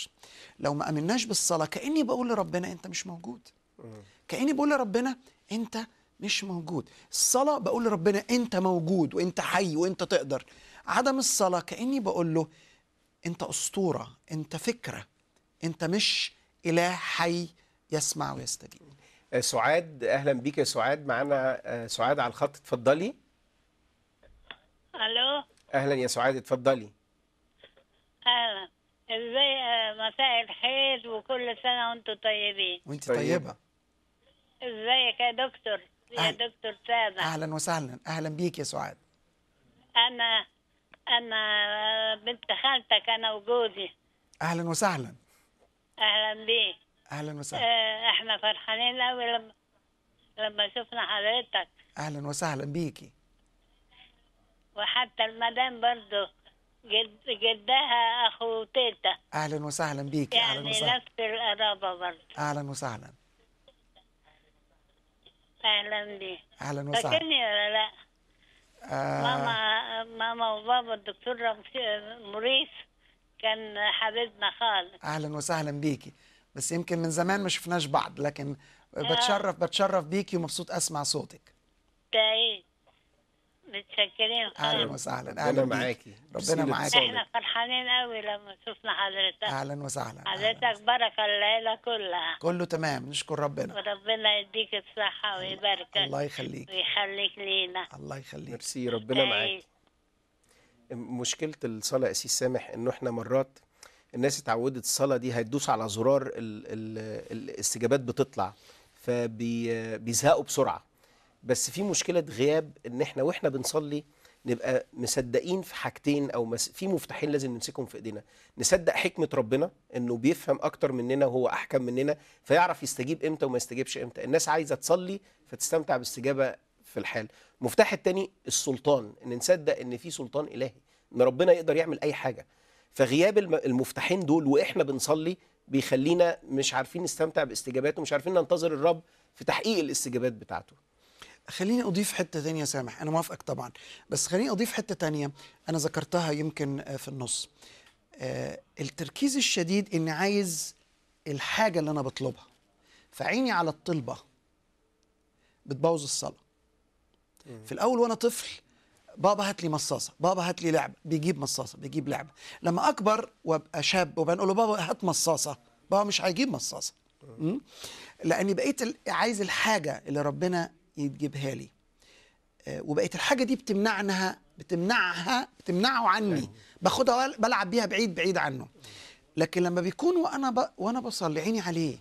Speaker 3: لو ما أمناش بالصلاة كأني بقول لربنا أنت مش موجود آه. كأني بقول لربنا أنت مش موجود الصلاة بقول لربنا أنت موجود وأنت حي وأنت تقدر عدم الصلاة كأني بقول له انت اسطوره انت فكره انت مش اله حي يسمع ويستجيب
Speaker 2: آه، سعاد اهلا بيك يا سعاد معانا آه، سعاد على الخط اتفضلي الو اهلا يا سعاد اتفضلي
Speaker 4: اهلا ازاي آه، مساء الخير وكل سنه وانتم طيبين
Speaker 3: وانت طيب. طيبه
Speaker 4: ازيك يا دكتور يا أهل. دكتور ساده اهلا
Speaker 3: وسهلا اهلا بيك يا سعاد
Speaker 4: انا أنا بنت خالتك أنا وجوزي
Speaker 3: أهلا وسهلا
Speaker 4: أهلا بيك أهلا وسهلا آه، إحنا فرحانين أوي لما لما شفنا حضرتك
Speaker 3: أهلا وسهلا بيكي
Speaker 4: وحتى المدام برضه جد جدها اخو تيتا
Speaker 3: اهلا وسهلا بيكي يعني اهلا وسهلا نفس
Speaker 4: القرابه برضه
Speaker 3: اهلا وسهلا
Speaker 4: اهلا بيك اهلا وسهلا فاكرني ولا لا
Speaker 7: ماما
Speaker 4: آه. ماما وبابا الدكتور موريس كان حبيبنا خالص
Speaker 3: اهلا وسهلا بيكي بس يمكن من زمان ما شفناش بعض لكن آه. بتشرف بتشرف بيكي ومبسوط اسمع صوتك.
Speaker 4: تايه. متشكرين اهلا وسهلا اهلا معاكي
Speaker 3: ربنا معاكي احنا
Speaker 4: فرحانين قوي لما شفنا حضرتك
Speaker 3: اهلا وسهلا
Speaker 4: حضرتك بركه الليله كلها
Speaker 3: كله تمام نشكر ربنا
Speaker 4: وربنا يديك الصحه ويباركك الله يخليك ويخليك لينا
Speaker 2: الله يخليك ميرسي ربنا معاكي مشكله الصلاه يا سيدي سامح انه احنا مرات الناس اتعودت الصلاه دي هتدوس على زرار الاستجابات بتطلع فبيزهقوا بسرعه بس في مشكله غياب ان احنا واحنا بنصلي نبقى مصدقين في حاجتين او مس... في مفتاحين لازم نمسكهم في ايدينا نصدق حكمه ربنا انه بيفهم اكتر مننا وهو احكم مننا فيعرف يستجيب امتى وما يستجيبش امتى الناس عايزه تصلي فتستمتع باستجابه في الحال المفتاح التاني السلطان ان نصدق ان في سلطان الهي ان ربنا يقدر يعمل اي حاجه فغياب المفتاحين دول واحنا بنصلي بيخلينا مش عارفين نستمتع باستجاباته ومش عارفين ننتظر الرب في تحقيق الاستجابات بتاعته
Speaker 3: خليني اضيف حته ثانيه سامح انا موافقك طبعا بس خليني اضيف حته ثانيه انا ذكرتها يمكن آه، في النص آه، التركيز الشديد اني عايز الحاجه اللي انا بطلبها فعيني على الطلبه بتبوظ الصلاه في الاول وانا طفل بابا هات لي مصاصه بابا هات لي لعبه بيجيب مصاصه بيجيب لعبه لما اكبر وابقى شاب وبنقول له بابا هات مصاصه بابا مش هيجيب مصاصه لاني بقيت عايز الحاجه اللي ربنا يجيبها لي آه، وبقت الحاجه دي بتمنعنها بتمنعها بتمنعه عني باخدها بلعب بيها بعيد بعيد عنه لكن لما بيكون وانا ب... وانا بصلي عيني عليه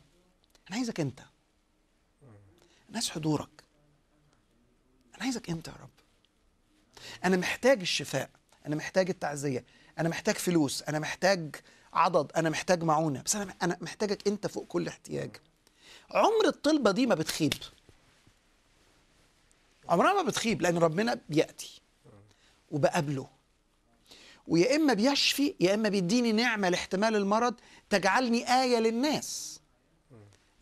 Speaker 3: انا عايزك انت انا عايز حضورك انا عايزك انت يا رب انا محتاج الشفاء انا محتاج التعزيه انا محتاج فلوس انا محتاج عضد انا محتاج معونه بس انا انا محتاجك انت فوق كل احتياج عمر الطلبه دي ما بتخيب عمرها ما بتخيب لأن ربنا بيأتي وبقابله ويا إما بيشفي يا إما بيديني نعمة لاحتمال المرض تجعلني آية للناس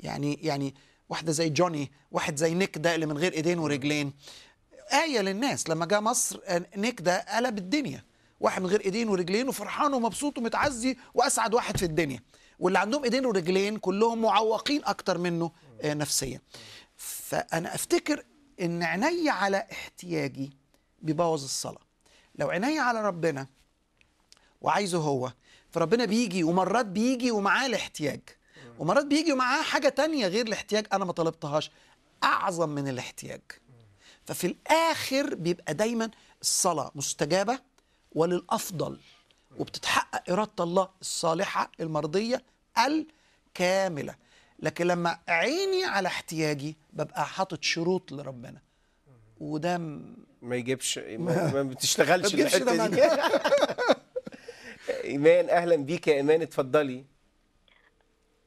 Speaker 3: يعني يعني واحدة زي جوني واحد زي نيك ده اللي من غير إيدين ورجلين آية للناس لما جاء مصر آه، نيك ده قلب الدنيا واحد من غير ايدين ورجلين وفرحان ومبسوط ومتعزي واسعد واحد في الدنيا واللي عندهم ايدين ورجلين كلهم معوقين اكتر منه آه، نفسيا فانا افتكر ان عيني على احتياجي بيبوظ الصلاه لو عيني على ربنا وعايزه هو فربنا بيجي ومرات بيجي ومعاه الاحتياج ومرات بيجي ومعاه حاجه تانية غير الاحتياج انا ما طلبتهاش اعظم من الاحتياج ففي الاخر بيبقى دايما الصلاه مستجابه وللافضل وبتتحقق اراده الله الصالحه المرضيه الكامله لكن لما عيني على احتياجي ببقى حاطط شروط لربنا وده م...
Speaker 2: ما يجيبش ما, ما بتشتغلش الحته دي ايمان اهلا بيك يا ايمان اتفضلي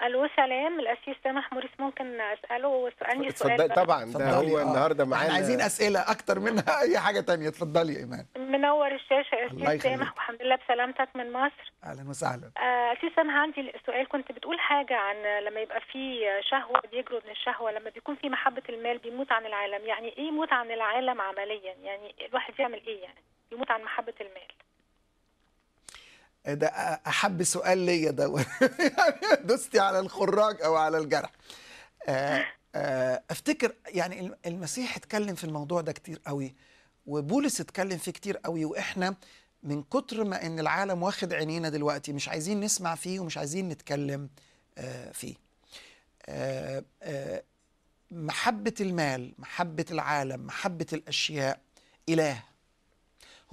Speaker 4: الو سلام الاسيس سامح موريس ممكن اساله اسالني سؤال طبعا ده
Speaker 2: هو النهارده
Speaker 3: معانا عايزين اسئله اكتر منها اي حاجه تانية اتفضلي يا ايمان
Speaker 4: منور الشاشه اسيس سامح والحمد لله بسلامتك من مصر
Speaker 3: اهلا وسهلا
Speaker 4: آه، اسيس سامح عندي سؤال كنت بتقول حاجه عن لما يبقى في شهوه بيجروا من الشهوه لما بيكون في محبه المال بيموت عن العالم يعني ايه يموت عن العالم عمليا يعني الواحد يعمل ايه يعني يموت عن محبه المال
Speaker 3: ده احب سؤال ليا ده يعني دوستي على الخراج او على الجرح آه، آه، افتكر يعني المسيح اتكلم في الموضوع ده كتير قوي وبولس اتكلم فيه كتير قوي واحنا من كتر ما ان العالم واخد عينينا دلوقتي مش عايزين نسمع فيه ومش عايزين نتكلم آه، فيه محبة المال محبة العالم محبة الأشياء إله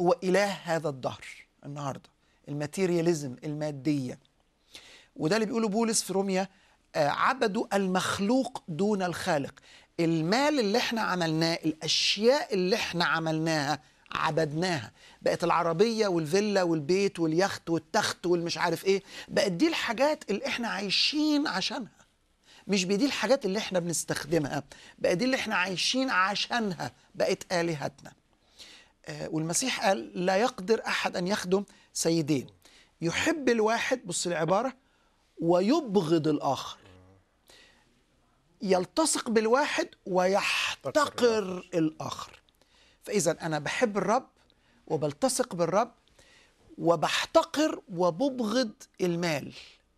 Speaker 3: هو إله هذا الدهر النهارده الماتيرياليزم المادية وده اللي بيقوله بولس في روميا آه، عبدوا المخلوق دون الخالق المال اللي احنا عملناه الأشياء اللي احنا عملناها عبدناها بقت العربية والفيلا والبيت واليخت والتخت والمش عارف ايه بقت دي الحاجات اللي احنا عايشين عشانها مش بدي الحاجات اللي احنا بنستخدمها بقى دي اللي احنا عايشين عشانها بقت آلهتنا آه، والمسيح قال لا يقدر أحد أن يخدم سيدين يحب الواحد بص العبارة ويبغض الآخر يلتصق بالواحد ويحتقر الآخر فإذا أنا بحب الرب وبلتصق بالرب وبحتقر وببغض المال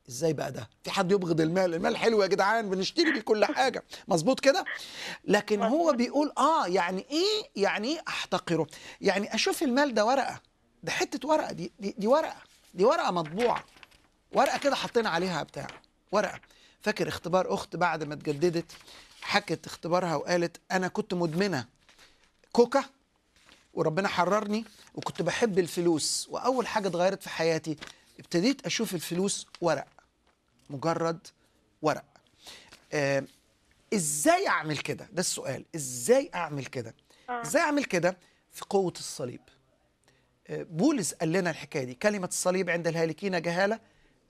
Speaker 3: ازاي بقى ده في حد يبغض المال المال حلو يا جدعان بنشتري بيه كل حاجه مظبوط كده لكن هو بيقول اه يعني ايه يعني ايه احتقره يعني اشوف المال ده ورقه ده حته ورقه دي دي, دي ورقه دي ورقه مطبوعه ورقه كده حطينا عليها بتاع ورقه فاكر اختبار اخت بعد ما اتجددت حكت اختبارها وقالت انا كنت مدمنه كوكا وربنا حررني وكنت بحب الفلوس واول حاجه اتغيرت في حياتي ابتديت اشوف الفلوس ورق مجرد ورق آه ازاي اعمل كده ده السؤال ازاي اعمل كده آه. ازاي اعمل كده في قوه الصليب بولس قال لنا الحكايه دي كلمه الصليب عند الهالكين جهاله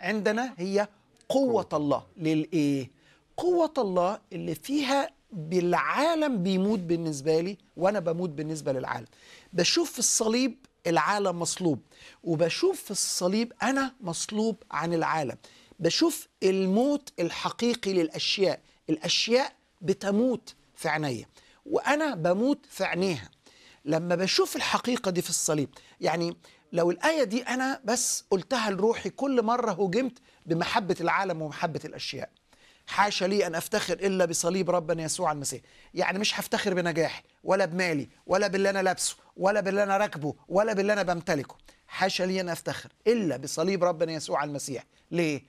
Speaker 3: عندنا هي قوه الله للايه قوه الله اللي فيها بالعالم بيموت بالنسبه لي وانا بموت بالنسبه للعالم بشوف في الصليب العالم مصلوب وبشوف في الصليب انا مصلوب عن العالم بشوف الموت الحقيقي للاشياء الاشياء بتموت في عينيا وانا بموت في عينيها لما بشوف الحقيقة دي في الصليب يعني لو الآية دي أنا بس قلتها لروحي كل مرة هجمت بمحبة العالم ومحبة الأشياء حاشا لي أن أفتخر إلا بصليب ربنا يسوع المسيح يعني مش هفتخر بنجاحي ولا بمالي ولا باللي أنا لابسه ولا باللي أنا راكبه ولا باللي أنا بمتلكه حاشا لي أن أفتخر إلا بصليب ربنا يسوع المسيح ليه؟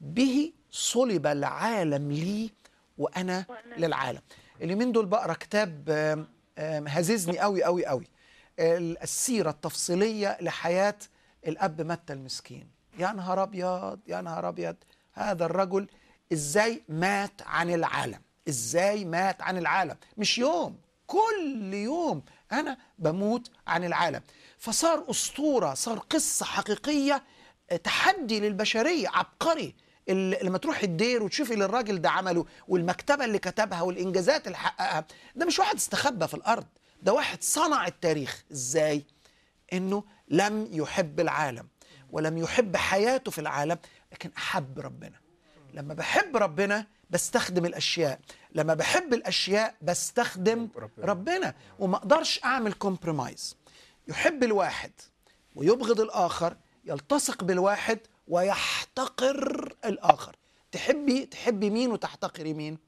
Speaker 3: به صلب العالم لي وأنا للعالم اللي من دول بقرا كتاب هززني قوي قوي قوي السيره التفصيليه لحياه الاب متى المسكين يا نهار ابيض يا نهار ابيض هذا الرجل ازاي مات عن العالم ازاي مات عن العالم مش يوم كل يوم انا بموت عن العالم فصار اسطوره صار قصه حقيقيه آه، تحدي للبشريه عبقري لما تروح الدير وتشوف اللي الراجل ده عمله والمكتبه اللي كتبها والانجازات اللي حققها ده مش واحد استخبى في الارض ده واحد صنع التاريخ ازاي انه لم يحب العالم ولم يحب حياته في العالم لكن احب ربنا لما بحب ربنا بستخدم الاشياء لما بحب الاشياء بستخدم ربنا, ربنا. وما اقدرش اعمل كومبرومايز يحب الواحد ويبغض الاخر يلتصق بالواحد ويحتقر الآخر تحبي تحبي مين وتحتقري مين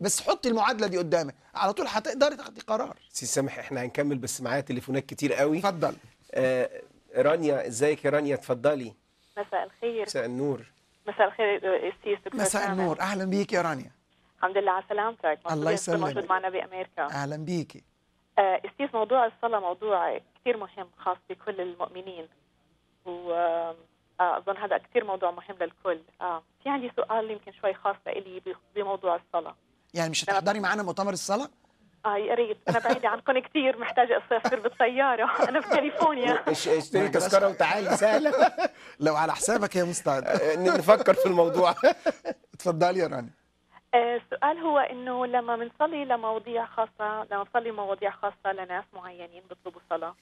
Speaker 3: بس حطي المعادله دي قدامك على طول هتقدري تاخدي قرار
Speaker 2: سي سامح احنا هنكمل بس معايا تليفونات كتير قوي اتفضل آه رانيا ازيك يا رانيا اتفضلي
Speaker 5: مساء الخير مساء النور مساء الخير مساء النور اهلا
Speaker 3: بيك يا رانيا
Speaker 5: الحمد لله على سلامتك الله يسلمك موجود معنا بامريكا
Speaker 3: اهلا بيكي
Speaker 5: آه موضوع الصلاه موضوع كثير مهم خاص بكل المؤمنين و اظن هذا كثير موضوع مهم للكل آه، في عندي سؤال يمكن شوي خاص لي بموضوع الصلاه يعني مش هتحضري معانا مؤتمر الصلاه اه يا ريت انا بعيده عنكم كثير محتاجه اسافر بالطياره انا في كاليفورنيا
Speaker 2: اشتري تذكره وتعالي سهله لو على حسابك يا
Speaker 3: مستعد آه، نفكر في الموضوع اتفضلي يا راني
Speaker 5: آه، السؤال هو انه لما بنصلي لمواضيع خاصه لما بصلي مواضيع خاصه لناس معينين بيطلبوا صلاه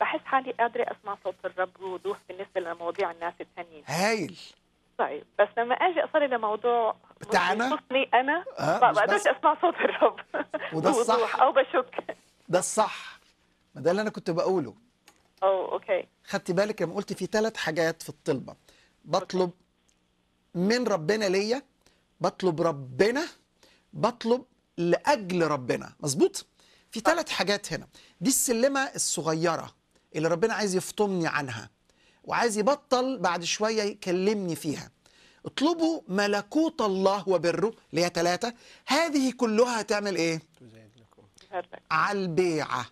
Speaker 5: بحس حالي قادره اسمع صوت الرب ووضوح بالنسبه لمواضيع الناس الثانيين هايل طيب بس لما اجي اصلي لموضوع بتاعنا يخصني انا أه ما بقدرش اسمع صوت الرب وده الصح او بشك
Speaker 3: ده الصح ما ده اللي انا كنت بقوله
Speaker 5: او اوكي
Speaker 3: خدتي بالك لما قلت في ثلاث حاجات في الطلبه بطلب أوكي. من ربنا ليا بطلب ربنا بطلب لاجل ربنا مظبوط في ثلاث حاجات هنا دي السلمه الصغيره اللي ربنا عايز يفطمني عنها وعايز يبطل بعد شويه يكلمني فيها اطلبوا ملكوت الله وبره اللي هي ثلاثه هذه كلها هتعمل ايه على البيعه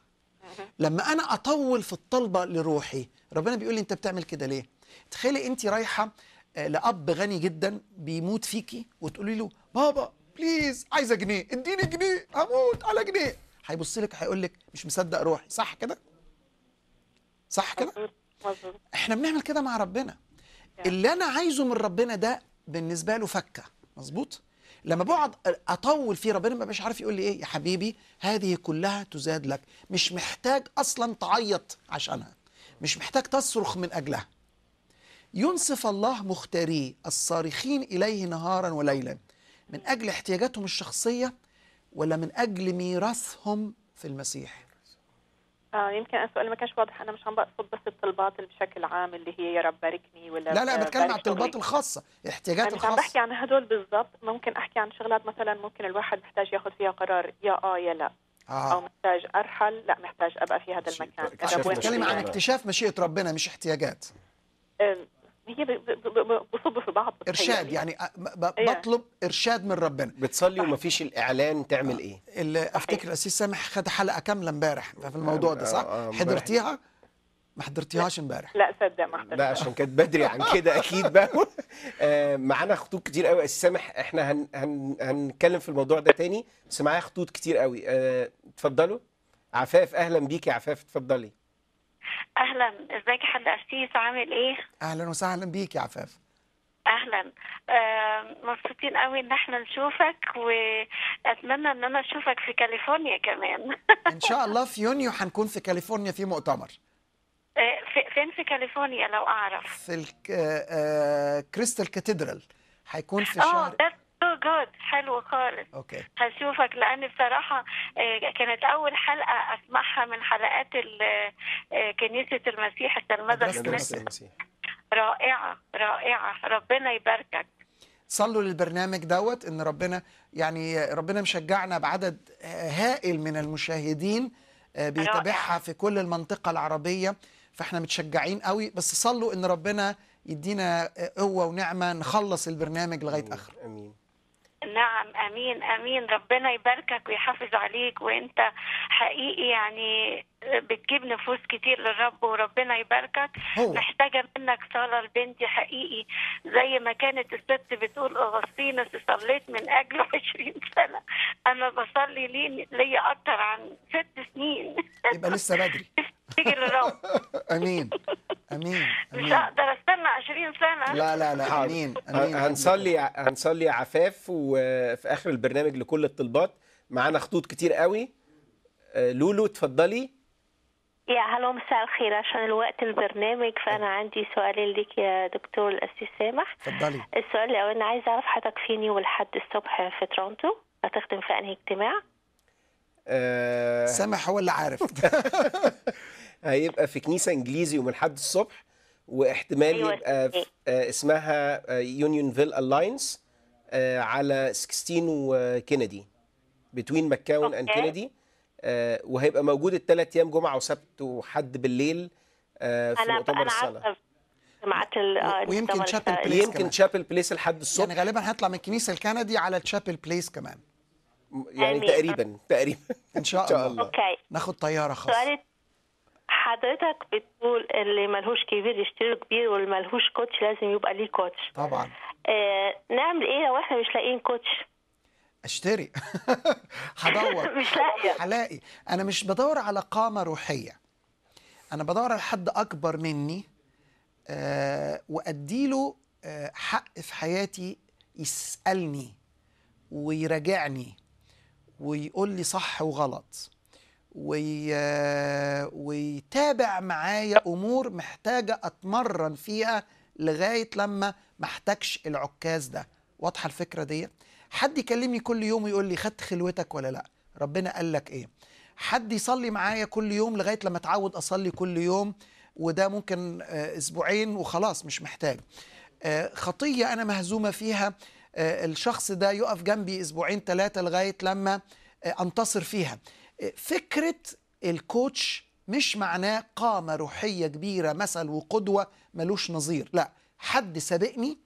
Speaker 3: لما انا اطول في الطلبه لروحي ربنا بيقول لي انت بتعمل كده ليه تخيلي انت رايحه آه، لاب غني جدا بيموت فيكي وتقولي له بابا بليز عايزه جنيه اديني جنيه هموت على جنيه هيبص لك هيقول لك مش مصدق روحي صح كده صح كده احنا بنعمل كده مع ربنا اللي انا عايزه من ربنا ده بالنسبه له فكه مظبوط لما بقعد اطول فيه ربنا ما بيبقاش عارف يقول لي ايه يا حبيبي هذه كلها تزاد لك مش محتاج اصلا تعيط عشانها مش محتاج تصرخ من اجلها ينصف الله مختاريه الصارخين إليه نهارا وليلا من أجل احتياجاتهم الشخصية ولا من أجل ميراثهم في المسيح
Speaker 5: اه يمكن السؤال ما كانش واضح انا مش عم بقصد بس الطلبات بشكل عام اللي هي يا رب باركني ولا لا لا بتكلم عن الطلبات
Speaker 3: الخاصه احتياجات الخاصه انا عم
Speaker 5: بحكي عن هدول بالضبط ممكن احكي عن شغلات مثلا ممكن الواحد محتاج ياخذ فيها قرار يا اه يا لا آه. او محتاج ارحل لا محتاج ابقى في هذا المكان طيب، بتكلم
Speaker 3: عن اكتشاف مشيئه ربنا مش احتياجات
Speaker 5: آه، هي
Speaker 3: بصب في بعض ارشاد يعني إيه. بطلب ارشاد من ربنا بتصلي صح. ومفيش الاعلان تعمل ايه اللي افتكر إيه. الاسيس سامح خد حلقه كامله امبارح في آه، الموضوع ده صح آه، آه،
Speaker 2: حضرتيها ما حضرتيهاش
Speaker 3: امبارح
Speaker 5: لا صدق ما
Speaker 2: حضرتهاش لا عشان كانت بدري عن كده اكيد بقى معانا خطوط كتير قوي استاذ سامح احنا هن هن هنتكلم في الموضوع ده تاني بس معايا خطوط كتير قوي اتفضلوا عفاف اهلا بيكي عفاف اتفضلي
Speaker 4: اهلا ازيك يا حاج عامل ايه
Speaker 3: اهلا وسهلا بيك يا عفاف
Speaker 4: اهلا مبسوطين قوي ان احنا نشوفك واتمنى ان انا اشوفك في كاليفورنيا كمان
Speaker 3: ان شاء الله في يونيو هنكون في كاليفورنيا في مؤتمر
Speaker 4: آه، فين في كاليفورنيا لو اعرف
Speaker 3: في الك... آه, آه، كريستال كاتدرال هيكون في آه، شهر
Speaker 4: اه اوه جود حلو خالص اوكي هشوفك لان بصراحه آه، كانت اول حلقه اسمعها من حلقات آه، كنيسه المسيح التلمذه المسيح رائعه رائعه ربنا يباركك
Speaker 3: صلوا للبرنامج دوت ان ربنا يعني ربنا مشجعنا بعدد هائل من المشاهدين آه، بيتابعها في كل المنطقه العربيه فاحنا متشجعين قوي بس صلوا ان ربنا يدينا قوه ونعمه نخلص البرنامج لغايه اخره امين
Speaker 4: نعم امين امين ربنا يباركك ويحافظ عليك وانت حقيقي يعني بتجيب نفوس كتير للرب وربنا يباركك محتاجه منك صلاه لبنتي حقيقي زي ما كانت الست بتقول اغسطينس صليت من اجله 20 سنه انا بصلي ليه ليا اكتر عن ست سنين
Speaker 5: يبقى لسه بدري تيجي للرب امين امين مش هقدر
Speaker 4: استنى 20 سنه لا لا لا امين
Speaker 2: امين هنصلي هنصلي عفاف وفي اخر البرنامج لكل الطلبات معانا خطوط كتير قوي آه، لولو اتفضلي
Speaker 9: يا هلا مساء الخير عشان الوقت البرنامج فانا عندي سؤالين ليك يا دكتور الاستاذ سامح اتفضلي
Speaker 4: السؤال الاول انا عايزه اعرف حضرتك فين يوم الاحد الصبح في تورونتو هتخدم في انهي اجتماع؟
Speaker 2: أه سامح هو اللي عارف هيبقى في كنيسه انجليزي يوم الاحد الصبح واحتمال أيوة. يبقى في آه، اسمها يونيون فيل الاينس على 16 وكندي بتوين ماكاون اند كندي آه، وهيبقى موجود الثلاث ايام جمعه وسبت
Speaker 3: وحد بالليل آه،
Speaker 2: في أنا مؤتمر الصلاه
Speaker 4: جماعه آه، ويمكن تشابل بليس يمكن
Speaker 3: تشابل بليس لحد الصبح يعني غالبا هيطلع من الكنيسه الكندي على تشابل بليس كمان
Speaker 2: يعني أمين. تقريبا تقريبا ان شاء الله, اوكي
Speaker 4: ناخد
Speaker 3: طياره
Speaker 2: خاصه
Speaker 4: سؤال حضرتك بتقول اللي ملهوش كبير يشتري كبير واللي ملهوش كوتش لازم يبقى ليه كوتش طبعا آه نعمل ايه لو احنا مش لاقيين كوتش
Speaker 9: اشتري
Speaker 3: هدور مش لاقيه هلاقي انا مش بدور على قامه روحيه انا بدور على حد اكبر مني آه، واديله آه، حق في حياتي يسالني ويراجعني ويقول لي صح وغلط وي... آه، ويتابع معايا امور محتاجه اتمرن فيها لغايه لما ما احتاجش العكاز ده واضحه الفكره ديت حد يكلمني كل يوم ويقول لي خدت خلوتك ولا لا ربنا قال لك ايه حد يصلي معايا كل يوم لغايه لما اتعود اصلي كل يوم وده ممكن آه، اسبوعين وخلاص مش محتاج آه، خطيه انا مهزومه فيها آه، الشخص ده يقف جنبي اسبوعين ثلاثه لغايه لما انتصر فيها فكره الكوتش مش معناه قامه روحيه كبيره مثل وقدوه ملوش نظير لا حد سابقني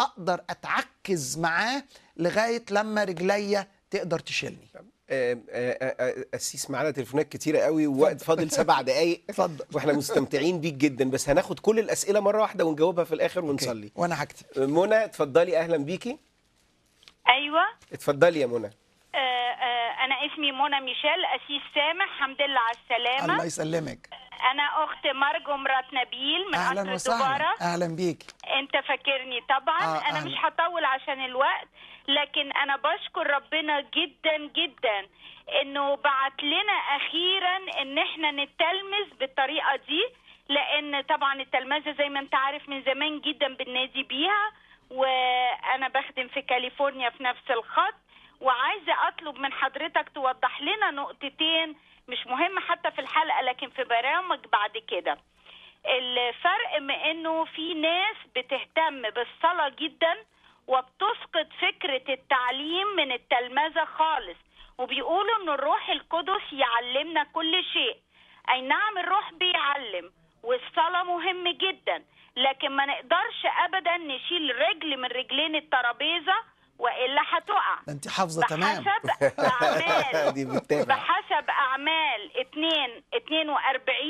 Speaker 3: اقدر اتعكز معاه لغايه لما رجليا تقدر تشيلني
Speaker 2: آه، آه، آه، اسيس معانا تليفونات كتيره قوي ووقت فاضل سبع دقايق اتفضل واحنا مستمتعين بيك جدا بس هناخد كل الاسئله مره واحده ونجاوبها في الاخر ونصلي وانا هكتب منى اتفضلي اهلا بيكي ايوه اتفضلي يا منى
Speaker 4: انا اسمي منى ميشيل اسيس سامح الحمد لله على السلامه الله يسلمك انا اخت مرجو مرات نبيل من اهلا وسهلا اهلا بيك انت فاكرني طبعا آه انا أهلا. مش هطول عشان الوقت لكن انا بشكر ربنا جدا جدا انه بعت لنا اخيرا ان احنا نتلمذ بالطريقه دي لان طبعا التلمذه زي ما انت عارف من زمان جدا بننادي بيها وانا بخدم في كاليفورنيا في نفس الخط وعايزه اطلب من حضرتك توضح لنا نقطتين مش مهم حتى في الحلقه لكن في برامج بعد كده الفرق ما انه في ناس بتهتم بالصلاه جدا وبتسقط فكره التعليم من التلمذه خالص وبيقولوا ان الروح القدس يعلمنا كل شيء اي نعم الروح بيعلم والصلاه مهم جدا لكن ما نقدرش ابدا نشيل رجل من رجلين الترابيزه والا هتقع ده انت حافظه تمام بحسب
Speaker 6: اعمال
Speaker 4: بحسب اعمال 2 42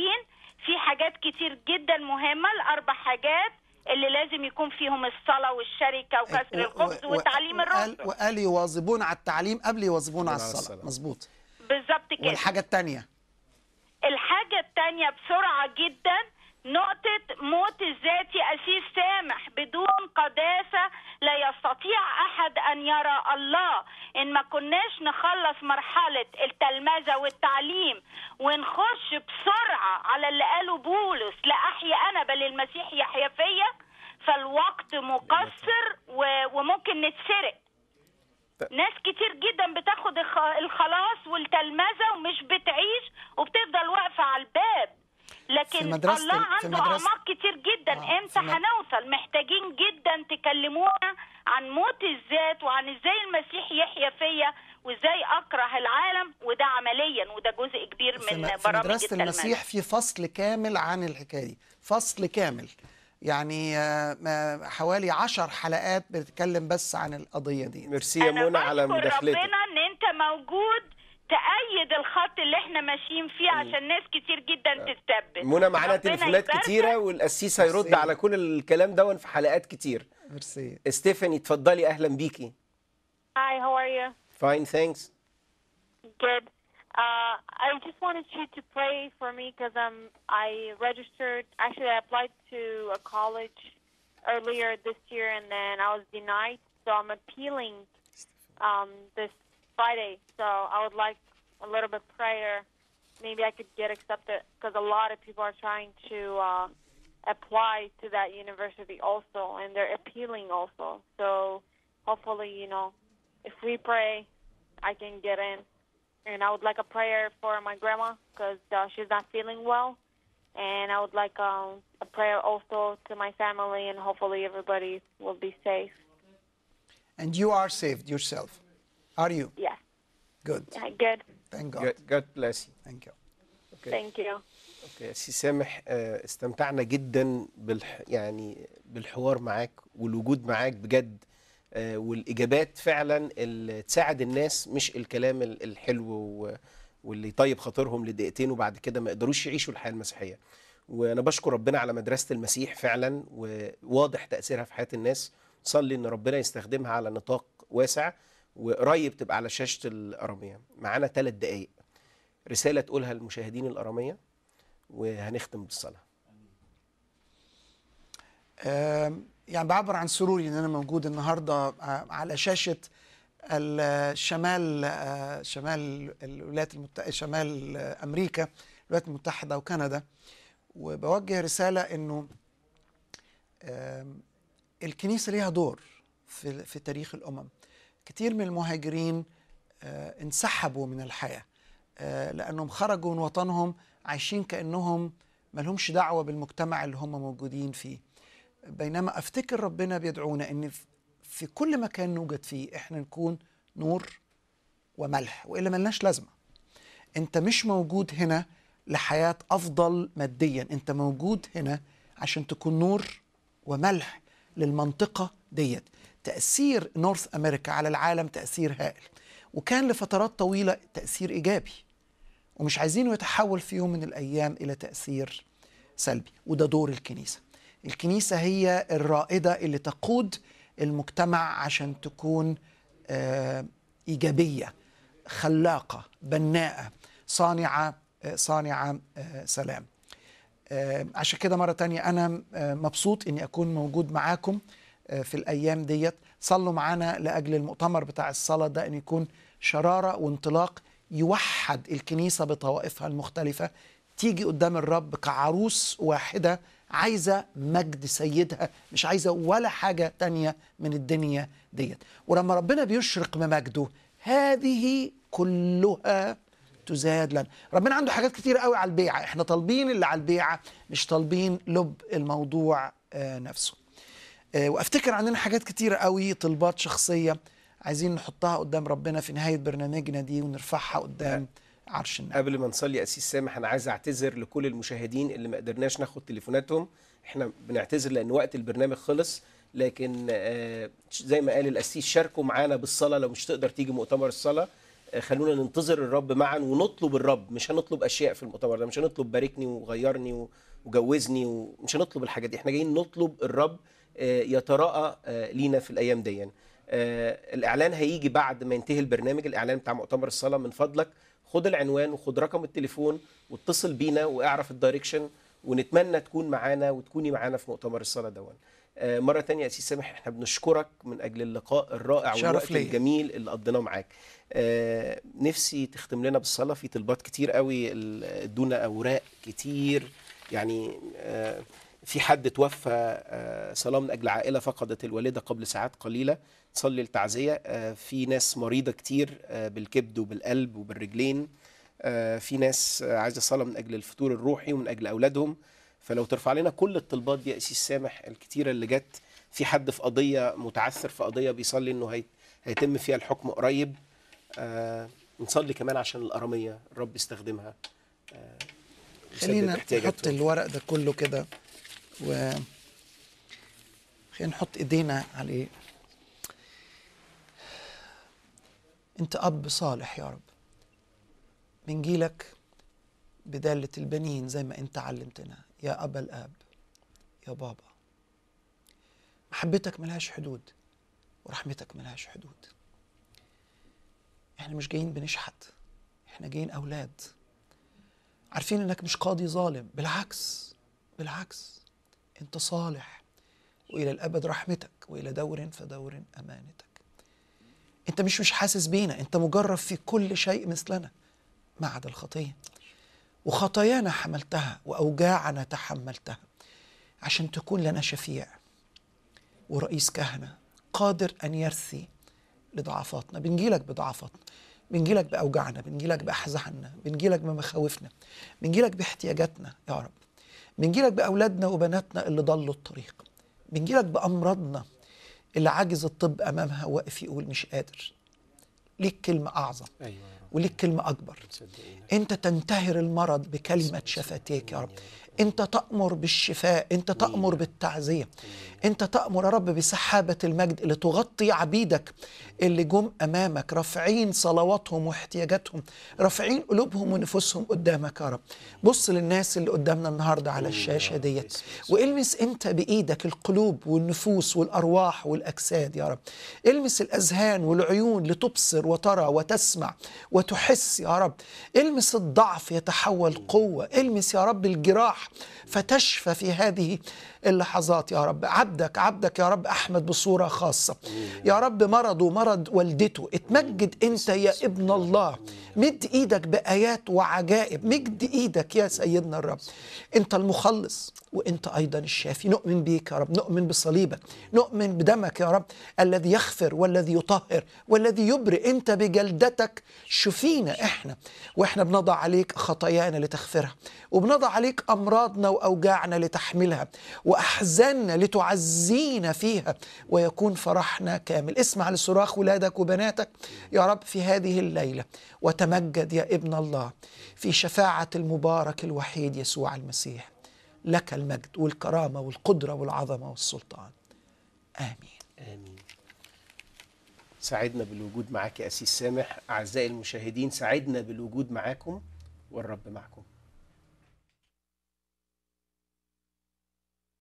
Speaker 4: في حاجات كتير جدا مهمه الاربع حاجات اللي لازم يكون فيهم الصلاة والشركة وكسر الخبز وتعليم الرسل
Speaker 3: وقال يواظبون على التعليم قبل يواظبون على الصلاة مظبوط
Speaker 4: بالظبط كده والحاجة الثانية الحاجة الثانية بسرعة جدا نقطة موت الذاتي أسيس سامح بدون قداسة لا يستطيع أحد أن يرى الله إن ما كناش نخلص مرحلة التلمذة والتعليم ونخش بسرعة على اللي قاله بولس لا أحيا أنا بل المسيح يحيا فيا فالوقت مقصر وممكن نتسرق ناس كتير جدا بتاخد الخلاص والتلمذة ومش بتعيش وبتفضل واقفة على الباب لكن الله عنده اعماق كتير جدا آه. امتى هنوصل محتاجين جدا تكلمونا عن موت الذات وعن ازاي المسيح يحيا فيا وازاي اكره العالم وده عمليا وده جزء كبير من برامج في مدرسه المسيح
Speaker 3: في فصل كامل عن الحكايه دي فصل كامل يعني آه، حوالي عشر حلقات بتتكلم بس عن القضيه دي ميرسي يا منى على
Speaker 4: مداخلتك ربنا ان انت موجود تأيد الخط اللي احنا ماشيين فيه عشان ناس كتير جدا آه. تتثبت منى معانا تليفونات كتيره والقسيس هيرد على
Speaker 2: كل الكلام ده في حلقات كتير ميرسي ستيفاني اتفضلي اهلا بيكي
Speaker 4: هاي هاو ار يو
Speaker 2: فاين ثانكس
Speaker 4: جود Uh, I just wanted you to pray for me because I'm um, I registered. Actually, I applied to a college earlier this year, and then I was denied. So I'm appealing um, this Friday, so I would like a little bit prayer. Maybe I could get accepted because a lot of people are trying to uh, apply to that university also, and they're appealing also. So hopefully, you know, if we pray, I can get in. And I would like a prayer for my grandma because uh, she's not feeling well. And I would like um, a prayer also to my family, and hopefully everybody will be safe.
Speaker 3: And you are saved yourself. Are you? Yes. Good.
Speaker 5: Yeah, good.
Speaker 9: Thank
Speaker 2: God.
Speaker 3: God. God bless you. Thank you.
Speaker 2: Okay.
Speaker 5: Thank you.
Speaker 3: اوكي
Speaker 2: سي سامح آه، استمتعنا جدا بالح يعني بالحوار معاك والوجود معاك بجد آه، والاجابات فعلا اللي تساعد الناس مش الكلام الحلو واللي يطيب خاطرهم لدقيقتين وبعد كده ما يقدروش يعيشوا الحياه المسيحيه. وانا بشكر ربنا على مدرسه المسيح فعلا وواضح تاثيرها في حياه الناس. صلي ان ربنا يستخدمها على نطاق واسع وقريب تبقى على شاشه الاراميه معانا ثلاث دقائق رساله تقولها للمشاهدين الاراميه
Speaker 3: وهنختم بالصلاه يعني بعبر عن سروري ان انا موجود النهارده آه، على شاشه الشمال آه، شمال الولايات المتحده شمال امريكا الولايات المتحده وكندا وبوجه رساله انه الكنيسه ليها دور في في تاريخ الامم كتير من المهاجرين آه، انسحبوا من الحياة آه، لأنهم خرجوا من وطنهم عايشين كأنهم لهمش دعوة بالمجتمع اللي هم موجودين فيه بينما أفتكر ربنا بيدعونا أن في كل مكان نوجد فيه إحنا نكون نور وملح وإلا ملناش لازمة أنت مش موجود هنا لحياة أفضل ماديا أنت موجود هنا عشان تكون نور وملح للمنطقة ديت تأثير نورث أمريكا على العالم تأثير هائل وكان لفترات طويلة تأثير إيجابي ومش عايزينه يتحول في يوم من الأيام إلى تأثير سلبي وده دور الكنيسة الكنيسة هي الرائدة اللي تقود المجتمع عشان تكون آه، إيجابية خلاقة بناءة صانعة آه، صانعة آه، سلام عشان كده مرة تانية أنا مبسوط أني أكون موجود معاكم آه، في الايام ديت صلوا معانا لاجل المؤتمر بتاع الصلاه ده ان يكون شراره وانطلاق يوحد الكنيسه بطوائفها المختلفه تيجي قدام الرب كعروس واحده عايزه مجد سيدها مش عايزه ولا حاجه تانية من الدنيا ديت ولما ربنا بيشرق بمجده هذه كلها تزاد لنا ربنا عنده حاجات كتير قوي على البيعه احنا طالبين اللي على البيعه مش طالبين لب الموضوع آه، نفسه آه، وافتكر عندنا حاجات كتيرة قوي طلبات شخصية عايزين نحطها قدام ربنا في نهاية برنامجنا دي ونرفعها قدام
Speaker 2: عرش النعمة قبل ما نصلي أسيس سامح أنا عايز أعتذر لكل المشاهدين اللي ما قدرناش ناخد تليفوناتهم إحنا بنعتذر لأن وقت البرنامج خلص لكن آه، زي ما قال الأسيس شاركوا معانا بالصلاة لو مش تقدر تيجي مؤتمر الصلاة آه، خلونا ننتظر الرب معا ونطلب الرب مش هنطلب أشياء في المؤتمر ده مش هنطلب باركني وغيرني وجوزني ومش هنطلب الحاجات دي إحنا جايين نطلب الرب آه، يتراءى آه، لينا في الايام دي يعني. آه، الاعلان هيجي بعد ما ينتهي البرنامج الاعلان بتاع مؤتمر الصلاه من فضلك خد العنوان وخد رقم التليفون واتصل بينا واعرف الدايركشن ونتمنى تكون معانا وتكوني معانا في مؤتمر الصلاه دون مرة تانية يا سيدي سامح احنا بنشكرك من أجل اللقاء الرائع والوقت لي. الجميل اللي قضيناه معاك. نفسي تختم لنا بالصلاة في طلبات كتير قوي ادونا أوراق كتير يعني آه في حد توفى آه، صلاة من أجل عائلة فقدت الوالدة قبل ساعات قليلة تصلي التعزية آه، في ناس مريضة كتير آه، بالكبد وبالقلب وبالرجلين في ناس عايزة صلاة من أجل الفطور الروحي ومن أجل أولادهم فلو ترفع لنا كل الطلبات دي يا أسيس سامح الكتيرة اللي جت في حد في قضية متعثر في قضية بيصلي إنه هيتم فيها الحكم قريب نصلي كمان عشان الأرامية الرب يستخدمها خلينا نحط
Speaker 3: الورق ده كله كده و خلينا نحط ايدينا عليه انت اب صالح يا رب جيلك بدالة البنين زي ما انت علمتنا يا ابا الاب يا بابا محبتك ملهاش حدود ورحمتك ملهاش حدود احنا مش جايين بنشحت احنا جايين اولاد عارفين انك مش قاضي ظالم بالعكس بالعكس أنت صالح وإلى الأبد رحمتك وإلى دور فدور أمانتك أنت مش مش حاسس بينا أنت مجرب في كل شيء مثلنا ما عدا الخطية وخطايانا حملتها وأوجاعنا تحملتها عشان تكون لنا شفيع ورئيس كهنة قادر أن يرثي لضعفاتنا بنجيلك بضعفاتنا بنجيلك بأوجاعنا بنجيلك بأحزاننا بنجيلك بمخاوفنا بنجيلك باحتياجاتنا يا رب بنجي لك باولادنا وبناتنا اللي ضلوا الطريق بنجي لك بامراضنا اللي عاجز الطب امامها واقف يقول مش قادر ليك كلمه اعظم أيوة. وليك كلمه اكبر انت تنتهر المرض بكلمه شفتيك يا رب انت تامر بالشفاء انت تامر بالتعزيه انت تامر يا رب بسحابه المجد اللي تغطي عبيدك اللي جم امامك رافعين صلواتهم واحتياجاتهم رافعين قلوبهم ونفوسهم قدامك يا رب بص للناس اللي قدامنا النهارده على الشاشه ديت والمس انت بايدك القلوب والنفوس والارواح والاجساد يا رب المس الاذهان والعيون لتبصر وترى وتسمع وتحس يا رب المس الضعف يتحول قوه المس يا رب الجراح فتشفى في هذه اللحظات يا رب عبدك عبدك يا رب أحمد بصورة خاصة يا رب مرضه مرض والدته اتمجد أنت يا ابن الله مد إيدك بآيات وعجائب مد إيدك يا سيدنا الرب أنت المخلص وانت ايضا الشافي نؤمن بيك يا رب نؤمن بصليبك نؤمن بدمك يا رب الذي يغفر والذي يطهر والذي يبرئ انت بجلدتك شفينا احنا واحنا بنضع عليك خطايانا لتغفرها وبنضع عليك امراضنا واوجاعنا لتحملها و وأحزاننا لتعزينا فيها ويكون فرحنا كامل اسمع لصراخ ولادك وبناتك يا رب في هذه الليلة وتمجد يا ابن الله في شفاعة المبارك الوحيد يسوع المسيح لك المجد والكرامة والقدرة والعظمة والسلطان آمين آمين
Speaker 2: سعدنا بالوجود معك يا أسيس سامح أعزائي المشاهدين سعدنا بالوجود معاكم والرب معكم